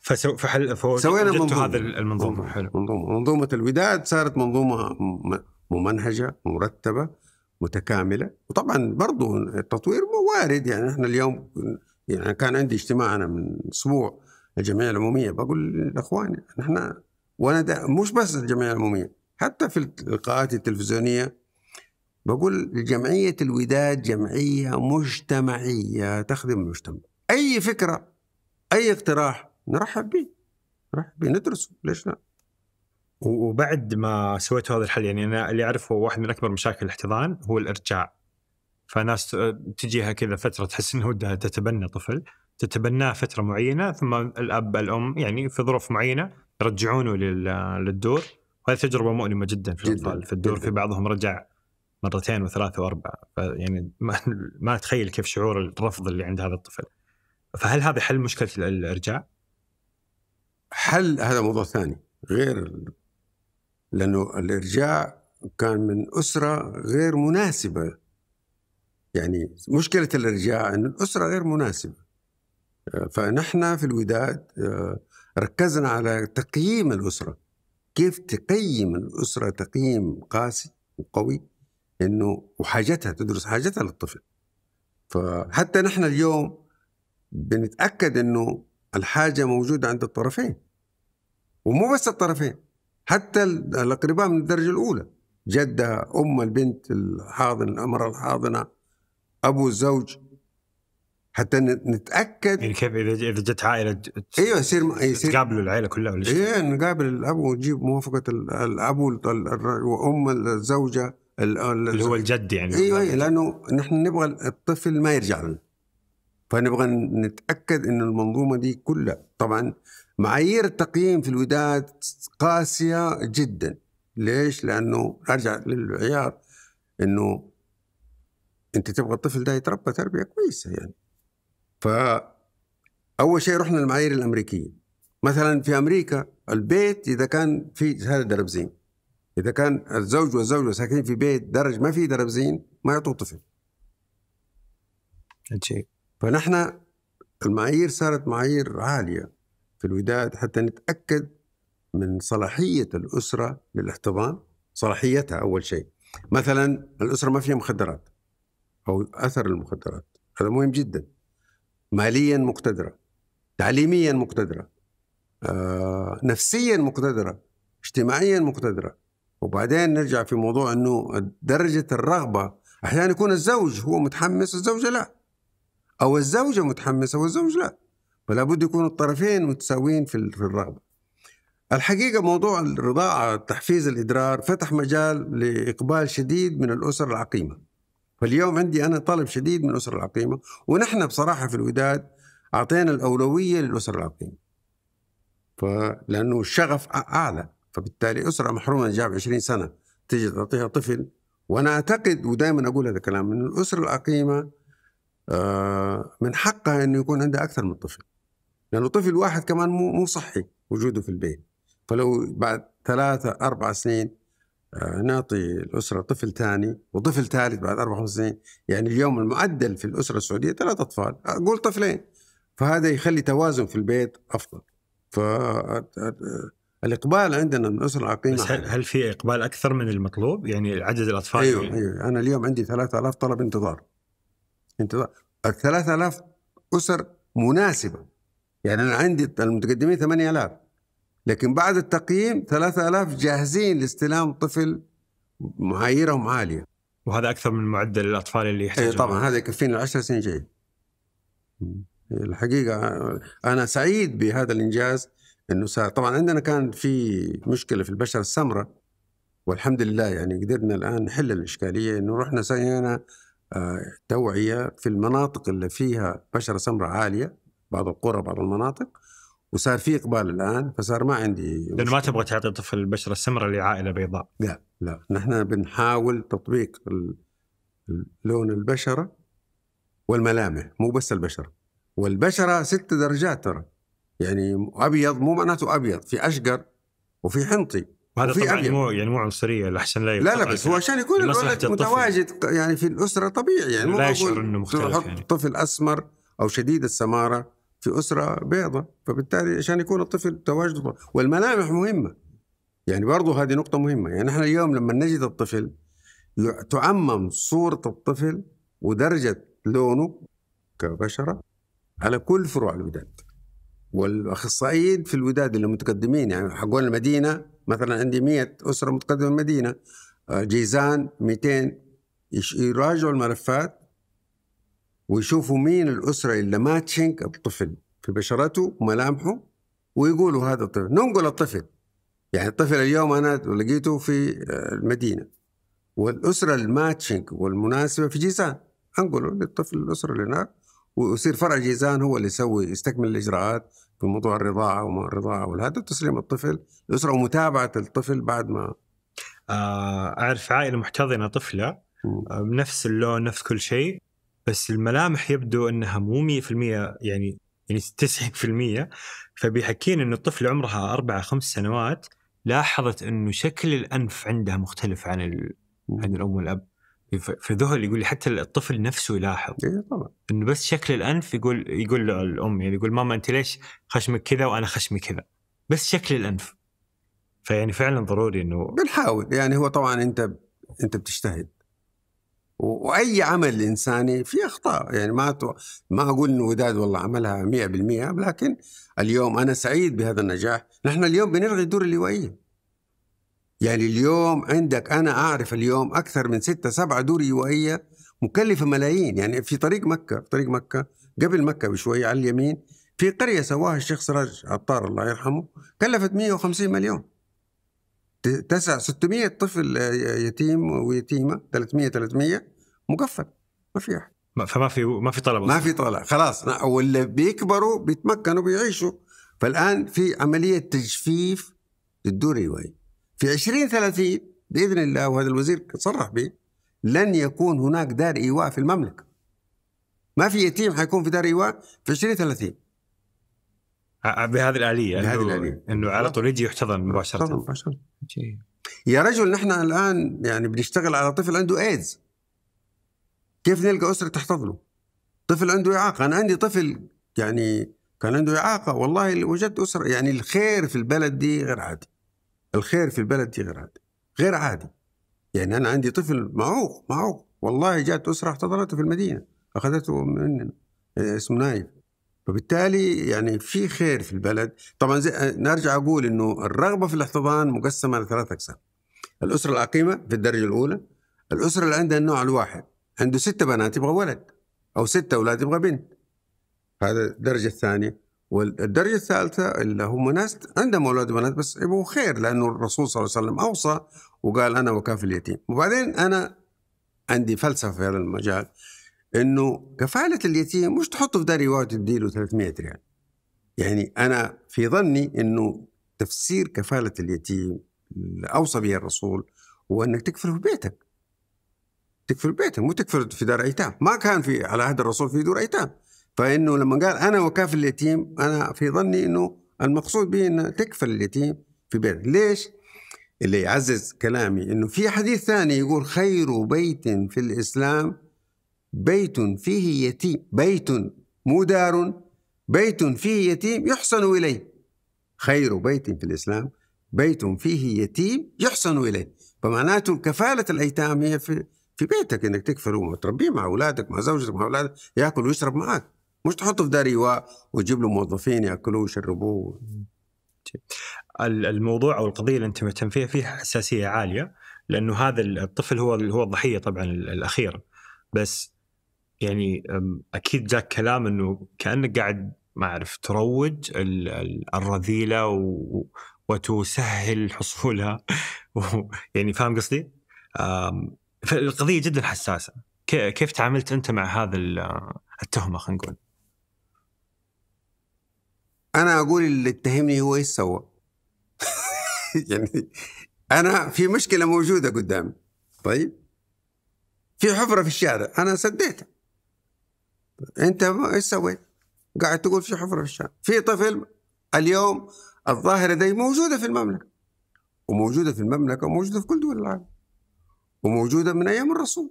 [SPEAKER 2] فسو فحل سوينا منظومة هذا المنظومة
[SPEAKER 1] حلو منظومة منظومة الوداد صارت منظومة ممنهجة مرتبة متكاملة وطبعا برضو التطوير موارد يعني احنا اليوم يعني كان عندي اجتماع انا من اسبوع الجمعية العمومية بقول للاخوان احنا وانا مش بس الجمعية العمومية حتى في اللقاءات التلفزيونية بقول جمعية الوداد جمعية مجتمعية تخدم المجتمع أي فكرة أي اقتراح نرحب به نرحب به ندرسه ليش لا
[SPEAKER 2] وبعد ما سويت هذا الحل يعني انا اللي اعرفه واحد من اكبر مشاكل الاحتضان هو الارجاع. فناس تجيها كذا فتره تحس انه ودها تتبنى طفل، تتبناه فتره معينه ثم الاب الام يعني في ظروف معينه يرجعونه للدور وهذه تجربه مؤلمه جدا في الاطفال في الدور في بعضهم رجع مرتين وثلاثة وأربعة يعني ما, ما أتخيل كيف شعور الرفض اللي عند هذا الطفل فهل
[SPEAKER 1] هذا حل مشكلة الإرجاع؟ حل هذا موضوع ثاني غير لأنه الإرجاع كان من أسرة غير مناسبة يعني مشكلة الإرجاع أن الأسرة غير مناسبة آه، فنحن في الوداد آه، ركزنا على تقييم الأسرة كيف تقيم الأسرة تقييم قاسي وقوي انه وحاجتها تدرس حاجتها للطفل فحتى نحن اليوم بنتاكد انه الحاجه موجوده عند الطرفين ومو بس الطرفين حتى الاقرباء من الدرجه الاولى جدها ام البنت الحاضنه المراه الحاضنه ابو الزوج حتى نتاكد يعني كيف اذا اذا جت عائله ايوه يصير يصير تقابلوا العائله كلها ولا ايوه نقابل الاب ونجيب موافقه الاب وام الزوجه اللي هو الجد يعني ايوه ايوه لانه نحن نبغى الطفل ما يرجع لنا فنبغى نتاكد انه المنظومه دي كلها طبعا معايير التقييم في الوداد قاسيه جدا ليش؟ لانه ارجع للعيار انه انت تبغى الطفل ده يتربى تربيه كويسه يعني ف اول شيء رحنا المعايير الامريكيه مثلا في امريكا البيت اذا كان في شهاده زين اذا كان الزوج والزوجه ساكنين في بيت درج ما فيه دربزين ما يعطوا طفل فنحن المعايير صارت معايير عاليه في الوداد حتى نتاكد من صلاحيه الاسره للاحتضان صلاحيتها اول شيء مثلا الاسره ما فيها مخدرات او اثر المخدرات هذا مهم جدا ماليا مقتدره تعليميا مقتدره آه، نفسيا مقتدره اجتماعيا مقتدره وبعدين نرجع في موضوع انه درجه الرغبه احيانا يكون الزوج هو متحمس الزوجه لا او الزوجه متحمسه والزوج لا فلا بد يكون الطرفين متساويين في الرغبه الحقيقه موضوع الرضاعه تحفيز الادرار فتح مجال لاقبال شديد من الاسر العقيمه فاليوم عندي انا طلب شديد من الاسر العقيمه ونحن بصراحه في الوداد اعطينا الاولويه للاسر العقيمه فلانه الشغف اعلى فبالتالي أسرة محرومة جاب 20 سنة تيجي تعطيها طفل وأنا أعتقد ودائما أقول هذا الكلام أن الأسرة العقيمة آه، من حقها أنه يكون عندها أكثر من طفل لأنه طفل واحد كمان مو مو صحي وجوده في البيت فلو بعد ثلاثة أربع سنين آه، نعطي الأسرة طفل ثاني وطفل ثالث بعد أربع خمس سنين يعني اليوم المعدل في الأسرة السعودية ثلاثة أطفال أقول طفلين فهذا يخلي توازن في البيت أفضل ف الاقبال عندنا من الاسر العقيمه بس هل, هل في اقبال اكثر من المطلوب؟ يعني عدد الاطفال ايوه يعني... ايوه انا اليوم عندي 3000 طلب انتظار انتظار ال 3000 اسر مناسبه يعني انا عندي المتقدمين 8000 لكن بعد التقييم 3000 جاهزين لاستلام طفل معاييرهم عاليه وهذا اكثر من معدل الاطفال اللي إيه، يحتاجون طبعا هذا يكفينا العشر سنين جاي الحقيقه انا سعيد بهذا الانجاز انه صار طبعا عندنا كان في مشكله في البشره السمراء والحمد لله يعني قدرنا الان نحل الاشكاليه انه رحنا سوينا آه، توعيه في المناطق اللي فيها بشره سمراء عاليه بعض القرى بعض المناطق وصار في اقبال الان فصار ما عندي لانه ما تبغى
[SPEAKER 2] تعطي طفل البشره السمراء لعائله بيضاء
[SPEAKER 1] لا لا نحن بنحاول تطبيق لون البشره والملامح مو بس البشره والبشره ست درجات ترى يعني ابيض مو معناته ابيض في اشقر وفي حنطي هذا طبعا أبيض. مو يعني مو عنصريه لاحسن لا لا لا بس هو عشان يكون الولد متواجد يعني في الاسره طبيعي يعني مو لا يشعر انه مختلف تحط يعني. طفل اسمر او شديد السماره في اسره بيضة فبالتالي عشان يكون الطفل تواجده والملامح مهمه يعني برضه هذه نقطه مهمه يعني احنا اليوم لما نجد الطفل تعمم صوره الطفل ودرجه لونه كبشره على كل فروع الوداد والاخصائيين في الوداد اللي متقدمين يعني حقون المدينه مثلا عندي 100 اسره متقدمه المدينه آه، جيزان 200 يراجعوا الملفات ويشوفوا مين الاسره اللي ما تشنك الطفل في بشرته وملامحه ويقولوا هذا الطفل ننقل الطفل يعني الطفل اليوم انا لقيته في آه، المدينه والاسره الماتشنج والمناسبه في جيزان انقله للطفل الاسره اللي هناك ويصير فرع جيزان هو اللي يسوي يستكمل الاجراءات في موضوع الرضاعه وما الرضاعه والهدف تسليم الطفل الاسره ومتابعه الطفل بعد ما
[SPEAKER 2] آه، اعرف عائله محتضنه طفله آه، بنفس اللون نفس كل شيء بس الملامح يبدو انها مو 100% يعني يعني 90% فبيحكين انه الطفل عمرها اربع خمس سنوات لاحظت انه شكل الانف عندها مختلف عن عن الام والاب فذهل يقول لي حتى الطفل نفسه يلاحظ اي طبعا انه بس شكل الانف يقول يقول الام يعني يقول ماما انت ليش خشمك كذا وانا خشمي كذا بس شكل الانف فيعني فعلا
[SPEAKER 1] ضروري انه بنحاول يعني هو طبعا انت انت بتجتهد واي عمل انساني في اخطاء يعني ما تو... ما اقول انه وداد والله عملها 100% لكن اليوم انا سعيد بهذا النجاح نحن اليوم بنلغي الدور اللوائيه يعني اليوم عندك أنا أعرف اليوم أكثر من ستة سبعة دور يوائية مكلفة ملايين يعني في طريق مكة في طريق مكة قبل مكة بشوي على اليمين في قرية سواها الشيخ سراج عطار الله يرحمه كلفت 150 مليون تسع 600 طفل آه، يتيم ويتيمة 300 300 مقفل ما في أحد فما في ما في طلب ما في طلب خلاص واللي بيكبروا بيتمكنوا بيعيشوا فالان في عمليه تجفيف للدور الروائيه في 2030 باذن الله وهذا الوزير صرح به لن يكون هناك دار ايواء في المملكه. ما في يتيم حيكون في دار ايواء في 2030 آه، آه، بهذه الاليه بهذه الاليه انه على طول يجي يحتضن مباشره مباشره يا رجل نحن الان يعني بنشتغل على طفل عنده ايدز كيف نلقى اسره تحتضنه؟ طفل عنده اعاقه، انا عندي طفل يعني كان عنده اعاقه والله وجدت اسره يعني الخير في البلد دي غير عادي. الخير في البلد دي غير عادي غير عادي يعني أنا عندي طفل معوق معوق والله جاءت أسرة احتضنته في المدينة أخذته مننا اسمه نايف فبالتالي يعني في خير في البلد طبعا زي نرجع أقول أنه الرغبة في الاحتضان مقسمة لثلاث أقسام الأسرة العقيمة في الدرجة الأولى الأسرة اللي عندها النوع الواحد عنده ستة بنات يبغى ولد أو ستة أولاد يبغى بنت هذا الدرجة الثانية والدرجة الثالثة اللي هم ناس عندهم أولاد وبنات بس يبغوا خير لأنه الرسول صلى الله عليه وسلم أوصى وقال أنا وكافي اليتيم وبعدين أنا عندي فلسفة في هذا المجال إنه كفالة اليتيم مش تحطه في داري واحد تديله 300 ريال يعني أنا في ظني إنه تفسير كفالة اليتيم اللي أوصى به الرسول هو إنك تكفله في بيتك تكفل بيتك مو تكفل في دار أيتام ما كان في على عهد الرسول في دور أيتام فانه لما قال انا وكافل اليتيم انا في ظني انه المقصود به انه تكفل اليتيم في بيت ليش؟ اللي يعزز كلامي انه في حديث ثاني يقول خير بيت في الاسلام بيت فيه يتيم بيت مو دار بيت فيه يتيم يحسن اليه خير بيت في الاسلام بيت فيه يتيم يحسن اليه فمعناته كفاله الايتام هي في في بيتك انك تكفله وتربيه مع اولادك مع زوجتك مع اولادك ياكل ويشرب معك مش تحطه في دار ايواء وتجيب له موظفين ياكلوه ويشربوه الموضوع او القضيه اللي انت مهتم
[SPEAKER 2] فيها فيها حساسيه عاليه لانه هذا الطفل هو هو الضحيه طبعا الاخيره بس يعني اكيد جاك كلام انه كانك قاعد ما اعرف تروج الرذيله وتسهل حصولها يعني فاهم قصدي؟ فالقضيه جدا حساسه كيف تعاملت انت مع هذا التهمه خلينا نقول؟
[SPEAKER 1] انا اقول اللي اتهمني هو ايش سوى يعني انا في مشكله موجوده قدامي طيب في حفره في الشارع انا سديتها انت ايش سويت؟ قاعد تقول في حفره في الشارع في طفل اليوم الظاهره دي موجوده في المملكه وموجوده في المملكه وموجوده في كل دول العالم وموجوده من ايام الرسول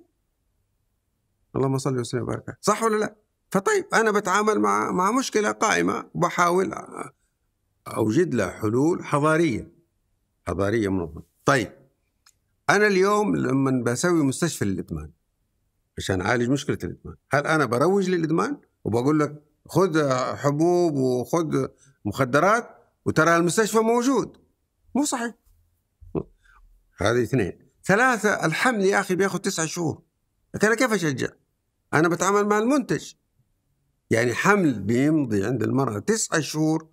[SPEAKER 1] اللهم صل وسلم وبارك صح ولا لا؟ فطيب انا بتعامل مع مع مشكله قائمه بحاول اوجد لها حلول حضاريه حضاريه منظمه طيب انا اليوم لما بسوي مستشفى للادمان عشان اعالج مشكله الادمان هل انا بروج للادمان وبقول لك خذ حبوب وخذ مخدرات وترى المستشفى موجود مو صحيح هذه اثنين ثلاثة الحمل يا أخي بياخذ تسعة شهور لكن أنا كيف أشجع أنا بتعامل مع المنتج يعني حمل بيمضي عند المرأة تسعة شهور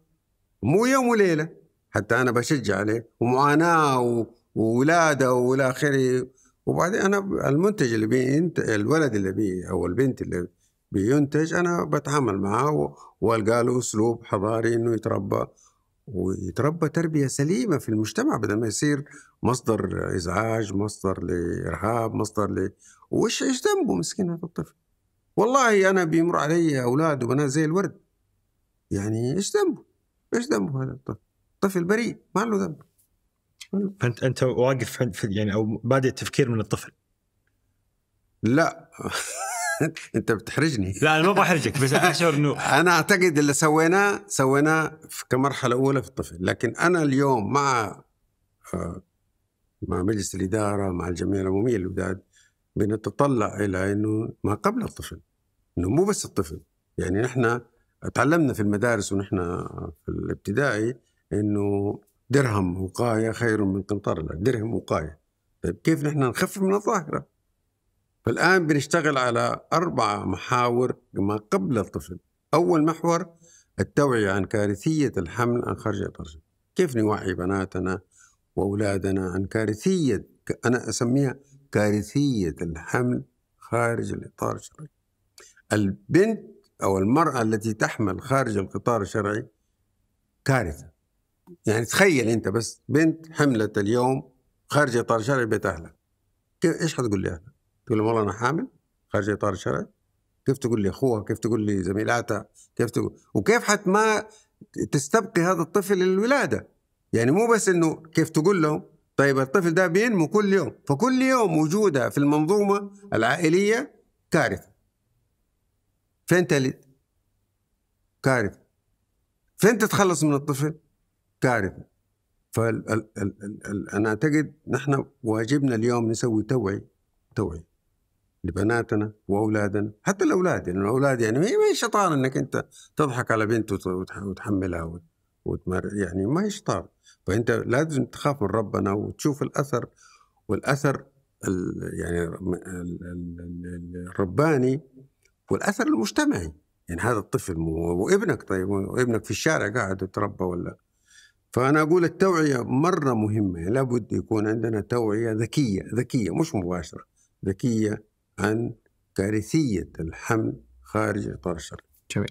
[SPEAKER 1] مو يوم وليلة حتى أنا بشجع عليه ومعاناة وولادة وإلى آخره وبعدين أنا المنتج اللي بينت الولد اللي بي أو البنت اللي بينتج أنا بتعامل معاه وألقى له أسلوب حضاري إنه يتربى ويتربى تربية سليمة في المجتمع بدل ما يصير مصدر إزعاج مصدر لإرهاب مصدر ل وش إيش ذنبه مسكين هذا الطفل والله أنا بيمر علي أولاد وبنات زي الورد يعني إيش ذنبه؟ إيش ذنبه هذا الطفل؟ طفل بريء ما له ذنب
[SPEAKER 2] فأنت أنت واقف يعني أو بادئ التفكير من الطفل
[SPEAKER 1] لا انت بتحرجني لا انا ما بحرجك بس اشعر انه انا اعتقد اللي سويناه سويناه كمرحله اولى في الطفل لكن انا اليوم مع آه، مع مجلس الاداره مع الجمعيه العموميه للوداد بنتطلع إلى أنه ما قبل الطفل أنه مو بس الطفل يعني نحن تعلمنا في المدارس ونحن في الابتدائي أنه درهم وقاية خير من قنطار درهم وقاية طيب كيف نحن نخفف من الظاهرة فالآن بنشتغل على أربع محاور ما قبل الطفل أول محور التوعية عن كارثية الحمل عن خارج الأرجل كيف نوعي بناتنا وأولادنا عن كارثية أنا أسميها كارثية الحمل خارج الإطار الشرعي البنت أو المرأة التي تحمل خارج القطار الشرعي كارثة يعني تخيل أنت بس بنت حملت اليوم خارج إطار الشرعي بيت أهلها إيش حتقول لأهلها؟ تقول لهم والله أنا حامل خارج إطار الشرعي كيف تقول لي أخوها كيف تقول لي زميلاتها كيف تقول وكيف حتما ما تستبقي هذا الطفل للولادة يعني مو بس أنه كيف تقول لهم طيب الطفل ده بينمو كل يوم فكل يوم وجوده في المنظومة العائلية كارثة فين تلد كارثة فين تتخلص من الطفل كارثة فأنا أعتقد نحن واجبنا اليوم نسوي توعي توعي لبناتنا واولادنا حتى الاولاد يعني الاولاد يعني ما هي شطاره انك انت تضحك على بنت وتحملها وتمر يعني ما هي شطاره فانت لازم تخاف من ربنا وتشوف الاثر والاثر يعني الرباني والاثر المجتمعي يعني هذا الطفل وابنك طيب وابنك في الشارع قاعد يتربى ولا فانا اقول التوعيه مره مهمه يعني لابد يكون عندنا توعيه ذكيه ذكيه مش مباشره ذكيه عن كارثيه الحمل خارج اطار الشرع.
[SPEAKER 2] جميل.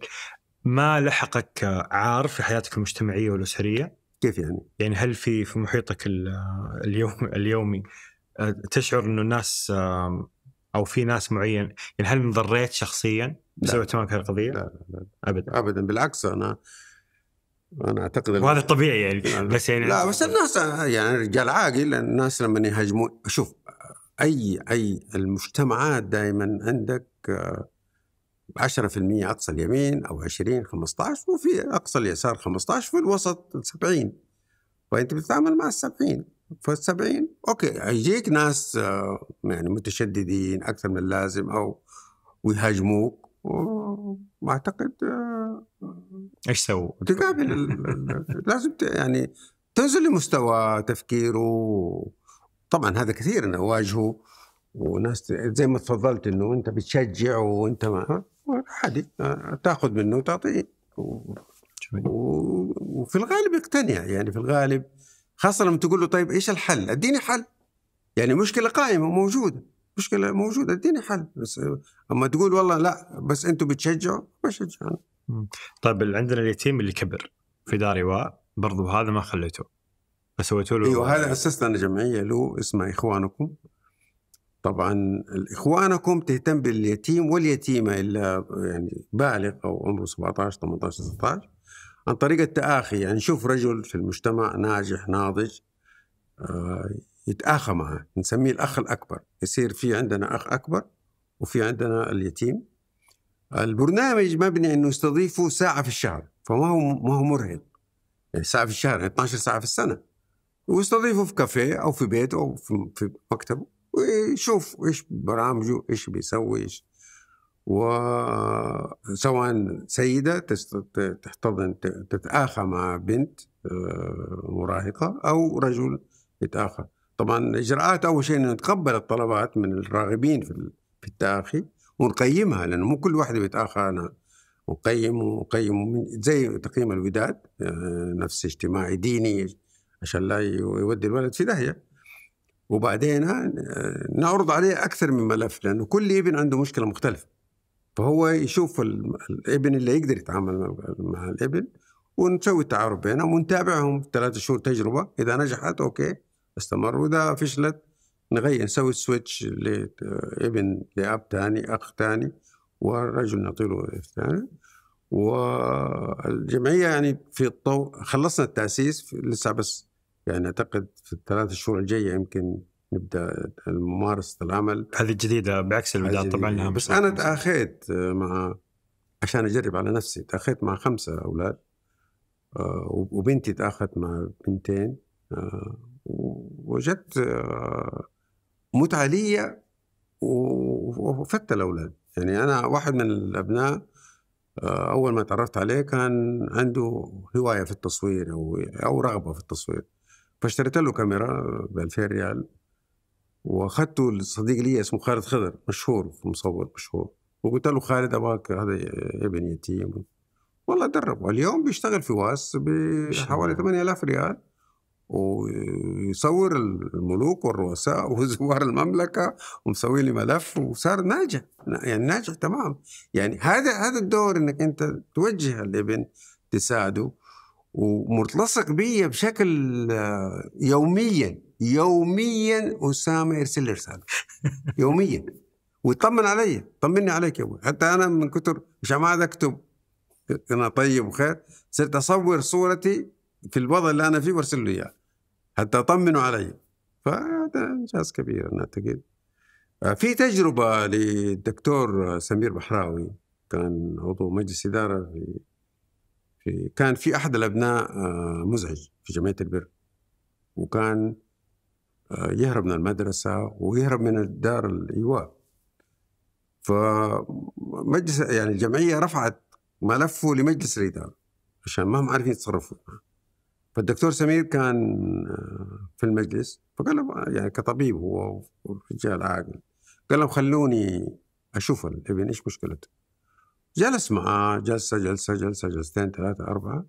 [SPEAKER 2] ما لحقك عار في حياتك المجتمعيه والاسريه؟ كيف يعني؟ يعني هل في في محيطك اليوم اليومي آه، تشعر انه الناس او في ناس معين يعني هل انضريت شخصيا بسبب اهتمامك القضيه؟ لا, لا, لا ابدا ابدا بالعكس انا
[SPEAKER 1] انا اعتقد وهذا
[SPEAKER 2] الطبيعي يعني بس يعني لا بس
[SPEAKER 1] الناس يعني رجال عاقل الناس لما يهاجمون شوف اي اي المجتمعات دائما عندك آه، 10% اقصى اليمين او 20 15 وفي اقصى اليسار 15 في الوسط 70 فانت بتتعامل مع ال 70 فال 70 اوكي يجيك ناس آه، يعني متشددين اكثر من اللازم او ويهاجموك اعتقد آه، ايش سووا؟ تقابل لازم يعني تنزل لمستوى تفكيره طبعا هذا كثير انا اواجهه وناس زي ما تفضلت انه انت بتشجع وانت ما عادي تاخذ منه وتعطيه و... وفي الغالب يقتنع يعني في الغالب خاصة لما تقول له طيب ايش الحل؟ اديني حل يعني مشكلة قائمة موجودة مشكلة موجودة اديني حل بس اما تقول والله لا بس انتم بتشجعوا ما شجعنا
[SPEAKER 2] طيب عندنا اليتيم اللي كبر في دار ايواء برضو هذا ما خليته فسويتوا له ايوه هذا اسسنا
[SPEAKER 1] انا جمعيه له اسمها اخوانكم طبعا اخوانكم تهتم باليتيم واليتيمه الا يعني بالغ او عمره 17 18 19 عن طريق التآخي يعني نشوف رجل في المجتمع ناجح ناضج آه، يتآخى معه نسميه الأخ الأكبر يصير في عندنا أخ أكبر وفي عندنا اليتيم البرنامج مبني أنه يستضيفه ساعة في الشهر فما هو ما هو مرهق يعني ساعة في الشهر يعني 12 ساعة في السنة ويستضيفه في كافيه أو في بيته أو في مكتبه ويشوف ايش برامجه ايش بيسوي ايش وسواء سيدة تحتضن تتآخى مع بنت آه، مراهقة أو رجل يتآخى طبعا الإجراءات أول شيء نتقبل الطلبات من الراغبين في التآخي ونقيمها لأنه مو كل واحد بيتآخى أنا نقيمه ونقيمه زي تقييم الوداد آه، نفس اجتماعي ديني عشان لا يودي الولد في داهية وبعدين نعرض عليه أكثر من ملف لأنه كل ابن عنده مشكلة مختلفة فهو يشوف الابن اللي يقدر يتعامل مع الابن ونسوي التعارف بينهم ونتابعهم ثلاثة شهور تجربة إذا نجحت أوكي استمر وإذا فشلت نغير نسوي سويتش لابن لأب ثاني أخ ثاني ورجل نعطيه ثاني والجمعية يعني في الطو خلصنا التأسيس لسه بس يعني اعتقد في الثلاث شهور الجايه يمكن نبدا ممارسه العمل هذه جديده بعكس البدايه طبعا بس انا تاخيت مع عشان اجرب على نفسي تاخيت مع خمسه اولاد آه، وبنتي تاخت مع بنتين آه، وجدت آه، متعه لي وفدت الاولاد يعني انا واحد من الابناء اول ما تعرفت عليه كان عنده هوايه في التصوير او او رغبه في التصوير فاشتريت له كاميرا ب 2000 ريال واخذته لصديق لي اسمه خالد خضر مشهور مصور مشهور وقلت له خالد اباك هذا ابن يتيم والله دربه اليوم بيشتغل في واس بحوالي 8000 ريال ويصور الملوك والرؤساء وزوار المملكه ومسوي لي ملف وصار ناجح يعني ناجح تمام يعني هذا هذا الدور انك انت توجه الابن تساعده ومتلصق بي بشكل يوميا يوميا اسامه يرسل لي رساله يوميا ويطمن علي طمني عليك يا ابوي حتى انا من كثر مش ما اكتب انا طيب وخير صرت اصور صورتي في الوضع اللي انا فيه وارسل له اياه حتى اطمنوا علي فهذا انجاز كبير انا اعتقد في تجربه للدكتور سمير بحراوي كان عضو مجلس اداره في في كان في احد الابناء آه، مزعج في جمعيه البر وكان آه، يهرب من المدرسه ويهرب من الدار الايواء فمجلس يعني الجمعيه رفعت ملفه لمجلس الاداره عشان ما هم عارفين يتصرفوا فالدكتور سمير كان آه، في المجلس فقال له يعني كطبيب هو ورجال عاقل قال لهم خلوني اشوف الابن ايش مشكلته جلس معاه جلسة جلسة جلسة جلستين ثلاثة أربعة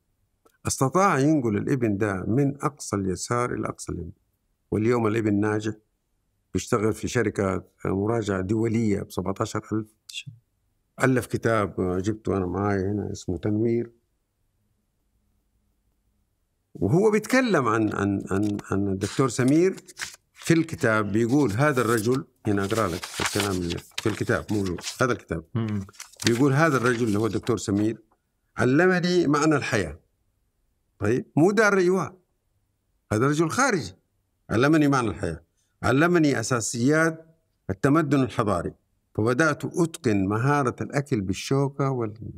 [SPEAKER 1] استطاع ينقل الابن ده من أقصى اليسار إلى أقصى اليمين واليوم الابن ناجح بيشتغل في شركة مراجعة دولية ب 17000 ألف كتاب جبته أنا معاي هنا اسمه تنوير وهو بيتكلم عن عن عن عن الدكتور سمير في الكتاب بيقول هذا الرجل هنا اقرا لك الكلام اللي في الكتاب موجود هذا الكتاب بيقول هذا الرجل اللي هو الدكتور سمير علمني معنى الحياه طيب مو دار ايواء هذا رجل خارجي علمني معنى الحياه علمني اساسيات التمدن الحضاري فبدات اتقن مهاره الاكل بالشوكه وال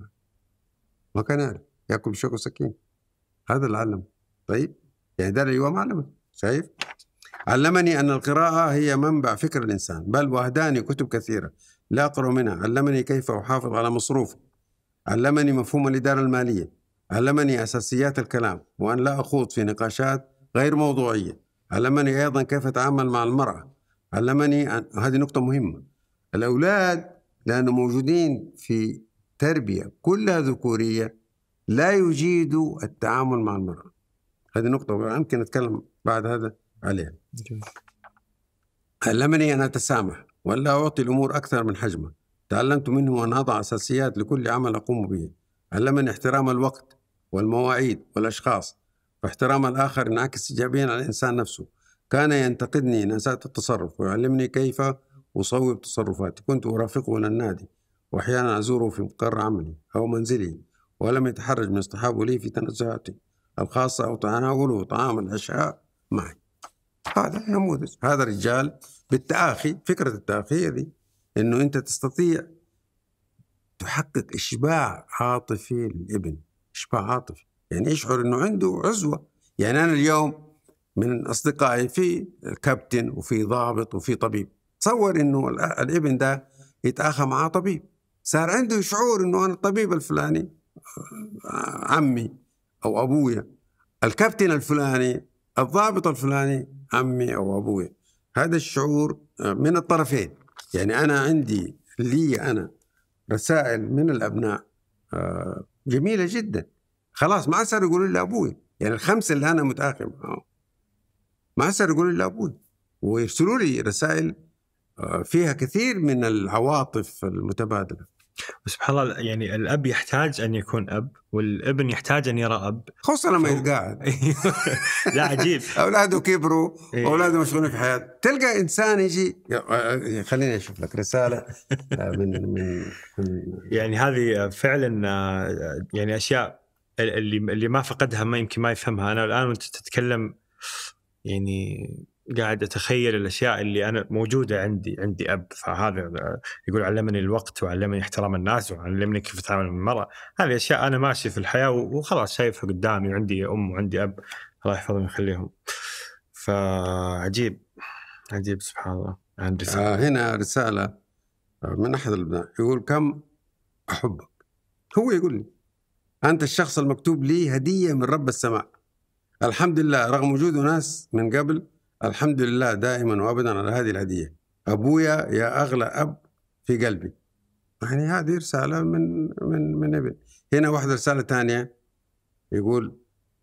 [SPEAKER 1] ما كان يعرف ياكل بشوكه وسكين هذا اللي علمه طيب يعني دار ايواء ما علمه شايف علمني أن القراءة هي منبع فكر الإنسان بل وهداني كتب كثيرة لا أقرأ منها علمني كيف أحافظ على مصروفي علمني مفهوم الإدارة المالية علمني أساسيات الكلام وأن لا أخوض في نقاشات غير موضوعية علمني أيضا كيف أتعامل مع المرأة علمني أن هذه نقطة مهمة الأولاد لأنه موجودين في تربية كلها ذكورية لا يجيدوا التعامل مع المرأة هذه نقطة يمكن نتكلم بعد هذا عليه علمني أن أتسامح ولا أعطي الأمور أكثر من حجمها تعلمت منه أن أضع أساسيات لكل عمل أقوم به علمني احترام الوقت والمواعيد والأشخاص واحترام الآخر ينعكس إيجابيا على الإنسان نفسه كان ينتقدني أن أسأت التصرف ويعلمني كيف أصوب تصرفاتي كنت أرافقه إلى النادي وأحيانا أزوره في مقر عملي أو منزلي ولم يتحرج من اصطحابه لي في تنزهاتي الخاصة أو تناوله طعام العشاء معي هذا نموذج هذا رجال بالتآخي فكرة التآخي هذه أنه أنت تستطيع تحقق إشباع عاطفي للابن إشباع عاطفي يعني يشعر أنه عنده عزوة يعني أنا اليوم من أصدقائي في كابتن وفي ضابط وفي طبيب تصور أنه الابن ده يتآخى مع طبيب صار عنده شعور أنه أنا الطبيب الفلاني آه، عمي أو أبويا الكابتن الفلاني الضابط الفلاني عمي أو أبوي هذا الشعور آه، من الطرفين يعني أنا عندي لي أنا رسائل من الأبناء آه، جميلة جدا خلاص ما صاروا يقولوا لي أبوي يعني الخمسة اللي أنا متآخر معاهم ما صاروا يقولوا لي أبوي ويرسلوا لي رسائل آه، فيها كثير من العواطف المتبادله
[SPEAKER 2] سبحان الله يعني الاب يحتاج ان يكون اب والابن يحتاج ان يرى
[SPEAKER 1] اب خصوصا لما ف... يتقاعد لا عجيب اولاده كبروا اولاده إيه. مشغولين في حياته تلقى انسان يجي آه، آه، خليني اشوف لك رساله آه، من من يعني هذه فعلا يعني اشياء اللي
[SPEAKER 2] اللي ما فقدها ما يمكن ما يفهمها انا الان وانت تتكلم يعني قاعد اتخيل الاشياء اللي انا موجوده عندي عندي اب فهذا يقول علمني الوقت وعلمني احترام الناس وعلمني كيف اتعامل مع المراه هذه اشياء انا ماشي في الحياه وخلاص شايفها قدامي وعندي ام وعندي اب الله يحفظهم ويخليهم فعجيب
[SPEAKER 1] عجيب سبحان الله عندي آه هنا رساله من احد الابناء يقول كم احبك هو يقول لي انت الشخص المكتوب لي هديه من رب السماء الحمد لله رغم وجود ناس من قبل الحمد لله دائما وابدا على هذه الهديه ابويا يا اغلى اب في قلبي يعني هذه رساله من من من ابن هنا واحده رساله ثانيه يقول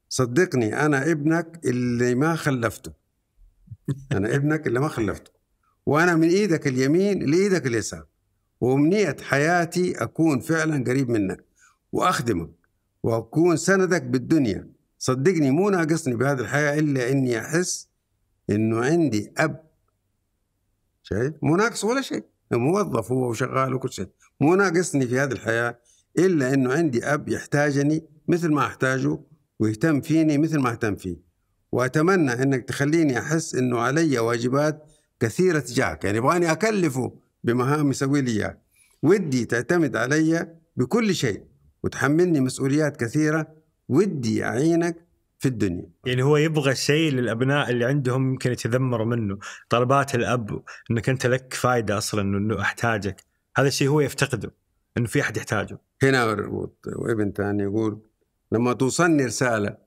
[SPEAKER 1] صدقني انا ابنك اللي ما خلفته انا ابنك اللي ما خلفته وانا من ايدك اليمين لايدك اليسار وامنيه حياتي اكون فعلا قريب منك واخدمك واكون سندك بالدنيا صدقني مو ناقصني بهذه الحياه الا اني احس انه عندي اب شايف مو ناقص ولا شيء موظف هو وشغال وكل شيء مو ناقصني في هذه الحياه الا انه عندي اب يحتاجني مثل ما احتاجه ويهتم فيني مثل ما اهتم فيه واتمنى انك تخليني احس انه علي واجبات كثيره تجاهك يعني يبغاني اكلفه بمهام يسوي لي اياها ودي تعتمد علي بكل شيء وتحملني مسؤوليات كثيره ودي اعينك في الدنيا يعني هو يبغى شيء للابناء اللي عندهم يمكن يتذمروا
[SPEAKER 2] منه طلبات الاب انك انت لك فائده اصلا انه احتاجك هذا الشيء هو يفتقده انه في احد يحتاجه
[SPEAKER 1] هنا وابن ثاني يقول لما توصلني رساله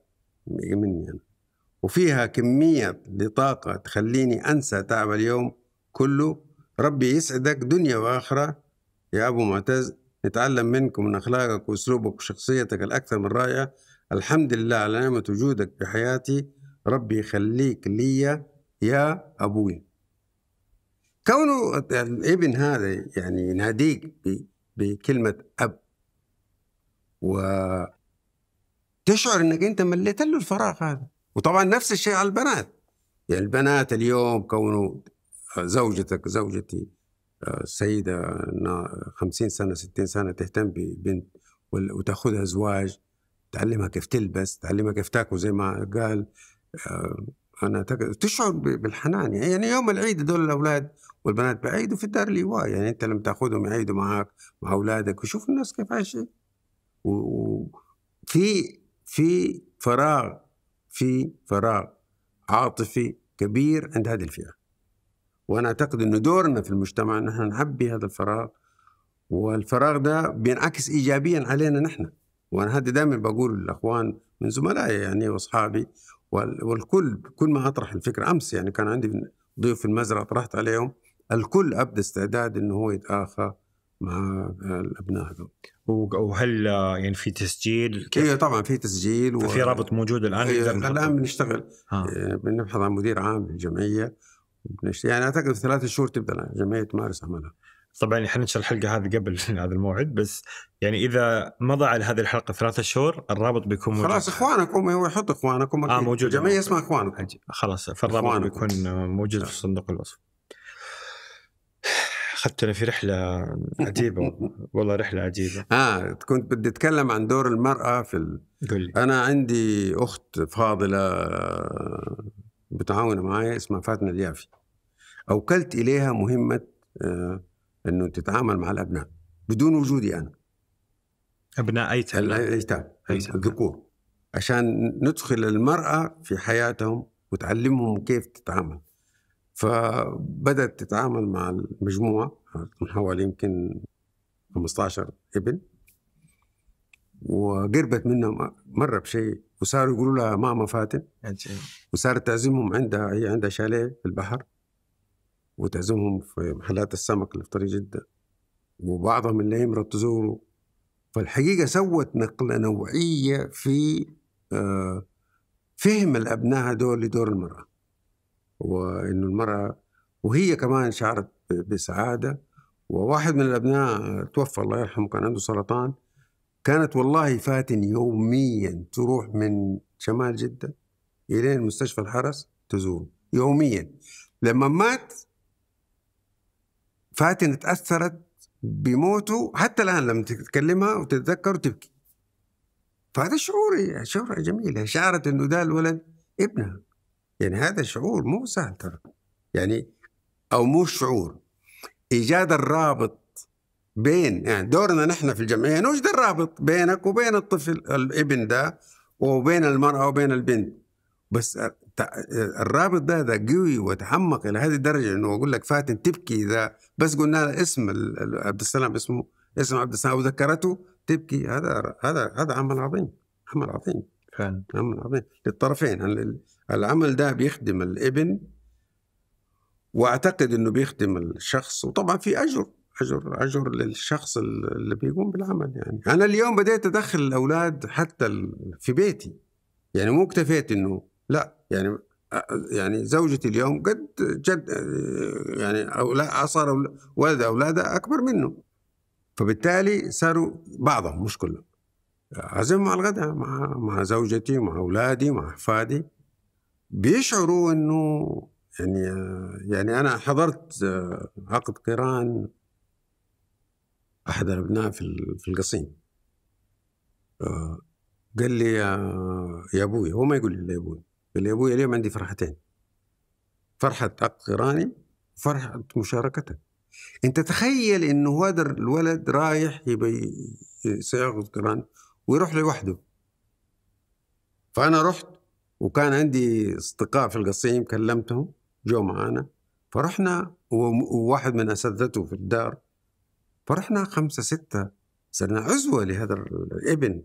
[SPEAKER 1] مني انا وفيها كميه لطاقه تخليني انسى تعب اليوم كله ربي يسعدك دنيا واخره يا ابو معتز نتعلم منكم من اخلاقك واسلوبك وشخصيتك الاكثر من رائعه الحمد لله على نعمة وجودك في حياتي ربي يخليك لي يا أبوي كونه الابن هذا يعني يناديك بكلمة أب و تشعر أنك أنت مليت له الفراغ هذا وطبعا نفس الشيء على البنات يعني البنات اليوم كونه زوجتك زوجتي آه، سيدة 50 سنة 60 سنة تهتم ببنت وتأخذها زواج تعلمها كيف تلبس تعلمها كيف تاكل زي ما قال آه، انا تشعر بالحنان يعني يوم العيد دول الاولاد والبنات بعيدوا في الدار الايواء يعني انت لما تاخذهم يعيدوا معك مع اولادك وشوف الناس كيف عايشين وفي في فراغ في فراغ عاطفي كبير عند هذه الفئه وانا اعتقد انه دورنا في المجتمع ان احنا نعبي هذا الفراغ والفراغ ده بينعكس ايجابيا علينا نحن وانا هذا دائما بقول للاخوان من زملائي يعني واصحابي والكل كل ما اطرح الفكره امس يعني كان عندي ضيوف في المزرعه طرحت عليهم الكل ابدى استعداد انه هو يتاخى مع الابناء هذول وهل يعني في تسجيل؟ كيف؟ ايوه طبعا في تسجيل و... في رابط موجود الان إيه الان بنشتغل آه. إيه بنبحث عن مدير عام للجمعيه يعني اعتقد في ثلاثة شهور تبدا الجمعيه تمارس عملها طبعا احنا الحلقه هذه
[SPEAKER 2] قبل هذا الموعد بس يعني اذا مضى على هذه الحلقه ثلاثة شهور الرابط بيكون موجود
[SPEAKER 1] خلاص اخوانكم هو يحط اخوانكم اه موجود جميع اسماء
[SPEAKER 2] اخوانكم خلاص فالرابط إخوانكم. بيكون
[SPEAKER 1] موجود في نعم. صندوق الوصف اخذتنا في رحله عجيبه والله رحله عجيبه اه كنت بدي اتكلم عن دور المراه في ال... قولي. انا عندي اخت فاضله بتعاون معي اسمها فاتنه اليافي اوكلت اليها مهمه آه انه تتعامل مع الابناء بدون وجودي انا ابناء ايتام الايتام نعم. الذكور عشان ندخل المراه في حياتهم وتعلمهم كيف تتعامل فبدات تتعامل مع المجموعه من حوالي يمكن 15 ابن وقربت منهم مره بشيء وصاروا يقولوا لها ماما فاتن وصارت تعزمهم عندها هي عندها شاليه في البحر وتعزمهم في محلات السمك اللي في طريق جدة وبعضهم اللي يمرة تزوره فالحقيقة سوت نقلة نوعية في آه، فهم الأبناء هذول لدور المرأة وإنه المرأة وهي كمان شعرت بسعادة وواحد من الأبناء توفى الله يرحمه كان عنده سرطان كانت والله فاتن يوميا تروح من شمال جدة إلى مستشفى الحرس تزوره يوميا لما مات فاتن تأثرت بموته حتى الآن لما تتكلمها وتتذكر وتبكي فهذا شعور شعور جميل شعرت أنه ده الولد ابنها يعني هذا شعور مو سهل ترى يعني أو مو شعور إيجاد الرابط بين يعني دورنا نحن في الجمعيه يعني نوجد الرابط بينك وبين الطفل الابن ده وبين المراه وبين البنت بس الرابط ده ده قوي وتعمق الى هذه الدرجه انه اقول لك فاتن تبكي اذا بس قلنا اسم عبد السلام اسمه اسم عبد السلام وذكرته تبكي هذا هذا هذا عمل عظيم عمل عظيم فعلا عمل عظيم للطرفين العمل ده بيخدم الابن واعتقد انه بيخدم الشخص وطبعا في اجر اجر اجر للشخص اللي بيقوم بالعمل يعني انا اليوم بديت ادخل الاولاد حتى في بيتي يعني مو اكتفيت انه لا يعني يعني زوجتي اليوم قد جد يعني صار ولد أولادها أكبر منه فبالتالي صاروا بعضهم مش كلهم عزم مع الغداء مع مع زوجتي مع أولادي مع أحفادي بيشعروا إنه يعني يعني أنا حضرت عقد قران أحد الأبناء في في القصيم قال لي يا أبوي هو ما يقول لي يا أبوي قال لي ابوي اليوم عندي فرحتين فرحه اقراني وفرحه مشاركتك انت تخيل انه هذا الولد رايح يبي سياخذ قران ويروح لوحده فانا رحت وكان عندي اصدقاء في القصيم كلمتهم جو معانا فرحنا وواحد من اساتذته في الدار فرحنا خمسه سته صرنا عزوه لهذا الابن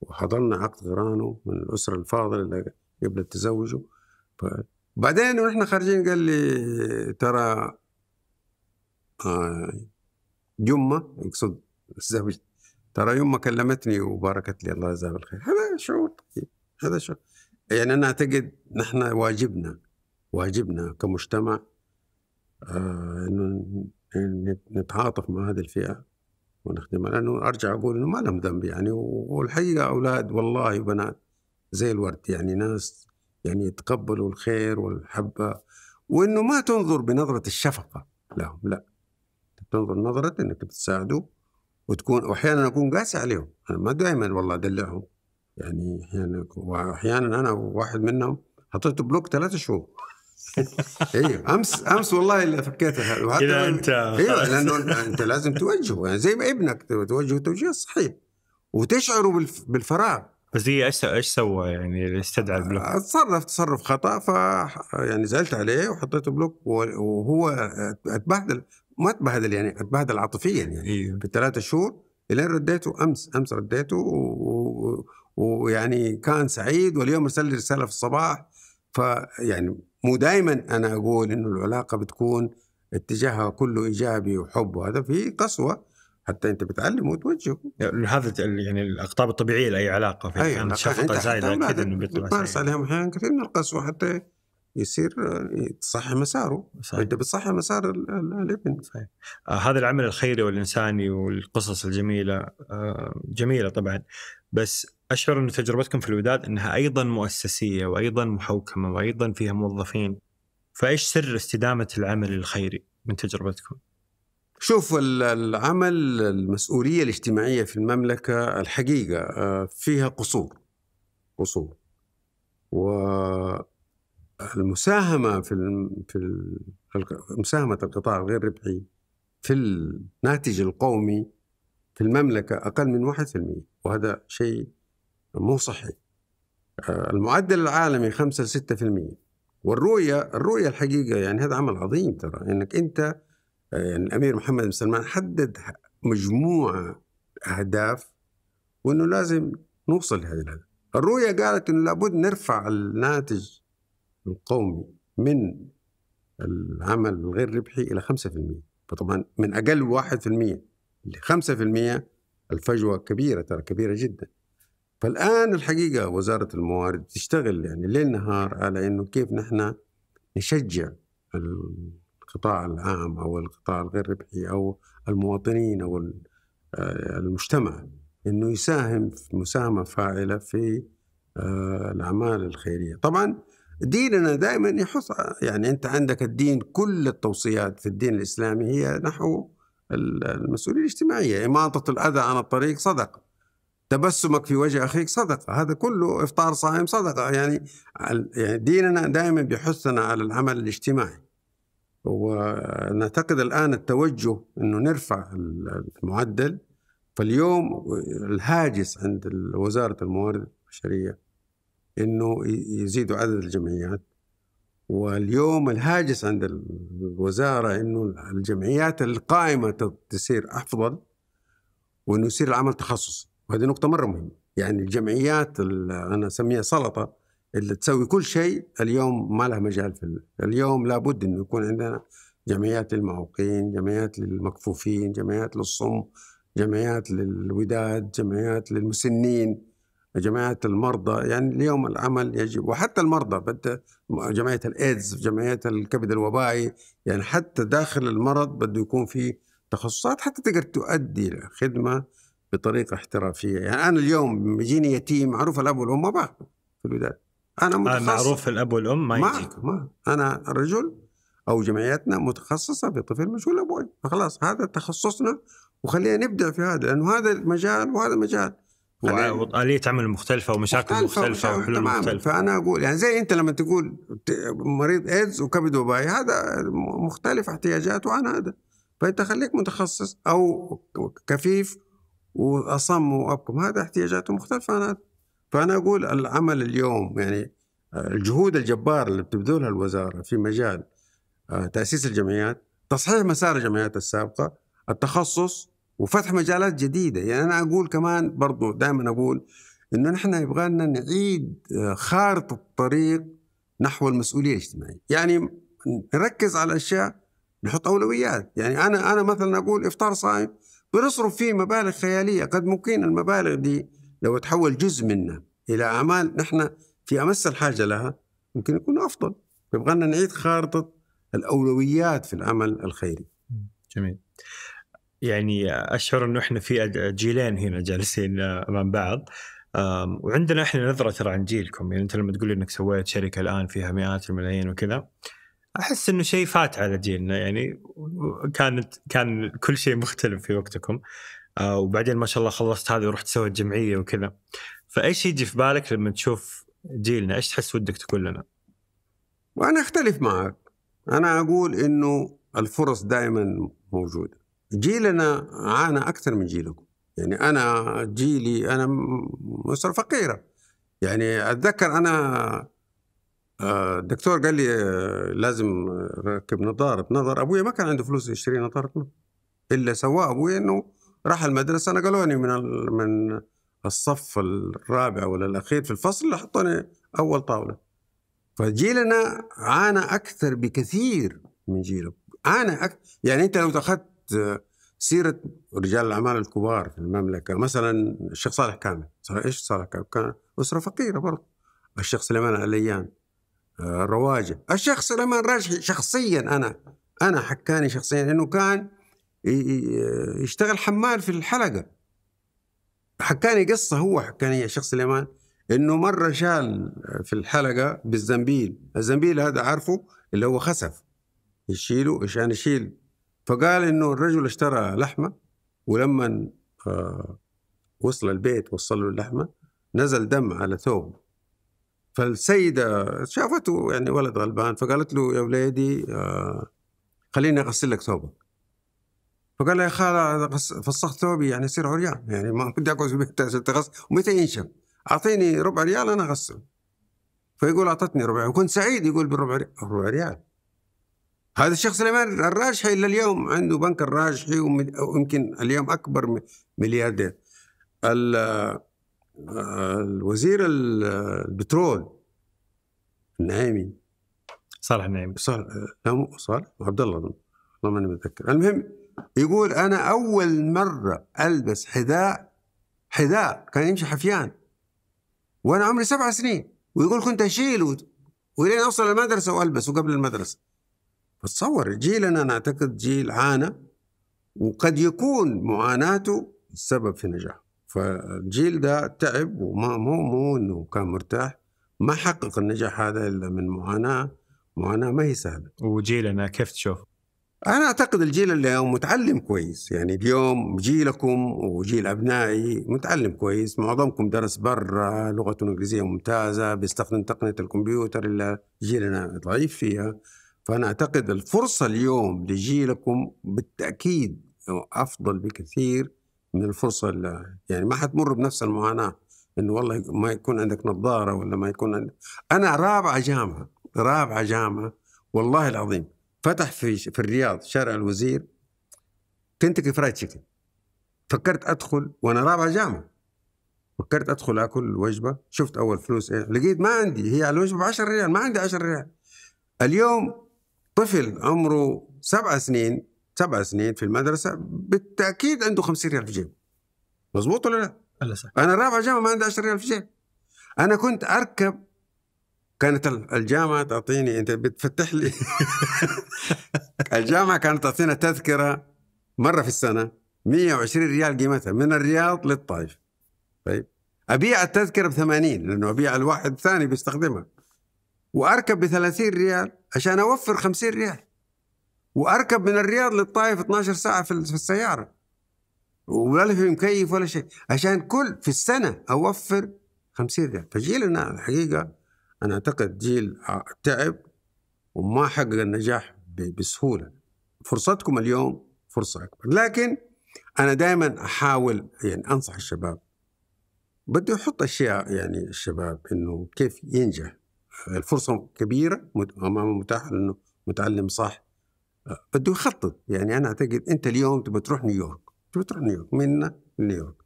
[SPEAKER 1] وحضرنا عقد غرانه من الاسره الفاضله اللي قبل تزوجه بعدين واحنا خارجين قال لي ترى آه، يمه يقصد زوجتي ترى يمه كلمتني وباركت لي الله يجزاها بالخير هذا شعور طيب هذا شعور يعني انا اعتقد نحن واجبنا واجبنا كمجتمع آه، انه نتعاطف مع هذه الفئه ونخدمها لانه ارجع اقول انه ما لهم ذنب يعني والحقيقه اولاد والله بنات زي الورد يعني ناس يعني يتقبلوا الخير والحبة وإنه ما تنظر بنظرة الشفقة لهم لا تنظر نظرة إنك بتساعده وتكون وأحيانا أكون قاسي عليهم أنا ما دائما والله أدلعهم يعني أحيانا وأحيانا أنا واحد منهم حطيته بلوك ثلاثة شهور ايوه امس امس والله اللي فكيت كذا انت ايوه لانه انت لازم توجهه يعني زي ما ابنك توجهه توجيه صحيح وتشعره بالفراغ بس دي ايش ايش سوى يعني استدعى البلوك؟ تصرف تصرف خطا ف يعني زعلت عليه وحطيته بلوك وهو اتبهدل ما اتبهدل يعني اتبهدل عاطفيا يعني إيه. في ثلاثة شهور الين رديته امس امس رديته ويعني كان سعيد واليوم ارسل لي رساله في الصباح فيعني مو دائما انا اقول انه العلاقه بتكون اتجاهها كله ايجابي وحب وهذا في قسوه حتى انت بتعلم وتوجهه
[SPEAKER 2] يعني هذا يعني الاقطاب الطبيعيه لاي علاقه في أي يعني شفقه زايده اكيد انه بيطلع تمارس
[SPEAKER 1] عليهم احيانا كثير من القسوه حتى يصير يعني تصحح مساره انت بتصحح مسار الابن صحيح.
[SPEAKER 2] آه هذا العمل الخيري والانساني والقصص الجميله آه جميله طبعا بس اشعر ان تجربتكم في الوداد انها ايضا مؤسسيه وايضا محوكمه وايضا فيها موظفين فايش سر استدامه العمل الخيري من تجربتكم؟
[SPEAKER 1] شوف العمل المسؤولية الاجتماعية في المملكة الحقيقة آه، فيها قصور قصور والمساهمة في في مساهمة القطاع الغير ربحي في الناتج القومي في المملكة أقل من 1% وهذا شيء مو صحي آه، المعدل العالمي 5 6% والرؤية الرؤية الحقيقة يعني هذا عمل عظيم ترى انك انت آه، الامير محمد بن سلمان حدد مجموعه اهداف وانه لازم نوصل لهذه الهدف الرؤيه قالت انه لابد نرفع الناتج القومي من العمل الغير ربحي الى 5% فطبعا من اقل 1% ل 5% الفجوه كبيره ترى كبيره جدا فالان الحقيقه وزاره الموارد تشتغل يعني ليل نهار على انه كيف نحن نشجع القطاع العام أو القطاع الغير ربحي أو المواطنين أو آه، المجتمع أنه يساهم مساهمة فاعلة في آه، الأعمال الخيرية طبعا ديننا دائما يحث يعني أنت عندك الدين كل التوصيات في الدين الإسلامي هي نحو المسؤولية الاجتماعية إماطة الأذى عن الطريق صدقة تبسمك في وجه اخيك صدقه هذا كله افطار صائم صدقه يعني يعني ديننا دائما بيحثنا على العمل الاجتماعي ونعتقد الآن التوجه أنه نرفع المعدل فاليوم الهاجس عند وزارة الموارد البشرية أنه يزيدوا عدد الجمعيات واليوم الهاجس عند الوزارة أنه الجمعيات القائمة تصير أفضل وأنه يصير العمل تخصصي وهذه نقطة مرة مهمة يعني الجمعيات أنا أسميها سلطة اللي تسوي كل شيء اليوم ما لها مجال في اليوم لابد انه يكون عندنا جمعيات للمعوقين جمعيات للمكفوفين جمعيات للصم جمعيات للوداد جمعيات للمسنين جمعيات المرضى يعني اليوم العمل يجب وحتى المرضى جمعية الإيدز جمعية الكبد الوبائي يعني حتى داخل المرض بده يكون في تخصصات حتى تقدر تؤدي خدمة بطريقة احترافية يعني أنا اليوم بيجيني يتيم معروف الأب والأم ما باخذه في الوداد انا آه، متخصص معروف الاب والام ما, ما, ما انا رجل او جمعيتنا متخصصه بطفل مشغول ابوي فخلاص هذا تخصصنا وخلينا نبدع في هذا لانه هذا مجال وهذا مجال
[SPEAKER 2] واليه عمل مختلفه ومشاكل مختلفه, مختلفة وحلول مختلفه فانا
[SPEAKER 1] اقول يعني زي انت لما تقول مريض ايدز وكبد وباي هذا مختلف احتياجاته عن هذا فانت خليك متخصص او كفيف واصم وابكم هذا احتياجاته مختلفه عن هذا فأنا أقول العمل اليوم يعني آه، الجهود الجبارة اللي بتبذلها الوزارة في مجال آه، تأسيس الجمعيات تصحيح مسار الجمعيات السابقة التخصص وفتح مجالات جديدة يعني أنا أقول كمان برضو دائما أقول إنه نحن يبغى لنا نعيد آه، خارطة الطريق نحو المسؤولية الاجتماعية يعني نركز على الأشياء نحط أولويات يعني أنا أنا مثلا أقول إفطار صائم بنصرف فيه مبالغ خيالية قد ممكن المبالغ دي لو تحول جزء منه إلى أعمال نحن في أمس الحاجة لها ممكن يكون أفضل يبغى نعيد خارطة الأولويات في العمل الخيري جميل يعني أشعر أنه
[SPEAKER 2] إحنا في جيلين هنا جالسين أمام بعض وعندنا احنا نظره ترى عن جيلكم يعني انت لما تقول انك سويت شركه الان فيها مئات الملايين وكذا احس انه شيء فات على جيلنا يعني كانت كان كل شيء مختلف في وقتكم آه، وبعدين ما شاء الله خلصت هذه ورحت سويت جمعيه وكذا فايش يجي في بالك لما تشوف
[SPEAKER 1] جيلنا ايش تحس ودك تقول لنا؟ وانا اختلف معك انا اقول انه الفرص دائما موجوده جيلنا عانى اكثر من جيلكم يعني انا جيلي انا اسره فقيره يعني اتذكر انا الدكتور آه، قال لي آه، لازم ركب نظاره نظر ابويا ما كان عنده فلوس يشتري نظاره نظر الا سواه ابويا انه راح المدرسه نقلوني من من الصف الرابع ولا الاخير في الفصل اللي حطوني اول طاوله فجيلنا عانى اكثر بكثير من جيله عانى أكثر يعني انت لو اخذت سيره رجال الاعمال الكبار في المملكه مثلا الشيخ صالح كامل ايش صالح كامل كان اسره فقيره برضه الشيخ سليمان عليان الرواجه آه، الشيخ سليمان راجحي شخصيا انا انا حكاني شخصيا انه كان يشتغل حمال في الحلقه حكاني قصه هو حكاني شخص سليمان انه مره شال في الحلقه بالزنبيل الزنبيل هذا عارفه اللي هو خسف يشيله عشان يشيل فقال انه الرجل اشترى لحمه ولما آه، وصل البيت وصل له اللحمه نزل دم على ثوبه فالسيده شافته يعني ولد غلبان فقالت له يا ولادي آه، خليني اغسل لك ثوبك فقال يا خاله فسخت ثوبي يعني يصير عريان يعني ما بدي اقعد في البيت عشان تغسل ومتى ينشف؟ اعطيني ربع ريال انا اغسله فيقول اعطتني ربع ريال وكنت سعيد يقول بالربع ريال ربع ريال هذا الشيخ سليمان الراجحي الى اليوم عنده بنك الراجحي ويمكن اليوم اكبر ملياردير آه، الوزير البترول النعيمي صالح النعيمي صالح آه، صالح عبد الله الله ماني متذكر المهم يقول أنا أول مرة ألبس حذاء حذاء كان يمشي حفيان وأنا عمري سبع سنين ويقول كنت أشيل و... أوصل المدرسة وألبسه قبل المدرسة فتصور جيلنا أنا أعتقد جيل عانى وقد يكون معاناته السبب في نجاحه فالجيل ده تعب وما مو مو انه كان مرتاح ما حقق النجاح هذا الا من معاناه معاناه ما هي سهله وجيلنا كيف تشوف؟ انا اعتقد الجيل اليوم متعلم كويس يعني اليوم جيلكم وجيل ابنائي متعلم كويس معظمكم درس برا لغته الانجليزيه ممتازه بيستخدم تقنيه الكمبيوتر اللي جيلنا ضعيف فيها فانا اعتقد الفرصه اليوم لجيلكم بالتاكيد افضل بكثير من الفرصه اللي يعني ما حتمر بنفس المعاناه انه والله ما يكون عندك نظاره ولا ما يكون عندك انا رابعه جامعه رابعه جامعه والله العظيم فتح في في الرياض شارع الوزير كنتكي فرايد تشيكن فكرت ادخل وانا رابع جامعه فكرت ادخل اكل وجبه شفت اول فلوس إيه. لقيت ما عندي هي على الوجبه ب 10 ريال ما عندي 10 ريال اليوم طفل عمره سبع سنين سبع سنين في المدرسه بالتاكيد عنده 50 ريال في جيبه مضبوط ولا لا؟ انا رابع جامعه ما عندي 10 ريال في جيبي انا كنت اركب كانت الجامعة تعطيني أنت بتفتح لي الجامعة كانت تعطينا تذكرة مرة في السنة 120 ريال قيمتها من الرياض للطائف طيب أبيع التذكرة ب 80 لأنه أبيع الواحد الثاني بيستخدمها وأركب ب 30 ريال عشان أوفر 50 ريال وأركب من الرياض للطائف 12 ساعة في السيارة ولا في مكيف ولا شيء عشان كل في السنة أوفر 50 ريال فجيلنا الحقيقة انا اعتقد جيل تعب وما حقق النجاح بسهوله فرصتكم اليوم فرصه اكبر لكن انا دائما احاول يعني انصح الشباب بده يحط اشياء يعني الشباب انه كيف ينجح الفرصه كبيره امامه متاحه لانه متعلم صح بده يخطط يعني انا اعتقد انت اليوم تبى تروح نيويورك تبى تروح نيويورك من نيويورك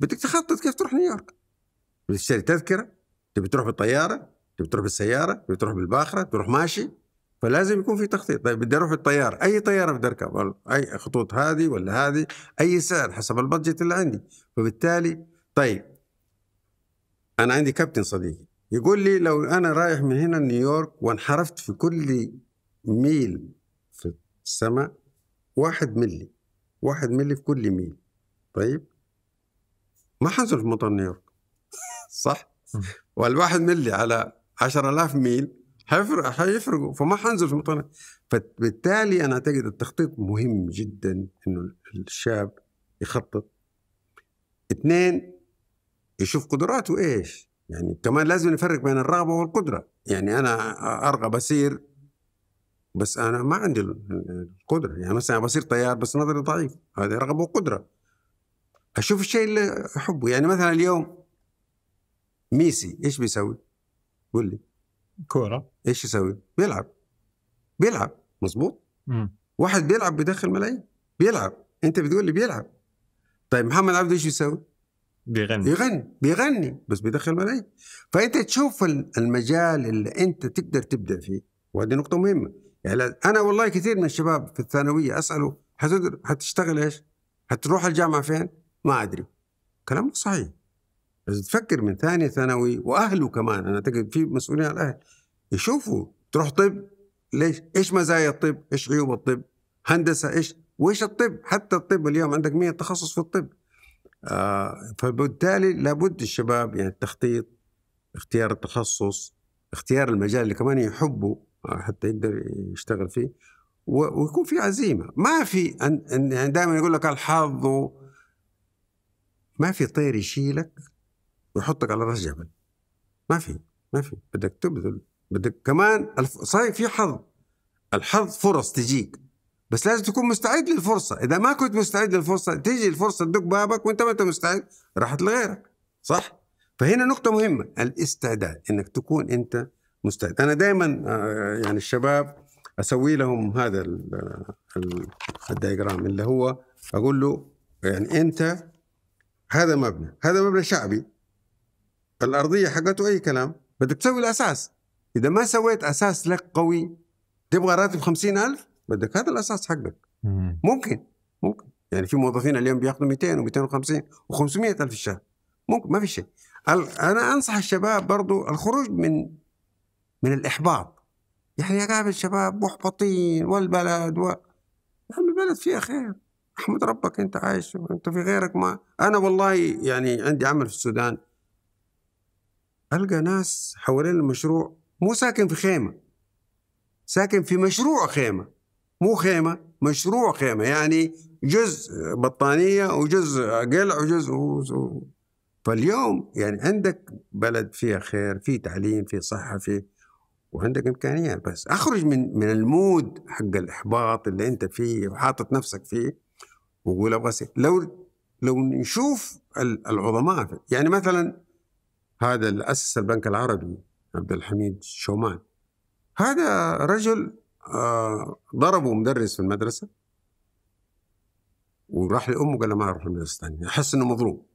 [SPEAKER 1] بدك تخطط كيف تروح نيويورك بتشتري تذكره تبي تروح بالطياره بتروح بالسياره بتروح بالباخره بتروح ماشي فلازم يكون في تخطيط طيب بدي اروح بالطياره اي طياره بدي اركب اي خطوط هذه ولا هذه اي سعر حسب البادجت اللي عندي فبالتالي طيب انا عندي كابتن صديقي يقول لي لو انا رايح من هنا نيويورك وانحرفت في كل ميل في السماء واحد ملي واحد ملي في كل ميل طيب ما حنزل في مطار نيويورك صح والواحد ملي على 10000 ميل حيفرق حيفرقوا فما حنزل في المطار فبالتالي انا اعتقد التخطيط مهم جدا انه الشاب يخطط اثنين يشوف قدراته ايش يعني كمان لازم نفرق بين الرغبه والقدره يعني انا ارغب اسير بس انا ما عندي القدره يعني مثلا بصير طيار بس نظري ضعيف هذه رغبه وقدره اشوف الشيء اللي احبه يعني مثلا اليوم ميسي ايش بيسوي؟ قول لي كوره ايش يسوي؟ بيلعب بيلعب مظبوط؟ واحد بيلعب بيدخل ملايين بيلعب انت بتقول لي بيلعب طيب محمد عبده ايش يسوي؟ بيغني بيغني بيغني بس بيدخل ملايين فانت تشوف المجال اللي انت تقدر تبدا فيه وهذه نقطه مهمه يعني انا والله كثير من الشباب في الثانويه اساله حتشتغل ايش؟ حتروح الجامعه فين؟ ما ادري كلام صحيح لازم تفكر من ثاني ثانوي واهله كمان انا اعتقد في مسؤولين على الاهل يشوفوا تروح طب ليش؟ ايش مزايا الطب؟ ايش عيوب الطب؟ هندسه ايش؟ وايش الطب؟ حتى الطب اليوم عندك 100 تخصص في الطب. آه فبالتالي لابد الشباب يعني التخطيط اختيار التخصص اختيار المجال اللي كمان يحبه آه، حتى يقدر يشتغل فيه ويكون في عزيمه ما في أن يعني دائما يقول لك الحظ ما في طير يشيلك ويحطك على راس جبل ما في ما في بدك تبذل بدك كمان صحيح في حظ الحظ فرص تجيك بس لازم تكون مستعد للفرصة إذا ما كنت مستعد للفرصة تيجي الفرصة تدق بابك وأنت ما أنت مستعد راحت لغيرك صح فهنا نقطة مهمة الاستعداد إنك تكون أنت مستعد أنا دائما آه، يعني الشباب أسوي لهم هذا الدايجرام اللي هو أقول له يعني أنت هذا مبنى هذا مبنى شعبي الارضيه حقته اي كلام بدك تسوي الاساس اذا ما سويت اساس لك قوي تبغى راتب خمسين ألف بدك هذا الاساس حقك ممكن ممكن يعني في موظفين اليوم بياخذوا 200 و250 و500 الف الشهر ممكن ما في شيء انا انصح الشباب برضو الخروج من من الاحباط يعني اقابل شباب محبطين والبلد و يا عمي البلد فيها خير احمد ربك انت عايش وانت في غيرك ما انا والله يعني عندي عمل في السودان ألقى ناس حوالين المشروع مو ساكن في خيمة ساكن في مشروع خيمة مو خيمة مشروع خيمة يعني جزء بطانية وجزء قلع وجزء و... فاليوم يعني عندك بلد فيها خير في تعليم في صحة في وعندك إمكانيات بس أخرج من من المود حق الإحباط اللي أنت فيه وحاطط نفسك فيه وقول أبغى لو لو نشوف العظماء يعني مثلا هذا اللي أسس البنك العربي عبد الحميد شومان هذا رجل آه، ضربه مدرس في المدرسة وراح لأمه قال له ما أروح المدرسة الثانية أحس إنه مظلوم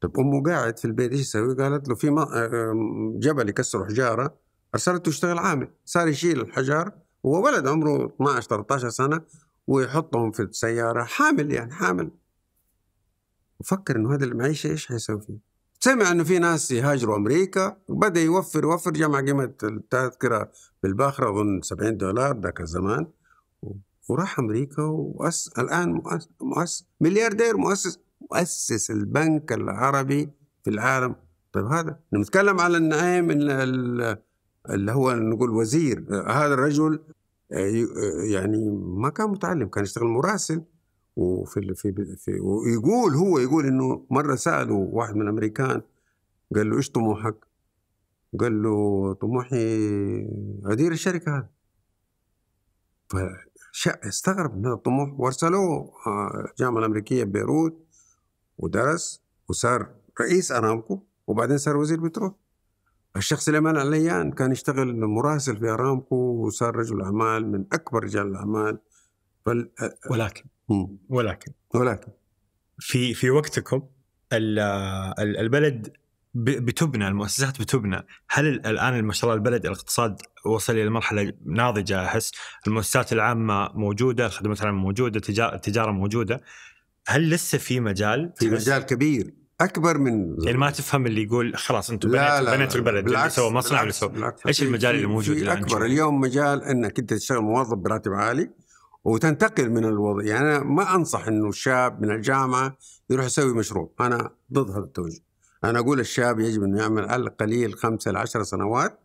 [SPEAKER 1] طب أمه قاعد في البيت إيش يسوي؟ قالت له في آه، جبل يكسروا حجارة أرسلته يشتغل عامل صار يشيل الحجار هو ولد عمره 12 13 سنة ويحطهم في السيارة حامل يعني حامل فكر إنه هذا المعيشة إيش حيسوي فيه؟ سمع انه في ناس يهاجروا امريكا وبدا يوفر يوفر جمع قيمه التذكره بالباخره اظن 70 دولار ذاك الزمان وراح امريكا وأس الان مؤسس, مؤسس ملياردير مؤسس مؤسس البنك العربي في العالم طيب هذا نتكلم على النعيم اللي هو نقول وزير هذا الرجل آه، آه، يعني ما كان متعلم كان يشتغل مراسل وفي في في ويقول هو يقول انه مره ساله واحد من الامريكان قال له ايش طموحك؟ قال له طموحي ادير الشركه هذه فاستغرب من الطموح وارسلوه الجامعه آه، الامريكيه ببيروت ودرس وصار رئيس ارامكو وبعدين صار وزير بترول الشخص اليمان عليان كان يشتغل مراسل في ارامكو وصار رجل اعمال من اكبر رجال الاعمال وال...
[SPEAKER 2] ولكن مم.
[SPEAKER 1] ولكن ولكن في
[SPEAKER 2] في وقتكم البلد بتبنى المؤسسات بتبنى هل الان ما شاء الله البلد الاقتصاد وصل الى مرحله ناضجه احس المؤسسات العامه موجوده الخدمات العامه موجوده التجاره موجوده هل لسه في مجال في مجال كبير اكبر من يعني ما تفهم اللي يقول خلاص انتم بنيتوا بنيت البلد بالعكس سوى مصنع
[SPEAKER 1] بالعكس, بالعكس ايش المجال اللي موجود الان اكبر اليوم مجال انك انت تشتغل موظف براتب عالي وتنتقل من الوضع يعني أنا ما أنصح أنه الشاب من الجامعة يروح يسوي مشروع أنا ضد هذا التوجه أنا أقول الشاب يجب أنه يعمل على القليل خمسة عشر سنوات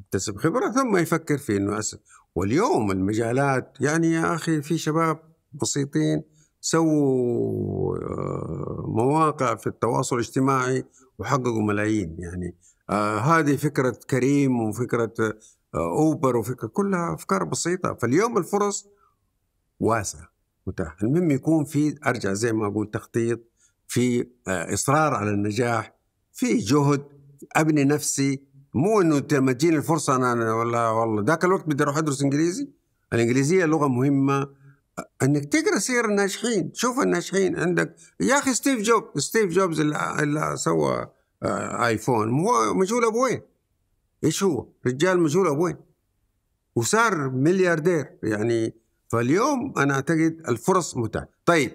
[SPEAKER 1] يكتسب خبرة ثم يفكر في أنه أسف واليوم المجالات يعني يا أخي في شباب بسيطين سووا آه، مواقع في التواصل الاجتماعي وحققوا ملايين يعني آه هذه فكرة كريم وفكرة آه أوبر وفكرة كلها أفكار بسيطة فاليوم الفرص واسع متاح المهم يكون في ارجع زي ما اقول تخطيط في آه، اصرار على النجاح في جهد ابني نفسي مو انه لما تجيني الفرصه انا والله والله ذاك الوقت بدي اروح ادرس انجليزي الانجليزيه لغه مهمه انك تقرا سير الناجحين شوف الناجحين عندك يا اخي ستيف جوب ستيف جوبز اللي, اللي سوى آه، ايفون هو مجهول ابويه ايش هو رجال مجهول ابويه وصار ملياردير يعني فاليوم انا اعتقد الفرص متاحه طيب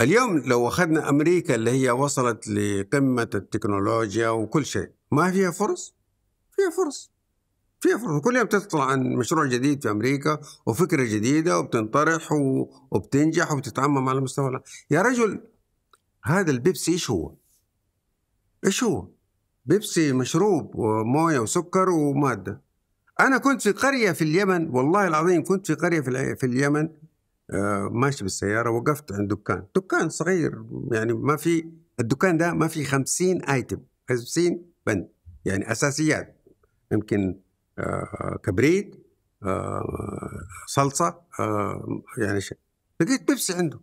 [SPEAKER 1] اليوم لو اخذنا امريكا اللي هي وصلت لقمه التكنولوجيا وكل شيء ما فيها فرص فيها فرص فيها فرص كل يوم تطلع عن مشروع جديد في امريكا وفكره جديده وبتنطرح وبتنجح وبتتعمم على مستوى يا رجل هذا البيبسي ايش هو؟ ايش هو؟ بيبسي مشروب ومويه وسكر وماده انا كنت في قريه في اليمن والله العظيم كنت في قريه في, في اليمن آه، ماشي بالسياره وقفت عند دكان دكان صغير يعني ما في الدكان ده ما في 50 ايتم 50 بند يعني اساسيات يمكن آه، كبريت آه، صلصه يعني شيء لقيت بيبسي عنده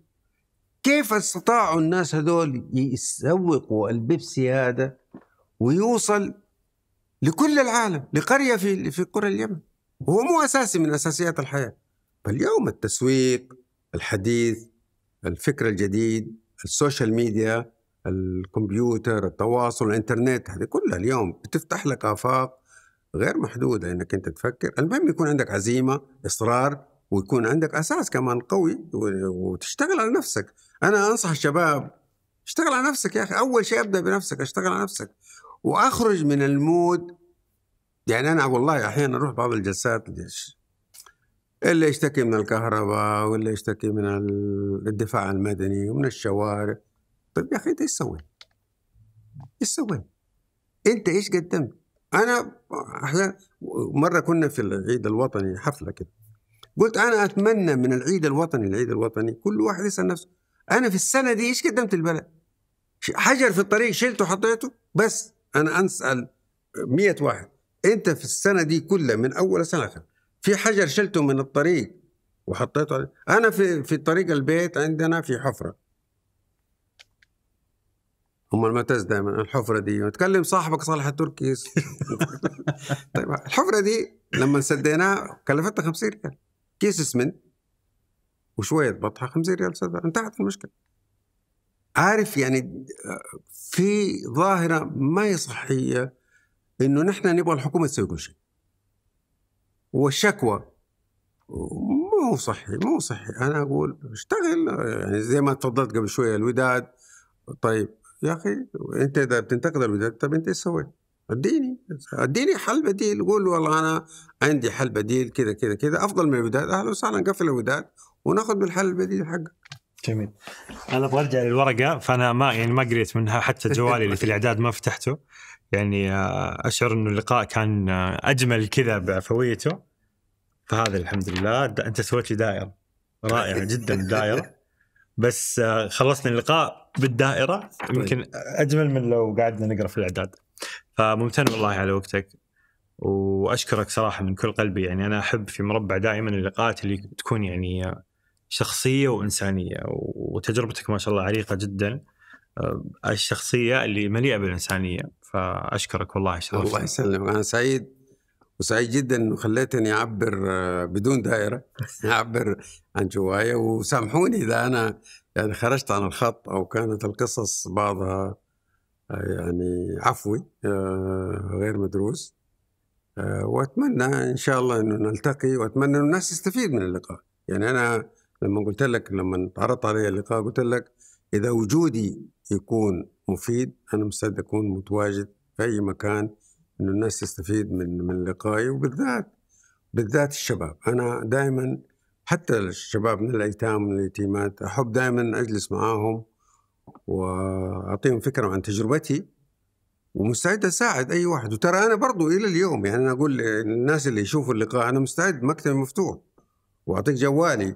[SPEAKER 1] كيف استطاعوا الناس هذول يسوقوا البيبسي هذا ويوصل لكل العالم لقرية في في قرى اليمن هو مو أساسي من أساسيات الحياة فاليوم التسويق الحديث الفكر الجديد السوشيال ميديا الكمبيوتر التواصل الانترنت هذه كلها اليوم بتفتح لك آفاق غير محدودة انك انت تفكر المهم يكون عندك عزيمة اصرار ويكون عندك اساس كمان قوي وتشتغل على نفسك انا انصح الشباب اشتغل على نفسك يا اخي اول شيء ابدا بنفسك اشتغل على نفسك واخرج من المود يعني انا والله احيانا اروح بعض الجلسات ليش اللي يشتكي من الكهرباء واللي يشتكي من الدفاع المدني ومن الشوارع طيب يا اخي انت ايش سويت؟ ايش سويت؟ انت ايش قدمت؟ انا احيانا مره كنا في العيد الوطني حفله كده قلت انا اتمنى من العيد الوطني العيد الوطني كل واحد يسال نفسه انا في السنه دي ايش قدمت البلد؟ حجر في الطريق شلته وحطيته بس انا اسال 100 واحد انت في السنه دي كلها من اول سنه آخر في حجر شلته من الطريق وحطيته علي. انا في في طريق البيت عندنا في حفره هم المعتز دائما الحفره دي تكلم صاحبك صالح التركي طيب الحفره دي لما سديناها كلفتنا 50 ريال كيس اسمنت وشويه بطحه 50 ريال سدها انتهت المشكله عارف يعني في ظاهرة ما هي صحية إنه نحن نبغى الحكومة تسوي كل شيء والشكوى مو صحي مو صحي أنا أقول اشتغل يعني زي ما تفضلت قبل شوية الوداد طيب يا أخي أنت إذا بتنتقد الوداد طيب أنت إيش سويت؟ اديني اديني حل بديل قول والله انا عندي حل بديل كذا كذا كذا افضل من الوداد اهلا وسهلا نقفل الوداد وناخذ بالحل البديل حقه جميل انا ابغى ارجع
[SPEAKER 2] للورقه فانا ما يعني ما قريت منها حتى جوالي اللي في الاعداد ما فتحته يعني آه، اشعر انه اللقاء كان آه، اجمل كذا بعفويته فهذا الحمد لله انت سويت لي دائره رائعه جدا الدائره بس آه، خلصنا اللقاء بالدائره طيب. يمكن اجمل من لو قعدنا نقرا في الاعداد فممتن والله على وقتك واشكرك صراحه من كل قلبي يعني انا احب في مربع دائما اللقاءات اللي تكون يعني شخصيه وانسانيه وتجربتك ما شاء الله
[SPEAKER 1] عريقه جدا آه، الشخصيه اللي مليئه بالانسانيه فاشكرك والله شرفتني الله يسلمك انا سعيد وسعيد جدا انه خليتني اعبر آه، بدون دائره اعبر عن جوايا وسامحوني اذا انا يعني خرجت عن الخط او كانت القصص بعضها آه، يعني عفوي غير مدروس واتمنى ان شاء الله انه نلتقي واتمنى انه الناس تستفيد من اللقاء يعني انا لما قلت لك لما تعرضت علي اللقاء قلت لك إذا وجودي يكون مفيد أنا مستعد أكون متواجد في أي مكان إنه الناس تستفيد من من لقائي وبالذات بالذات الشباب أنا دائما حتى الشباب من الأيتام من اليتيمات أحب دائما أجلس معاهم وأعطيهم فكرة عن تجربتي ومستعد أساعد أي واحد وترى أنا برضو إلى اليوم يعني أنا أقول للناس اللي يشوفوا اللقاء أنا مستعد مكتبي مفتوح وأعطيك جوالي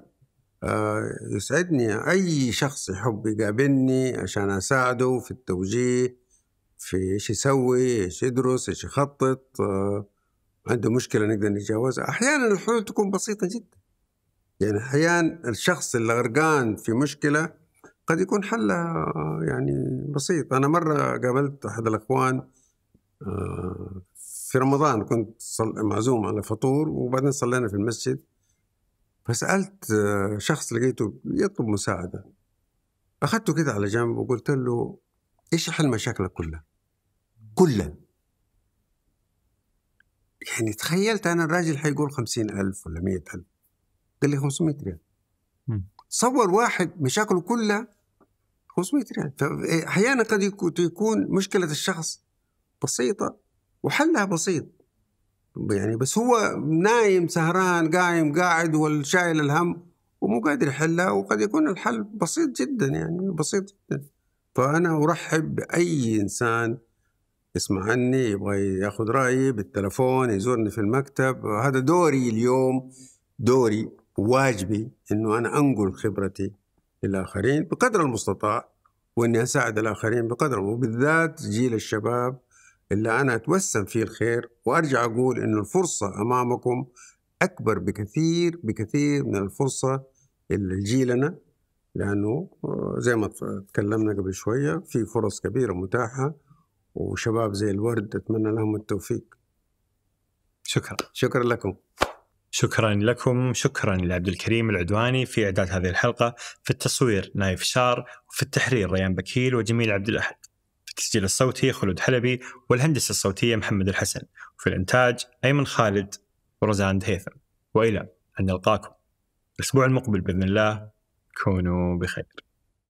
[SPEAKER 1] آه، يسعدني أي شخص يحب يقابلني عشان أساعده في التوجيه في إيش يسوي إيش يدرس إيش يخطط آه، عنده مشكلة نقدر نتجاوزها أحيانا الحلول تكون بسيطة جدا يعني أحيانا الشخص اللي غرقان في مشكلة قد يكون حلها آه، يعني بسيط أنا مرة قابلت أحد الأخوان في رمضان كنت معزوم على فطور وبعدين صلينا في المسجد فسألت آه، شخص لقيته يطلب مساعدة أخذته كده على جنب وقلت له إيش حل مشاكلك كلها كلها يعني تخيلت أنا الراجل حيقول خمسين ألف ولا مية ألف قال لي 500 ريال تصور واحد مشاكله كلها 500 ريال فأحيانا إيه، قد يكون مشكلة الشخص بسيطة وحلها بسيط يعني بس هو نايم سهران قايم قاعد والشايل الهم ومو قادر يحلها وقد يكون الحل بسيط جدا يعني بسيط جدا فأنا أرحب بأي إنسان يسمع عني يبغى ياخذ رأيي بالتلفون يزورني في المكتب هذا دوري اليوم دوري واجبي أنه أنا أنقل خبرتي للآخرين بقدر المستطاع وأني أساعد الآخرين بقدر وبالذات جيل الشباب اللي أنا أتوسم فيه الخير وأرجع أقول إن الفرصة أمامكم أكبر بكثير بكثير من الفرصة اللي جيلنا لأنه آه، زي ما تكلمنا قبل شوية في فرص كبيرة متاحة وشباب زي الورد أتمنى لهم التوفيق شكرا شكرا لكم شكرا لكم
[SPEAKER 2] شكرا لعبد الكريم العدواني في إعداد هذه الحلقة في التصوير نايف شار وفي التحرير ريان بكيل وجميل عبد الأحد في التسجيل الصوتي خلود حلبي والهندسة الصوتية محمد الحسن وفي الإنتاج أيمن خالد ورزان هيثم وإلى أن نلقاكم الأسبوع المقبل بإذن الله كونوا بخير